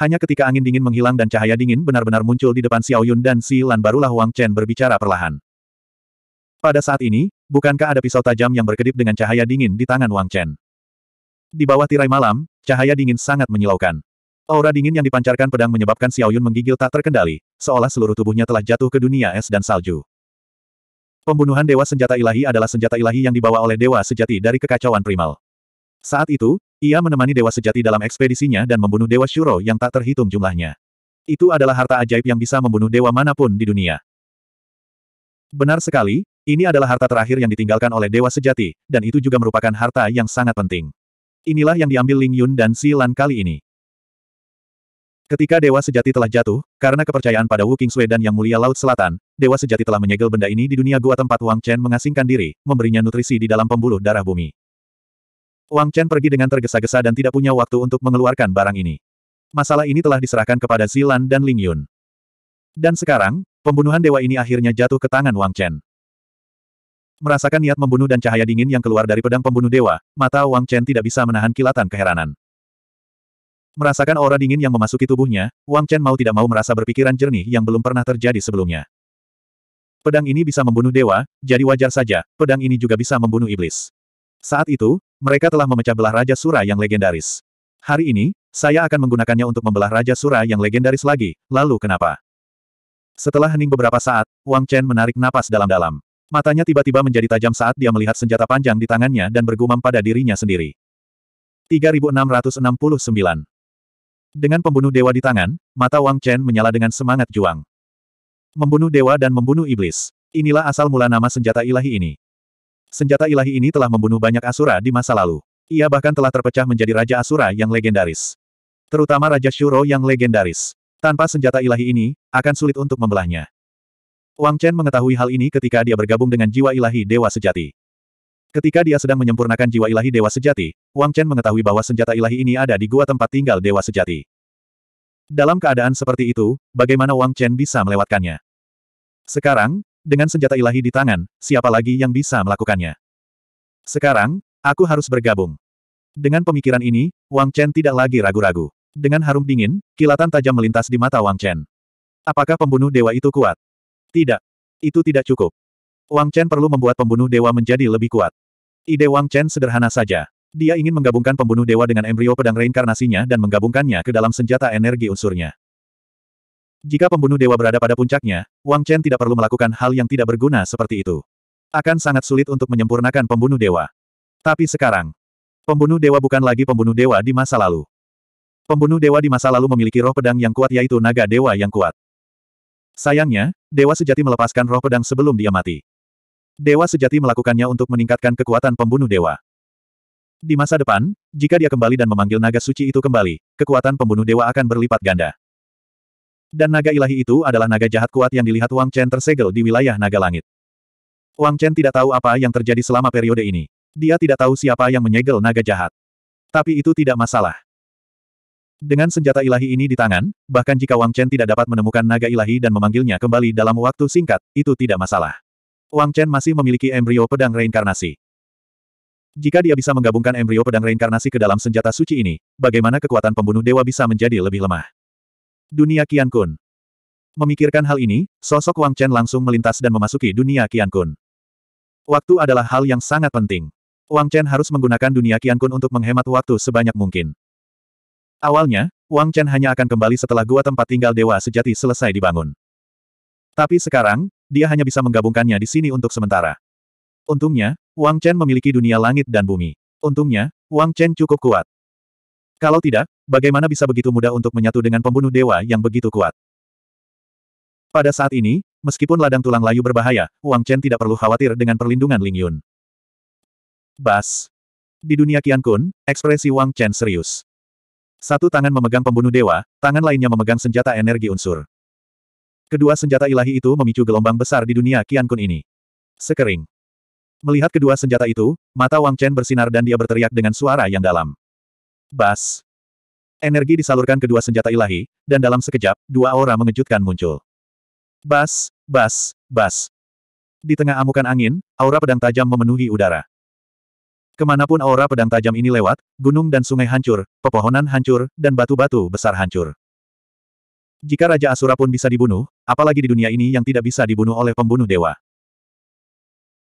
Hanya ketika angin dingin menghilang dan cahaya dingin benar-benar muncul di depan Xiao Yun dan Si Lan barulah Wang Chen berbicara perlahan. Pada saat ini, bukankah ada pisau tajam yang berkedip dengan cahaya dingin di tangan Wang Chen? Di bawah tirai malam, cahaya dingin sangat menyilaukan. Aura dingin yang dipancarkan pedang menyebabkan Xiao Yun menggigil tak terkendali, seolah seluruh tubuhnya telah jatuh ke dunia es dan salju. Pembunuhan Dewa Senjata Ilahi adalah senjata ilahi yang dibawa oleh Dewa Sejati dari kekacauan primal. Saat itu, ia menemani Dewa Sejati dalam ekspedisinya dan membunuh Dewa Shuro yang tak terhitung jumlahnya. Itu adalah harta ajaib yang bisa membunuh dewa manapun di dunia. Benar sekali, ini adalah harta terakhir yang ditinggalkan oleh Dewa Sejati, dan itu juga merupakan harta yang sangat penting. Inilah yang diambil Ling Yun dan Si Lan kali ini. Ketika Dewa Sejati telah jatuh, karena kepercayaan pada Wu Kingsui dan Yang Mulia Laut Selatan, Dewa Sejati telah menyegel benda ini di dunia gua tempat Wang Chen mengasingkan diri, memberinya nutrisi di dalam pembuluh darah bumi. Wang Chen pergi dengan tergesa-gesa dan tidak punya waktu untuk mengeluarkan barang ini. Masalah ini telah diserahkan kepada Zilan dan Ling Yun. Dan sekarang, pembunuhan dewa ini akhirnya jatuh ke tangan Wang Chen. Merasakan niat membunuh dan cahaya dingin yang keluar dari pedang pembunuh dewa, mata Wang Chen tidak bisa menahan kilatan keheranan. Merasakan aura dingin yang memasuki tubuhnya, Wang Chen mau tidak mau merasa berpikiran jernih yang belum pernah terjadi sebelumnya. Pedang ini bisa membunuh dewa, jadi wajar saja, pedang ini juga bisa membunuh iblis. Saat itu, mereka telah memecah belah Raja Sura yang legendaris. Hari ini, saya akan menggunakannya untuk membelah Raja Sura yang legendaris lagi, lalu kenapa? Setelah hening beberapa saat, Wang Chen menarik napas dalam-dalam. Matanya tiba-tiba menjadi tajam saat dia melihat senjata panjang di tangannya dan bergumam pada dirinya sendiri. 3669 Dengan pembunuh dewa di tangan, mata Wang Chen menyala dengan semangat juang. Membunuh dewa dan membunuh iblis. Inilah asal mula nama senjata ilahi ini. Senjata ilahi ini telah membunuh banyak asura di masa lalu. Ia bahkan telah terpecah menjadi Raja Asura yang legendaris. Terutama Raja Shuro yang legendaris. Tanpa senjata ilahi ini, akan sulit untuk membelahnya. Wang Chen mengetahui hal ini ketika dia bergabung dengan jiwa ilahi Dewa Sejati. Ketika dia sedang menyempurnakan jiwa ilahi Dewa Sejati, Wang Chen mengetahui bahwa senjata ilahi ini ada di gua tempat tinggal Dewa Sejati. Dalam keadaan seperti itu, bagaimana Wang Chen bisa melewatkannya? Sekarang, dengan senjata ilahi di tangan, siapa lagi yang bisa melakukannya? Sekarang, aku harus bergabung. Dengan pemikiran ini, Wang Chen tidak lagi ragu-ragu. Dengan harum dingin, kilatan tajam melintas di mata Wang Chen. Apakah pembunuh dewa itu kuat? Tidak. Itu tidak cukup. Wang Chen perlu membuat pembunuh dewa menjadi lebih kuat. Ide Wang Chen sederhana saja. Dia ingin menggabungkan pembunuh dewa dengan embrio pedang reinkarnasinya dan menggabungkannya ke dalam senjata energi unsurnya. Jika pembunuh dewa berada pada puncaknya, Wang Chen tidak perlu melakukan hal yang tidak berguna seperti itu. Akan sangat sulit untuk menyempurnakan pembunuh dewa. Tapi sekarang, pembunuh dewa bukan lagi pembunuh dewa di masa lalu. Pembunuh dewa di masa lalu memiliki roh pedang yang kuat yaitu naga dewa yang kuat. Sayangnya, Dewa Sejati melepaskan roh pedang sebelum dia mati. Dewa Sejati melakukannya untuk meningkatkan kekuatan pembunuh dewa. Di masa depan, jika dia kembali dan memanggil naga suci itu kembali, kekuatan pembunuh dewa akan berlipat ganda. Dan naga ilahi itu adalah naga jahat kuat yang dilihat Wang Chen tersegel di wilayah naga langit. Wang Chen tidak tahu apa yang terjadi selama periode ini. Dia tidak tahu siapa yang menyegel naga jahat. Tapi itu tidak masalah. Dengan senjata ilahi ini di tangan, bahkan jika Wang Chen tidak dapat menemukan naga ilahi dan memanggilnya kembali dalam waktu singkat, itu tidak masalah. Wang Chen masih memiliki embrio pedang reinkarnasi. Jika dia bisa menggabungkan embrio pedang reinkarnasi ke dalam senjata suci ini, bagaimana kekuatan pembunuh dewa bisa menjadi lebih lemah? Dunia Qian Kun Memikirkan hal ini, sosok Wang Chen langsung melintas dan memasuki dunia Qian Kun. Waktu adalah hal yang sangat penting. Wang Chen harus menggunakan dunia Qian Kun untuk menghemat waktu sebanyak mungkin. Awalnya, Wang Chen hanya akan kembali setelah gua tempat tinggal dewa sejati selesai dibangun. Tapi sekarang, dia hanya bisa menggabungkannya di sini untuk sementara. Untungnya, Wang Chen memiliki dunia langit dan bumi. Untungnya, Wang Chen cukup kuat. Kalau tidak, bagaimana bisa begitu mudah untuk menyatu dengan pembunuh dewa yang begitu kuat? Pada saat ini, meskipun ladang tulang layu berbahaya, Wang Chen tidak perlu khawatir dengan perlindungan Ling Yun. Bas. Di dunia Qian Kun, ekspresi Wang Chen serius. Satu tangan memegang pembunuh dewa, tangan lainnya memegang senjata energi unsur. Kedua senjata ilahi itu memicu gelombang besar di dunia Qian Kun ini. Sekering. Melihat kedua senjata itu, mata Wang Chen bersinar dan dia berteriak dengan suara yang dalam. Bas. Energi disalurkan kedua senjata ilahi, dan dalam sekejap, dua aura mengejutkan muncul. Bas, bas, bas. Di tengah amukan angin, aura pedang tajam memenuhi udara. Kemanapun aura pedang tajam ini lewat, gunung dan sungai hancur, pepohonan hancur, dan batu-batu besar hancur. Jika Raja Asura pun bisa dibunuh, apalagi di dunia ini yang tidak bisa dibunuh oleh pembunuh dewa.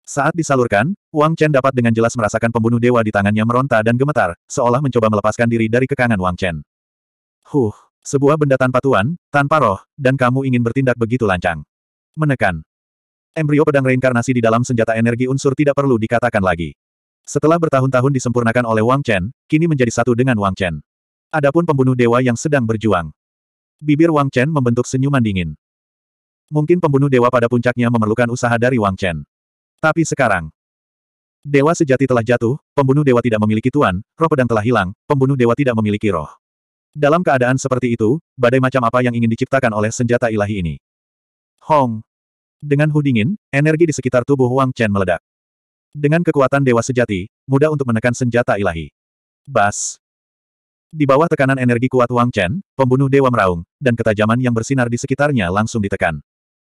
Saat disalurkan, Wang Chen dapat dengan jelas merasakan pembunuh dewa di tangannya meronta dan gemetar, seolah mencoba melepaskan diri dari kekangan Wang Chen. Huh, sebuah benda tanpa tuan, tanpa roh, dan kamu ingin bertindak begitu lancang. Menekan. Embrio pedang reinkarnasi di dalam senjata energi unsur tidak perlu dikatakan lagi. Setelah bertahun-tahun disempurnakan oleh Wang Chen, kini menjadi satu dengan Wang Chen. Adapun pembunuh dewa yang sedang berjuang. Bibir Wang Chen membentuk senyuman dingin. Mungkin pembunuh dewa pada puncaknya memerlukan usaha dari Wang Chen. Tapi sekarang, dewa sejati telah jatuh, pembunuh dewa tidak memiliki tuan, roh pedang telah hilang, pembunuh dewa tidak memiliki roh. Dalam keadaan seperti itu, badai macam apa yang ingin diciptakan oleh senjata ilahi ini? Hong! Dengan hudingin, energi di sekitar tubuh Wang Chen meledak. Dengan kekuatan dewa sejati, mudah untuk menekan senjata ilahi. Bas. Di bawah tekanan energi kuat Wang Chen, pembunuh dewa meraung, dan ketajaman yang bersinar di sekitarnya langsung ditekan.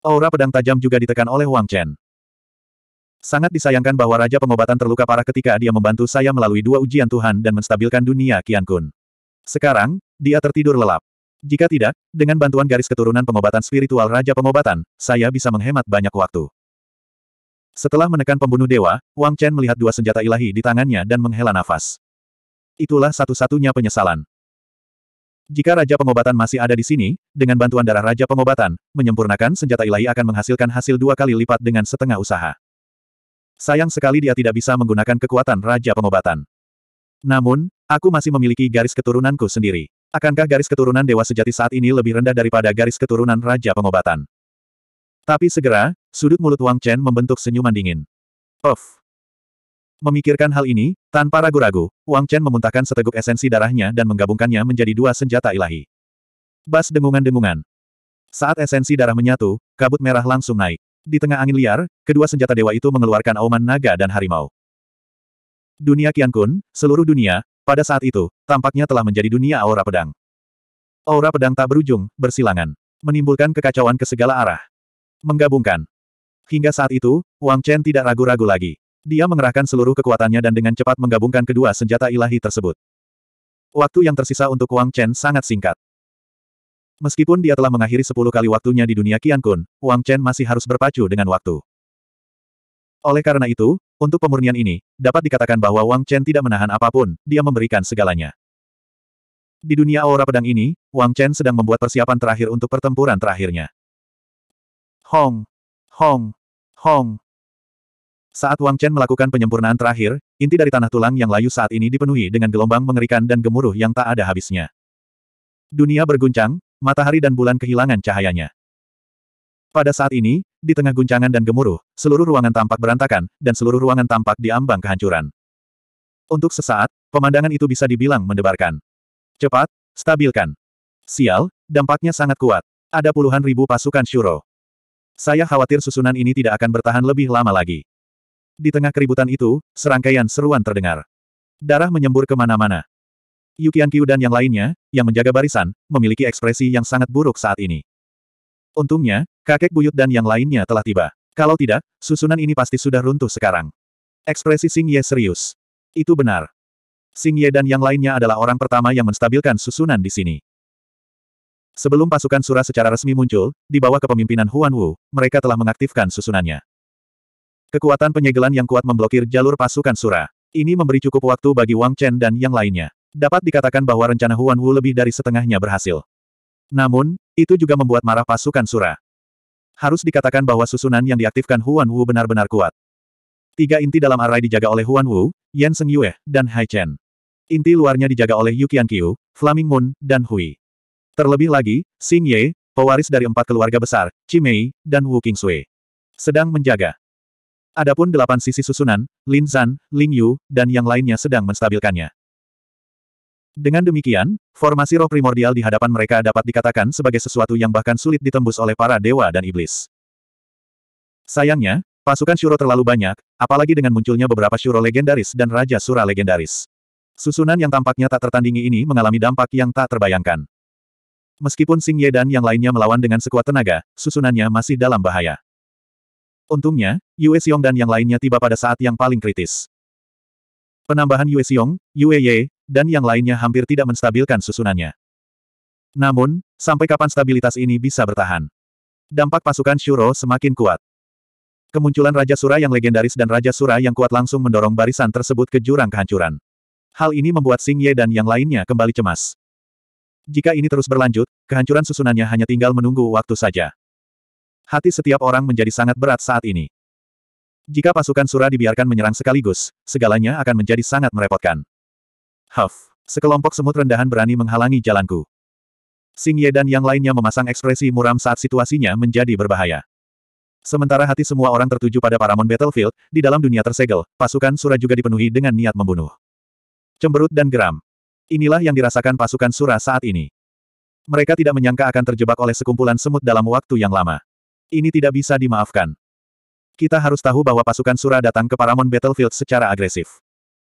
Aura pedang tajam juga ditekan oleh Wang Chen. Sangat disayangkan bahwa Raja Pengobatan terluka parah ketika dia membantu saya melalui dua ujian Tuhan dan menstabilkan dunia Qian Kun. Sekarang, dia tertidur lelap. Jika tidak, dengan bantuan garis keturunan pengobatan spiritual Raja Pengobatan, saya bisa menghemat banyak waktu. Setelah menekan pembunuh dewa, Wang Chen melihat dua senjata ilahi di tangannya dan menghela nafas. Itulah satu-satunya penyesalan. Jika Raja Pengobatan masih ada di sini, dengan bantuan darah Raja Pengobatan, menyempurnakan senjata ilahi akan menghasilkan hasil dua kali lipat dengan setengah usaha. Sayang sekali dia tidak bisa menggunakan kekuatan Raja Pengobatan. Namun, aku masih memiliki garis keturunanku sendiri. Akankah garis keturunan Dewa Sejati saat ini lebih rendah daripada garis keturunan Raja Pengobatan? Tapi segera, sudut mulut Wang Chen membentuk senyuman dingin. Of. Memikirkan hal ini, tanpa ragu-ragu, Wang Chen memuntahkan seteguk esensi darahnya dan menggabungkannya menjadi dua senjata ilahi. Bas dengungan-dengungan. Saat esensi darah menyatu, kabut merah langsung naik. Di tengah angin liar, kedua senjata dewa itu mengeluarkan auman naga dan harimau. Dunia Qian Kun, seluruh dunia, pada saat itu, tampaknya telah menjadi dunia aura pedang. Aura pedang tak berujung, bersilangan. Menimbulkan kekacauan ke segala arah. Menggabungkan. Hingga saat itu, Wang Chen tidak ragu-ragu lagi. Dia mengerahkan seluruh kekuatannya dan dengan cepat menggabungkan kedua senjata ilahi tersebut. Waktu yang tersisa untuk Wang Chen sangat singkat. Meskipun dia telah mengakhiri sepuluh kali waktunya di dunia Qian Kun, Wang Chen masih harus berpacu dengan waktu. Oleh karena itu, untuk pemurnian ini, dapat dikatakan bahwa Wang Chen tidak menahan apapun, dia memberikan segalanya. Di dunia aura pedang ini, Wang Chen sedang membuat persiapan terakhir untuk pertempuran terakhirnya. Hong, hong, hong. Saat Wang Chen melakukan penyempurnaan terakhir, inti dari tanah tulang yang layu saat ini dipenuhi dengan gelombang mengerikan dan gemuruh yang tak ada habisnya. Dunia berguncang, matahari dan bulan kehilangan cahayanya. Pada saat ini, di tengah guncangan dan gemuruh, seluruh ruangan tampak berantakan, dan seluruh ruangan tampak diambang kehancuran. Untuk sesaat, pemandangan itu bisa dibilang mendebarkan. Cepat, stabilkan. Sial, dampaknya sangat kuat. Ada puluhan ribu pasukan Shuro. Saya khawatir susunan ini tidak akan bertahan lebih lama lagi. Di tengah keributan itu, serangkaian seruan terdengar. Darah menyembur kemana-mana. Yukian Kyu dan yang lainnya, yang menjaga barisan, memiliki ekspresi yang sangat buruk saat ini. Untungnya, kakek buyut dan yang lainnya telah tiba. Kalau tidak, susunan ini pasti sudah runtuh sekarang. Ekspresi Sing Ye serius. Itu benar. Sing Ye dan yang lainnya adalah orang pertama yang menstabilkan susunan di sini. Sebelum pasukan Sura secara resmi muncul, di bawah kepemimpinan Huan Wu, mereka telah mengaktifkan susunannya. Kekuatan penyegelan yang kuat memblokir jalur pasukan Sura. Ini memberi cukup waktu bagi Wang Chen dan yang lainnya. Dapat dikatakan bahwa rencana Huan Wu lebih dari setengahnya berhasil. Namun, itu juga membuat marah pasukan Sura. Harus dikatakan bahwa susunan yang diaktifkan Huan Wu benar-benar kuat. Tiga inti dalam arai dijaga oleh Huan Wu, Yan Seng Yue, dan Hai Chen. Inti luarnya dijaga oleh Yu Qiu, Flaming Moon, dan Hui. Terlebih lagi, Xing Ye, pewaris dari empat keluarga besar, Cimei, dan Wu Qingsui. Sedang menjaga. Adapun delapan sisi susunan, Lin Zan, Ling Yu, dan yang lainnya sedang menstabilkannya. Dengan demikian, formasi roh primordial di hadapan mereka dapat dikatakan sebagai sesuatu yang bahkan sulit ditembus oleh para dewa dan iblis. Sayangnya, pasukan Shuro terlalu banyak, apalagi dengan munculnya beberapa Shuro legendaris dan Raja Sura legendaris. Susunan yang tampaknya tak tertandingi ini mengalami dampak yang tak terbayangkan. Meskipun Xing Ye dan yang lainnya melawan dengan sekuat tenaga, susunannya masih dalam bahaya. Untungnya, Yue Xiong dan yang lainnya tiba pada saat yang paling kritis. Penambahan Yue Xiong, Yue Ye, dan yang lainnya hampir tidak menstabilkan susunannya. Namun, sampai kapan stabilitas ini bisa bertahan? Dampak pasukan Shuro semakin kuat. Kemunculan Raja Sura yang legendaris dan Raja Sura yang kuat langsung mendorong barisan tersebut ke jurang kehancuran. Hal ini membuat Xing Ye dan yang lainnya kembali cemas. Jika ini terus berlanjut, kehancuran susunannya hanya tinggal menunggu waktu saja. Hati setiap orang menjadi sangat berat saat ini. Jika pasukan Sura dibiarkan menyerang sekaligus, segalanya akan menjadi sangat merepotkan. Huff, sekelompok semut rendahan berani menghalangi jalanku. Sing Ye dan yang lainnya memasang ekspresi muram saat situasinya menjadi berbahaya. Sementara hati semua orang tertuju pada Paramount Battlefield, di dalam dunia tersegel, pasukan Sura juga dipenuhi dengan niat membunuh. Cemberut dan geram, Inilah yang dirasakan pasukan Sura saat ini. Mereka tidak menyangka akan terjebak oleh sekumpulan semut dalam waktu yang lama. Ini tidak bisa dimaafkan. Kita harus tahu bahwa pasukan Sura datang ke Paramon Battlefield secara agresif.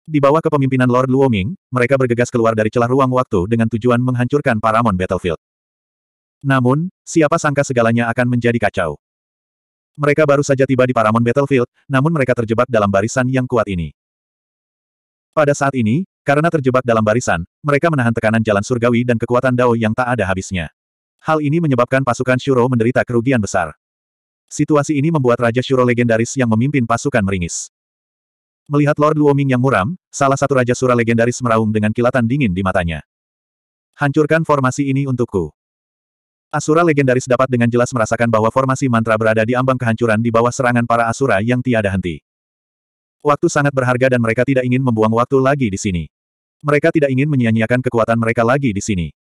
Di bawah kepemimpinan Lord Luoming, mereka bergegas keluar dari celah ruang waktu dengan tujuan menghancurkan Paramon Battlefield. Namun, siapa sangka segalanya akan menjadi kacau. Mereka baru saja tiba di Paramon Battlefield, namun mereka terjebak dalam barisan yang kuat ini. Pada saat ini, karena terjebak dalam barisan, mereka menahan tekanan jalan surgawi dan kekuatan Dao yang tak ada habisnya. Hal ini menyebabkan pasukan Shuro menderita kerugian besar. Situasi ini membuat Raja Shuro legendaris yang memimpin pasukan meringis. Melihat Lord Luoming yang muram, salah satu Raja Sura legendaris meraung dengan kilatan dingin di matanya. Hancurkan formasi ini untukku. Asura legendaris dapat dengan jelas merasakan bahwa formasi mantra berada di ambang kehancuran di bawah serangan para Asura yang tiada henti. Waktu sangat berharga dan mereka tidak ingin membuang waktu lagi di sini. Mereka tidak ingin menyia-nyiakan kekuatan mereka lagi di sini.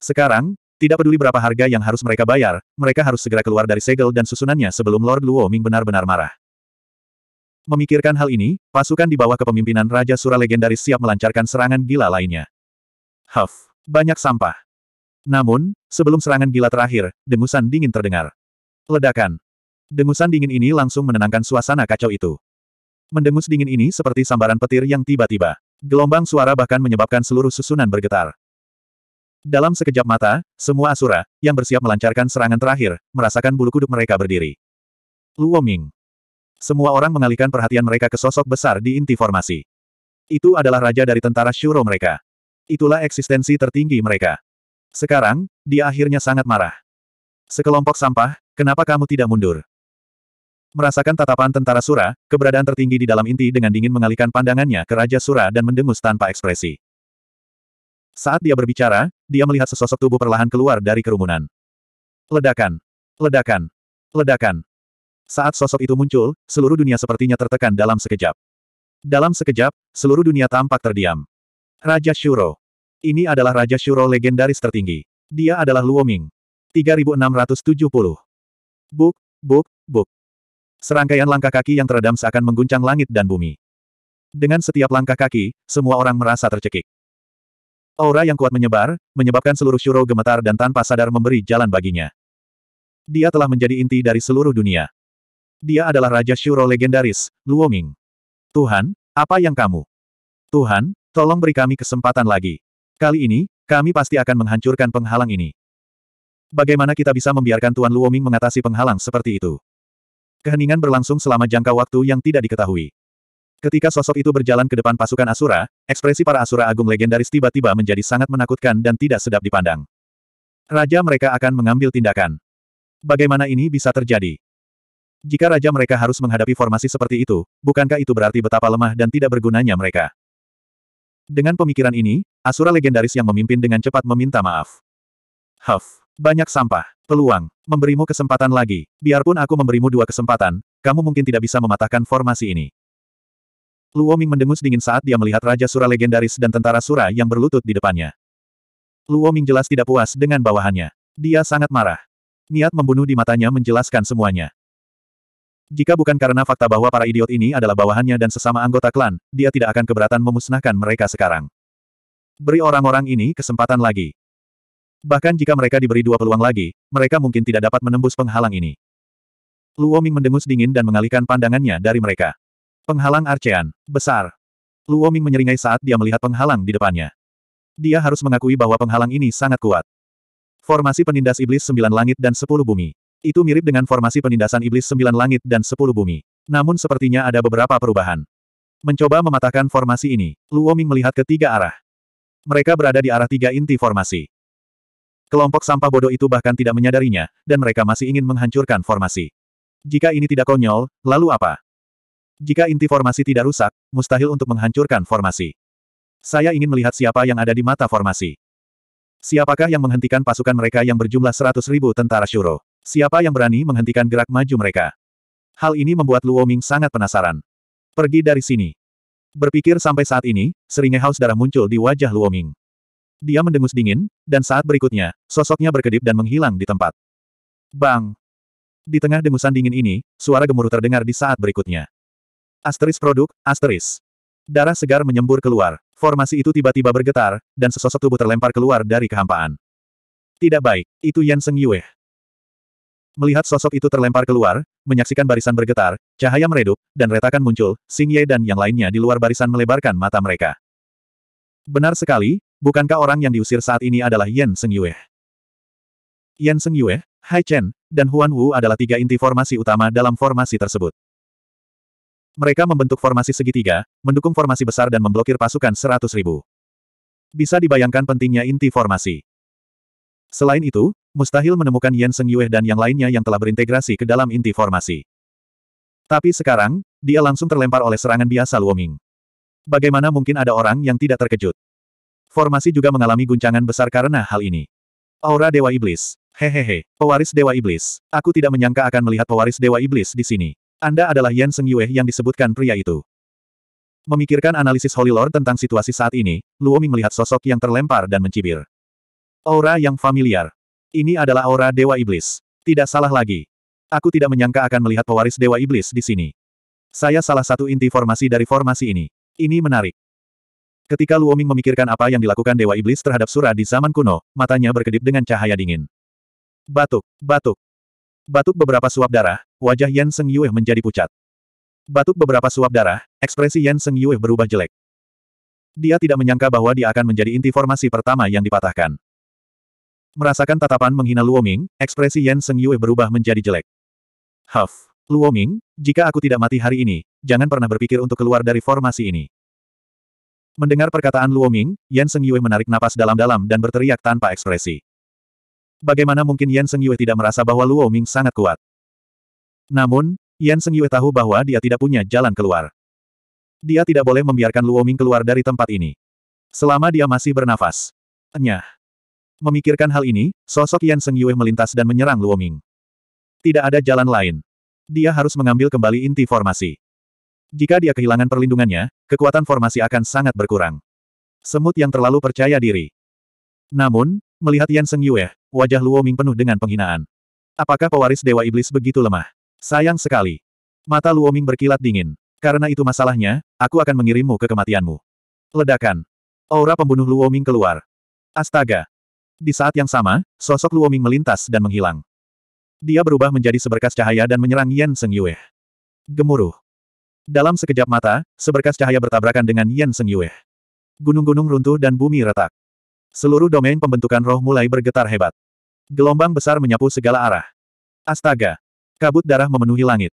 Sekarang, tidak peduli berapa harga yang harus mereka bayar, mereka harus segera keluar dari segel dan susunannya sebelum Lord Luo Ming benar-benar marah. Memikirkan hal ini, pasukan di bawah kepemimpinan Raja Sura Legendaris siap melancarkan serangan gila lainnya. Huff, banyak sampah. Namun, sebelum serangan gila terakhir, dengusan dingin terdengar. Ledakan. Dengusan dingin ini langsung menenangkan suasana kacau itu. Mendengus dingin ini seperti sambaran petir yang tiba-tiba. Gelombang suara bahkan menyebabkan seluruh susunan bergetar. Dalam sekejap mata, semua Asura, yang bersiap melancarkan serangan terakhir, merasakan bulu kuduk mereka berdiri. Luoming. Semua orang mengalihkan perhatian mereka ke sosok besar di inti formasi. Itu adalah raja dari tentara Shuro mereka. Itulah eksistensi tertinggi mereka. Sekarang, dia akhirnya sangat marah. Sekelompok sampah, kenapa kamu tidak mundur? Merasakan tatapan tentara Sura, keberadaan tertinggi di dalam inti dengan dingin mengalihkan pandangannya ke Raja Sura dan mendengus tanpa ekspresi. Saat dia berbicara, dia melihat sesosok tubuh perlahan keluar dari kerumunan. Ledakan! Ledakan! Ledakan! Saat sosok itu muncul, seluruh dunia sepertinya tertekan dalam sekejap. Dalam sekejap, seluruh dunia tampak terdiam. Raja Shuro. Ini adalah Raja Shuro legendaris tertinggi. Dia adalah Luoming. 3670. Buk, buk, buk. Serangkaian langkah kaki yang teredam seakan mengguncang langit dan bumi. Dengan setiap langkah kaki, semua orang merasa tercekik. Aura yang kuat menyebar, menyebabkan seluruh Shuro gemetar dan tanpa sadar memberi jalan baginya. Dia telah menjadi inti dari seluruh dunia. Dia adalah Raja Shuro legendaris, Luoming. Tuhan, apa yang kamu? Tuhan, tolong beri kami kesempatan lagi. Kali ini, kami pasti akan menghancurkan penghalang ini. Bagaimana kita bisa membiarkan Tuan Luoming mengatasi penghalang seperti itu? Keheningan berlangsung selama jangka waktu yang tidak diketahui. Ketika sosok itu berjalan ke depan pasukan Asura, ekspresi para Asura Agung legendaris tiba-tiba menjadi sangat menakutkan dan tidak sedap dipandang. Raja mereka akan mengambil tindakan. Bagaimana ini bisa terjadi? Jika raja mereka harus menghadapi formasi seperti itu, bukankah itu berarti betapa lemah dan tidak bergunanya mereka? Dengan pemikiran ini, Asura legendaris yang memimpin dengan cepat meminta maaf. Huff, banyak sampah. Peluang. Memberimu kesempatan lagi. Biarpun aku memberimu dua kesempatan, kamu mungkin tidak bisa mematahkan formasi ini. Luo Ming mendengus dingin saat dia melihat Raja Sura legendaris dan tentara Sura yang berlutut di depannya. Luo Ming jelas tidak puas dengan bawahannya. Dia sangat marah. Niat membunuh di matanya menjelaskan semuanya. Jika bukan karena fakta bahwa para idiot ini adalah bawahannya dan sesama anggota klan, dia tidak akan keberatan memusnahkan mereka sekarang. Beri orang-orang ini kesempatan lagi. Bahkan jika mereka diberi dua peluang lagi, mereka mungkin tidak dapat menembus penghalang ini. Luo Ming mendengus dingin dan mengalihkan pandangannya dari mereka. Penghalang Arcean, besar. Luo Ming menyeringai saat dia melihat penghalang di depannya. Dia harus mengakui bahwa penghalang ini sangat kuat. Formasi penindas iblis sembilan langit dan sepuluh bumi. Itu mirip dengan formasi penindasan iblis sembilan langit dan sepuluh bumi. Namun sepertinya ada beberapa perubahan. Mencoba mematahkan formasi ini, Luo Ming melihat ke tiga arah. Mereka berada di arah tiga inti formasi. Kelompok sampah bodoh itu bahkan tidak menyadarinya, dan mereka masih ingin menghancurkan formasi. Jika ini tidak konyol, lalu apa? Jika inti formasi tidak rusak, mustahil untuk menghancurkan formasi. Saya ingin melihat siapa yang ada di mata formasi. Siapakah yang menghentikan pasukan mereka yang berjumlah seratus ribu tentara Shuro? Siapa yang berani menghentikan gerak maju mereka? Hal ini membuat Luo Ming sangat penasaran. Pergi dari sini. Berpikir sampai saat ini, seringnya haus darah muncul di wajah Luo Ming. Dia mendengus dingin, dan saat berikutnya, sosoknya berkedip dan menghilang di tempat. Bang! Di tengah dengusan dingin ini, suara gemuruh terdengar di saat berikutnya. Asteris produk, asteris. Darah segar menyembur keluar. Formasi itu tiba-tiba bergetar, dan sesosok tubuh terlempar keluar dari kehampaan. Tidak baik, itu Yan Seng Yue. Melihat sosok itu terlempar keluar, menyaksikan barisan bergetar, cahaya meredup, dan retakan muncul, Xing Ye dan yang lainnya di luar barisan melebarkan mata mereka. Benar sekali, Bukankah orang yang diusir saat ini adalah Yan Seng Yue? Yan Seng Yue, Hai Chen, dan Huan Wu adalah tiga inti formasi utama dalam formasi tersebut. Mereka membentuk formasi segitiga, mendukung formasi besar dan memblokir pasukan seratus ribu. Bisa dibayangkan pentingnya inti formasi. Selain itu, mustahil menemukan Yan Seng Yue dan yang lainnya yang telah berintegrasi ke dalam inti formasi. Tapi sekarang, dia langsung terlempar oleh serangan biasa Luoming. Bagaimana mungkin ada orang yang tidak terkejut? Formasi juga mengalami guncangan besar karena hal ini. Aura Dewa Iblis. Hehehe, pewaris Dewa Iblis. Aku tidak menyangka akan melihat pewaris Dewa Iblis di sini. Anda adalah Yan Seng Yue yang disebutkan pria itu. Memikirkan analisis Holy Lord tentang situasi saat ini, Luo Ming melihat sosok yang terlempar dan mencibir. Aura yang familiar. Ini adalah aura Dewa Iblis. Tidak salah lagi. Aku tidak menyangka akan melihat pewaris Dewa Iblis di sini. Saya salah satu inti formasi dari formasi ini. Ini menarik. Ketika Luoming memikirkan apa yang dilakukan Dewa Iblis terhadap Sura di zaman kuno, matanya berkedip dengan cahaya dingin. Batuk, batuk. Batuk beberapa suap darah, wajah Yan Seng Yue menjadi pucat. Batuk beberapa suap darah, ekspresi Yan Seng Yue berubah jelek. Dia tidak menyangka bahwa dia akan menjadi inti formasi pertama yang dipatahkan. Merasakan tatapan menghina Luoming, ekspresi Yan Seng Yue berubah menjadi jelek. Huff, Luoming, jika aku tidak mati hari ini, jangan pernah berpikir untuk keluar dari formasi ini. Mendengar perkataan Luo Ming, Yan Seng Yue menarik napas dalam-dalam dan berteriak tanpa ekspresi. Bagaimana mungkin Yan Seng Yue tidak merasa bahwa Luo Ming sangat kuat? Namun, Yan Seng Yue tahu bahwa dia tidak punya jalan keluar. Dia tidak boleh membiarkan Luo Ming keluar dari tempat ini. Selama dia masih bernafas. enyah. Memikirkan hal ini, sosok Yan Seng Yue melintas dan menyerang Luo Ming. Tidak ada jalan lain. Dia harus mengambil kembali inti formasi. Jika dia kehilangan perlindungannya, kekuatan formasi akan sangat berkurang. Semut yang terlalu percaya diri. Namun, melihat Yan Seng Yue, wajah Luo Ming penuh dengan penghinaan. Apakah pewaris Dewa Iblis begitu lemah? Sayang sekali. Mata Luo Ming berkilat dingin. Karena itu masalahnya, aku akan mengirimmu ke kematianmu. Ledakan. Aura pembunuh Luo Ming keluar. Astaga. Di saat yang sama, sosok Luo Ming melintas dan menghilang. Dia berubah menjadi seberkas cahaya dan menyerang Yan Seng Yue. Gemuruh. Dalam sekejap mata, seberkas cahaya bertabrakan dengan Yan Seng Yue. Gunung-gunung runtuh dan bumi retak. Seluruh domain pembentukan roh mulai bergetar hebat. Gelombang besar menyapu segala arah. Astaga! Kabut darah memenuhi langit.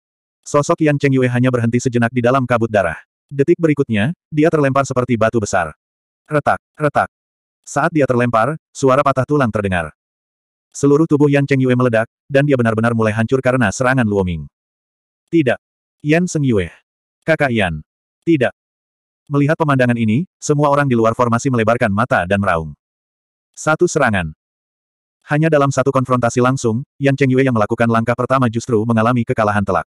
Sosok Yan Cheng Yue hanya berhenti sejenak di dalam kabut darah. Detik berikutnya, dia terlempar seperti batu besar. Retak, retak. Saat dia terlempar, suara patah tulang terdengar. Seluruh tubuh Yan Cheng Yue meledak, dan dia benar-benar mulai hancur karena serangan Luoming. Tidak. Yan Seng Yue. Kakak Yan. Tidak. Melihat pemandangan ini, semua orang di luar formasi melebarkan mata dan meraung. Satu serangan. Hanya dalam satu konfrontasi langsung, Yan Chengyue yang melakukan langkah pertama justru mengalami kekalahan telak.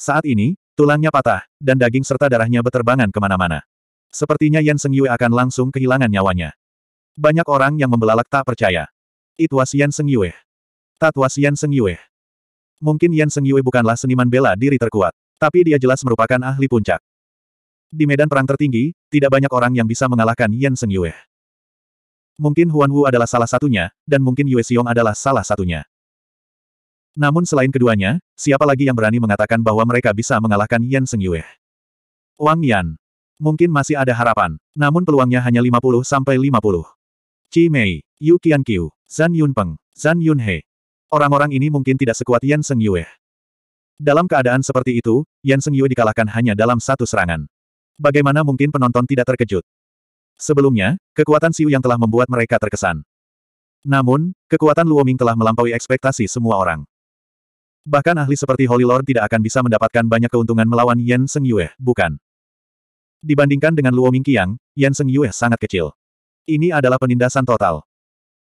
Saat ini, tulangnya patah, dan daging serta darahnya beterbangan kemana-mana. Sepertinya Yan Sengyue akan langsung kehilangan nyawanya. Banyak orang yang membelalak tak percaya. Itu was Yan Sengyue. That was Yan Sengyue. Mungkin Yan Sengyue bukanlah seniman bela diri terkuat. Tapi dia jelas merupakan ahli puncak. Di medan perang tertinggi, tidak banyak orang yang bisa mengalahkan Yan Seng Yue. Mungkin Huan Wu adalah salah satunya, dan mungkin Yue Xiong adalah salah satunya. Namun selain keduanya, siapa lagi yang berani mengatakan bahwa mereka bisa mengalahkan Yan Seng Yue? Wang Yan. Mungkin masih ada harapan, namun peluangnya hanya 50-50. Qi Mei, Yu Qianqiu, Zhan Yunpeng, Zhan Yunhe. Orang-orang ini mungkin tidak sekuat Yan Seng Yue. Dalam keadaan seperti itu, Yan Seng Yue dikalahkan hanya dalam satu serangan. Bagaimana mungkin penonton tidak terkejut? Sebelumnya, kekuatan Siu yang telah membuat mereka terkesan. Namun, kekuatan Luoming telah melampaui ekspektasi semua orang. Bahkan ahli seperti Holy Lord tidak akan bisa mendapatkan banyak keuntungan melawan Yan Seng Yue, bukan? Dibandingkan dengan Luoming Qiang, Yan Seng Yue sangat kecil. Ini adalah penindasan total.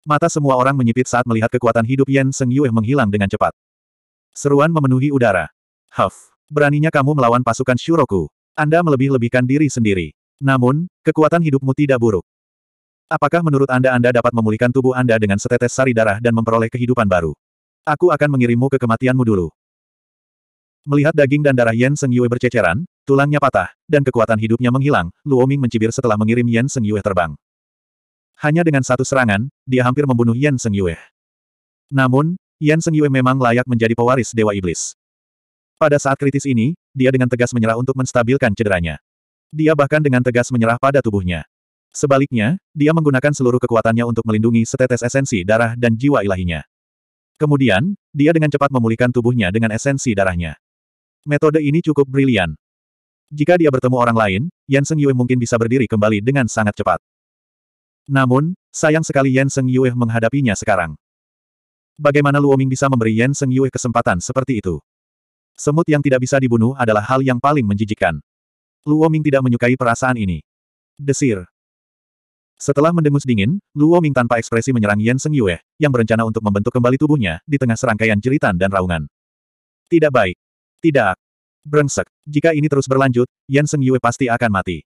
Mata semua orang menyipit saat melihat kekuatan hidup Yan Seng Yue menghilang dengan cepat. Seruan memenuhi udara. Huff, beraninya kamu melawan pasukan Shuroku. Anda melebih-lebihkan diri sendiri. Namun, kekuatan hidupmu tidak buruk. Apakah menurut Anda Anda dapat memulihkan tubuh Anda dengan setetes sari darah dan memperoleh kehidupan baru? Aku akan mengirimmu ke kematianmu dulu. Melihat daging dan darah Yen Seng Yue berceceran, tulangnya patah, dan kekuatan hidupnya menghilang, Luo Ming mencibir setelah mengirim Yen Seng Yue terbang. Hanya dengan satu serangan, dia hampir membunuh Yen Seng Yue. Namun, Yan Seng Yue memang layak menjadi pewaris Dewa Iblis. Pada saat kritis ini, dia dengan tegas menyerah untuk menstabilkan cederanya. Dia bahkan dengan tegas menyerah pada tubuhnya. Sebaliknya, dia menggunakan seluruh kekuatannya untuk melindungi setetes esensi darah dan jiwa ilahinya. Kemudian, dia dengan cepat memulihkan tubuhnya dengan esensi darahnya. Metode ini cukup brilian. Jika dia bertemu orang lain, Yan Seng Yue mungkin bisa berdiri kembali dengan sangat cepat. Namun, sayang sekali Yan Seng Yue menghadapinya sekarang. Bagaimana Luoming bisa memberi Yan Seng Yue kesempatan seperti itu? Semut yang tidak bisa dibunuh adalah hal yang paling menjijikkan. Luoming tidak menyukai perasaan ini. Desir. Setelah mendengus dingin, Luoming tanpa ekspresi menyerang Yan Seng Yue, yang berencana untuk membentuk kembali tubuhnya, di tengah serangkaian jeritan dan raungan. Tidak baik. Tidak. Brengsek. Jika ini terus berlanjut, Yan Seng Yue pasti akan mati.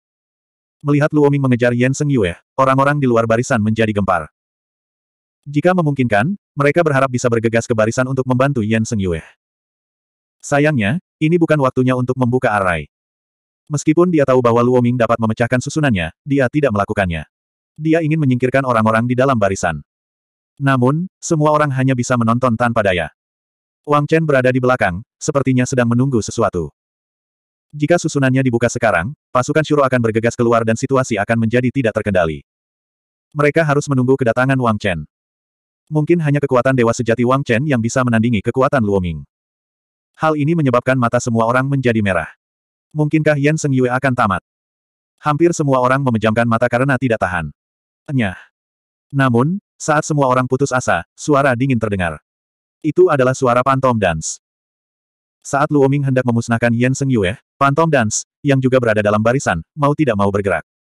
Melihat Luoming mengejar Yan Seng Yue, orang-orang di luar barisan menjadi gempar. Jika memungkinkan, mereka berharap bisa bergegas ke barisan untuk membantu Yan Seng Yue. Sayangnya, ini bukan waktunya untuk membuka arai. Meskipun dia tahu bahwa Luo Ming dapat memecahkan susunannya, dia tidak melakukannya. Dia ingin menyingkirkan orang-orang di dalam barisan. Namun, semua orang hanya bisa menonton tanpa daya. Wang Chen berada di belakang, sepertinya sedang menunggu sesuatu. Jika susunannya dibuka sekarang, pasukan Shuro akan bergegas keluar dan situasi akan menjadi tidak terkendali. Mereka harus menunggu kedatangan Wang Chen. Mungkin hanya kekuatan Dewa Sejati Wang Chen yang bisa menandingi kekuatan Luoming. Hal ini menyebabkan mata semua orang menjadi merah. Mungkinkah Yan Seng Yue akan tamat? Hampir semua orang memejamkan mata karena tidak tahan. Enyah. Namun, saat semua orang putus asa, suara dingin terdengar. Itu adalah suara Pantom Dance. Saat Luoming hendak memusnahkan Yan Seng Yue, Pantom Dance, yang juga berada dalam barisan, mau tidak mau bergerak.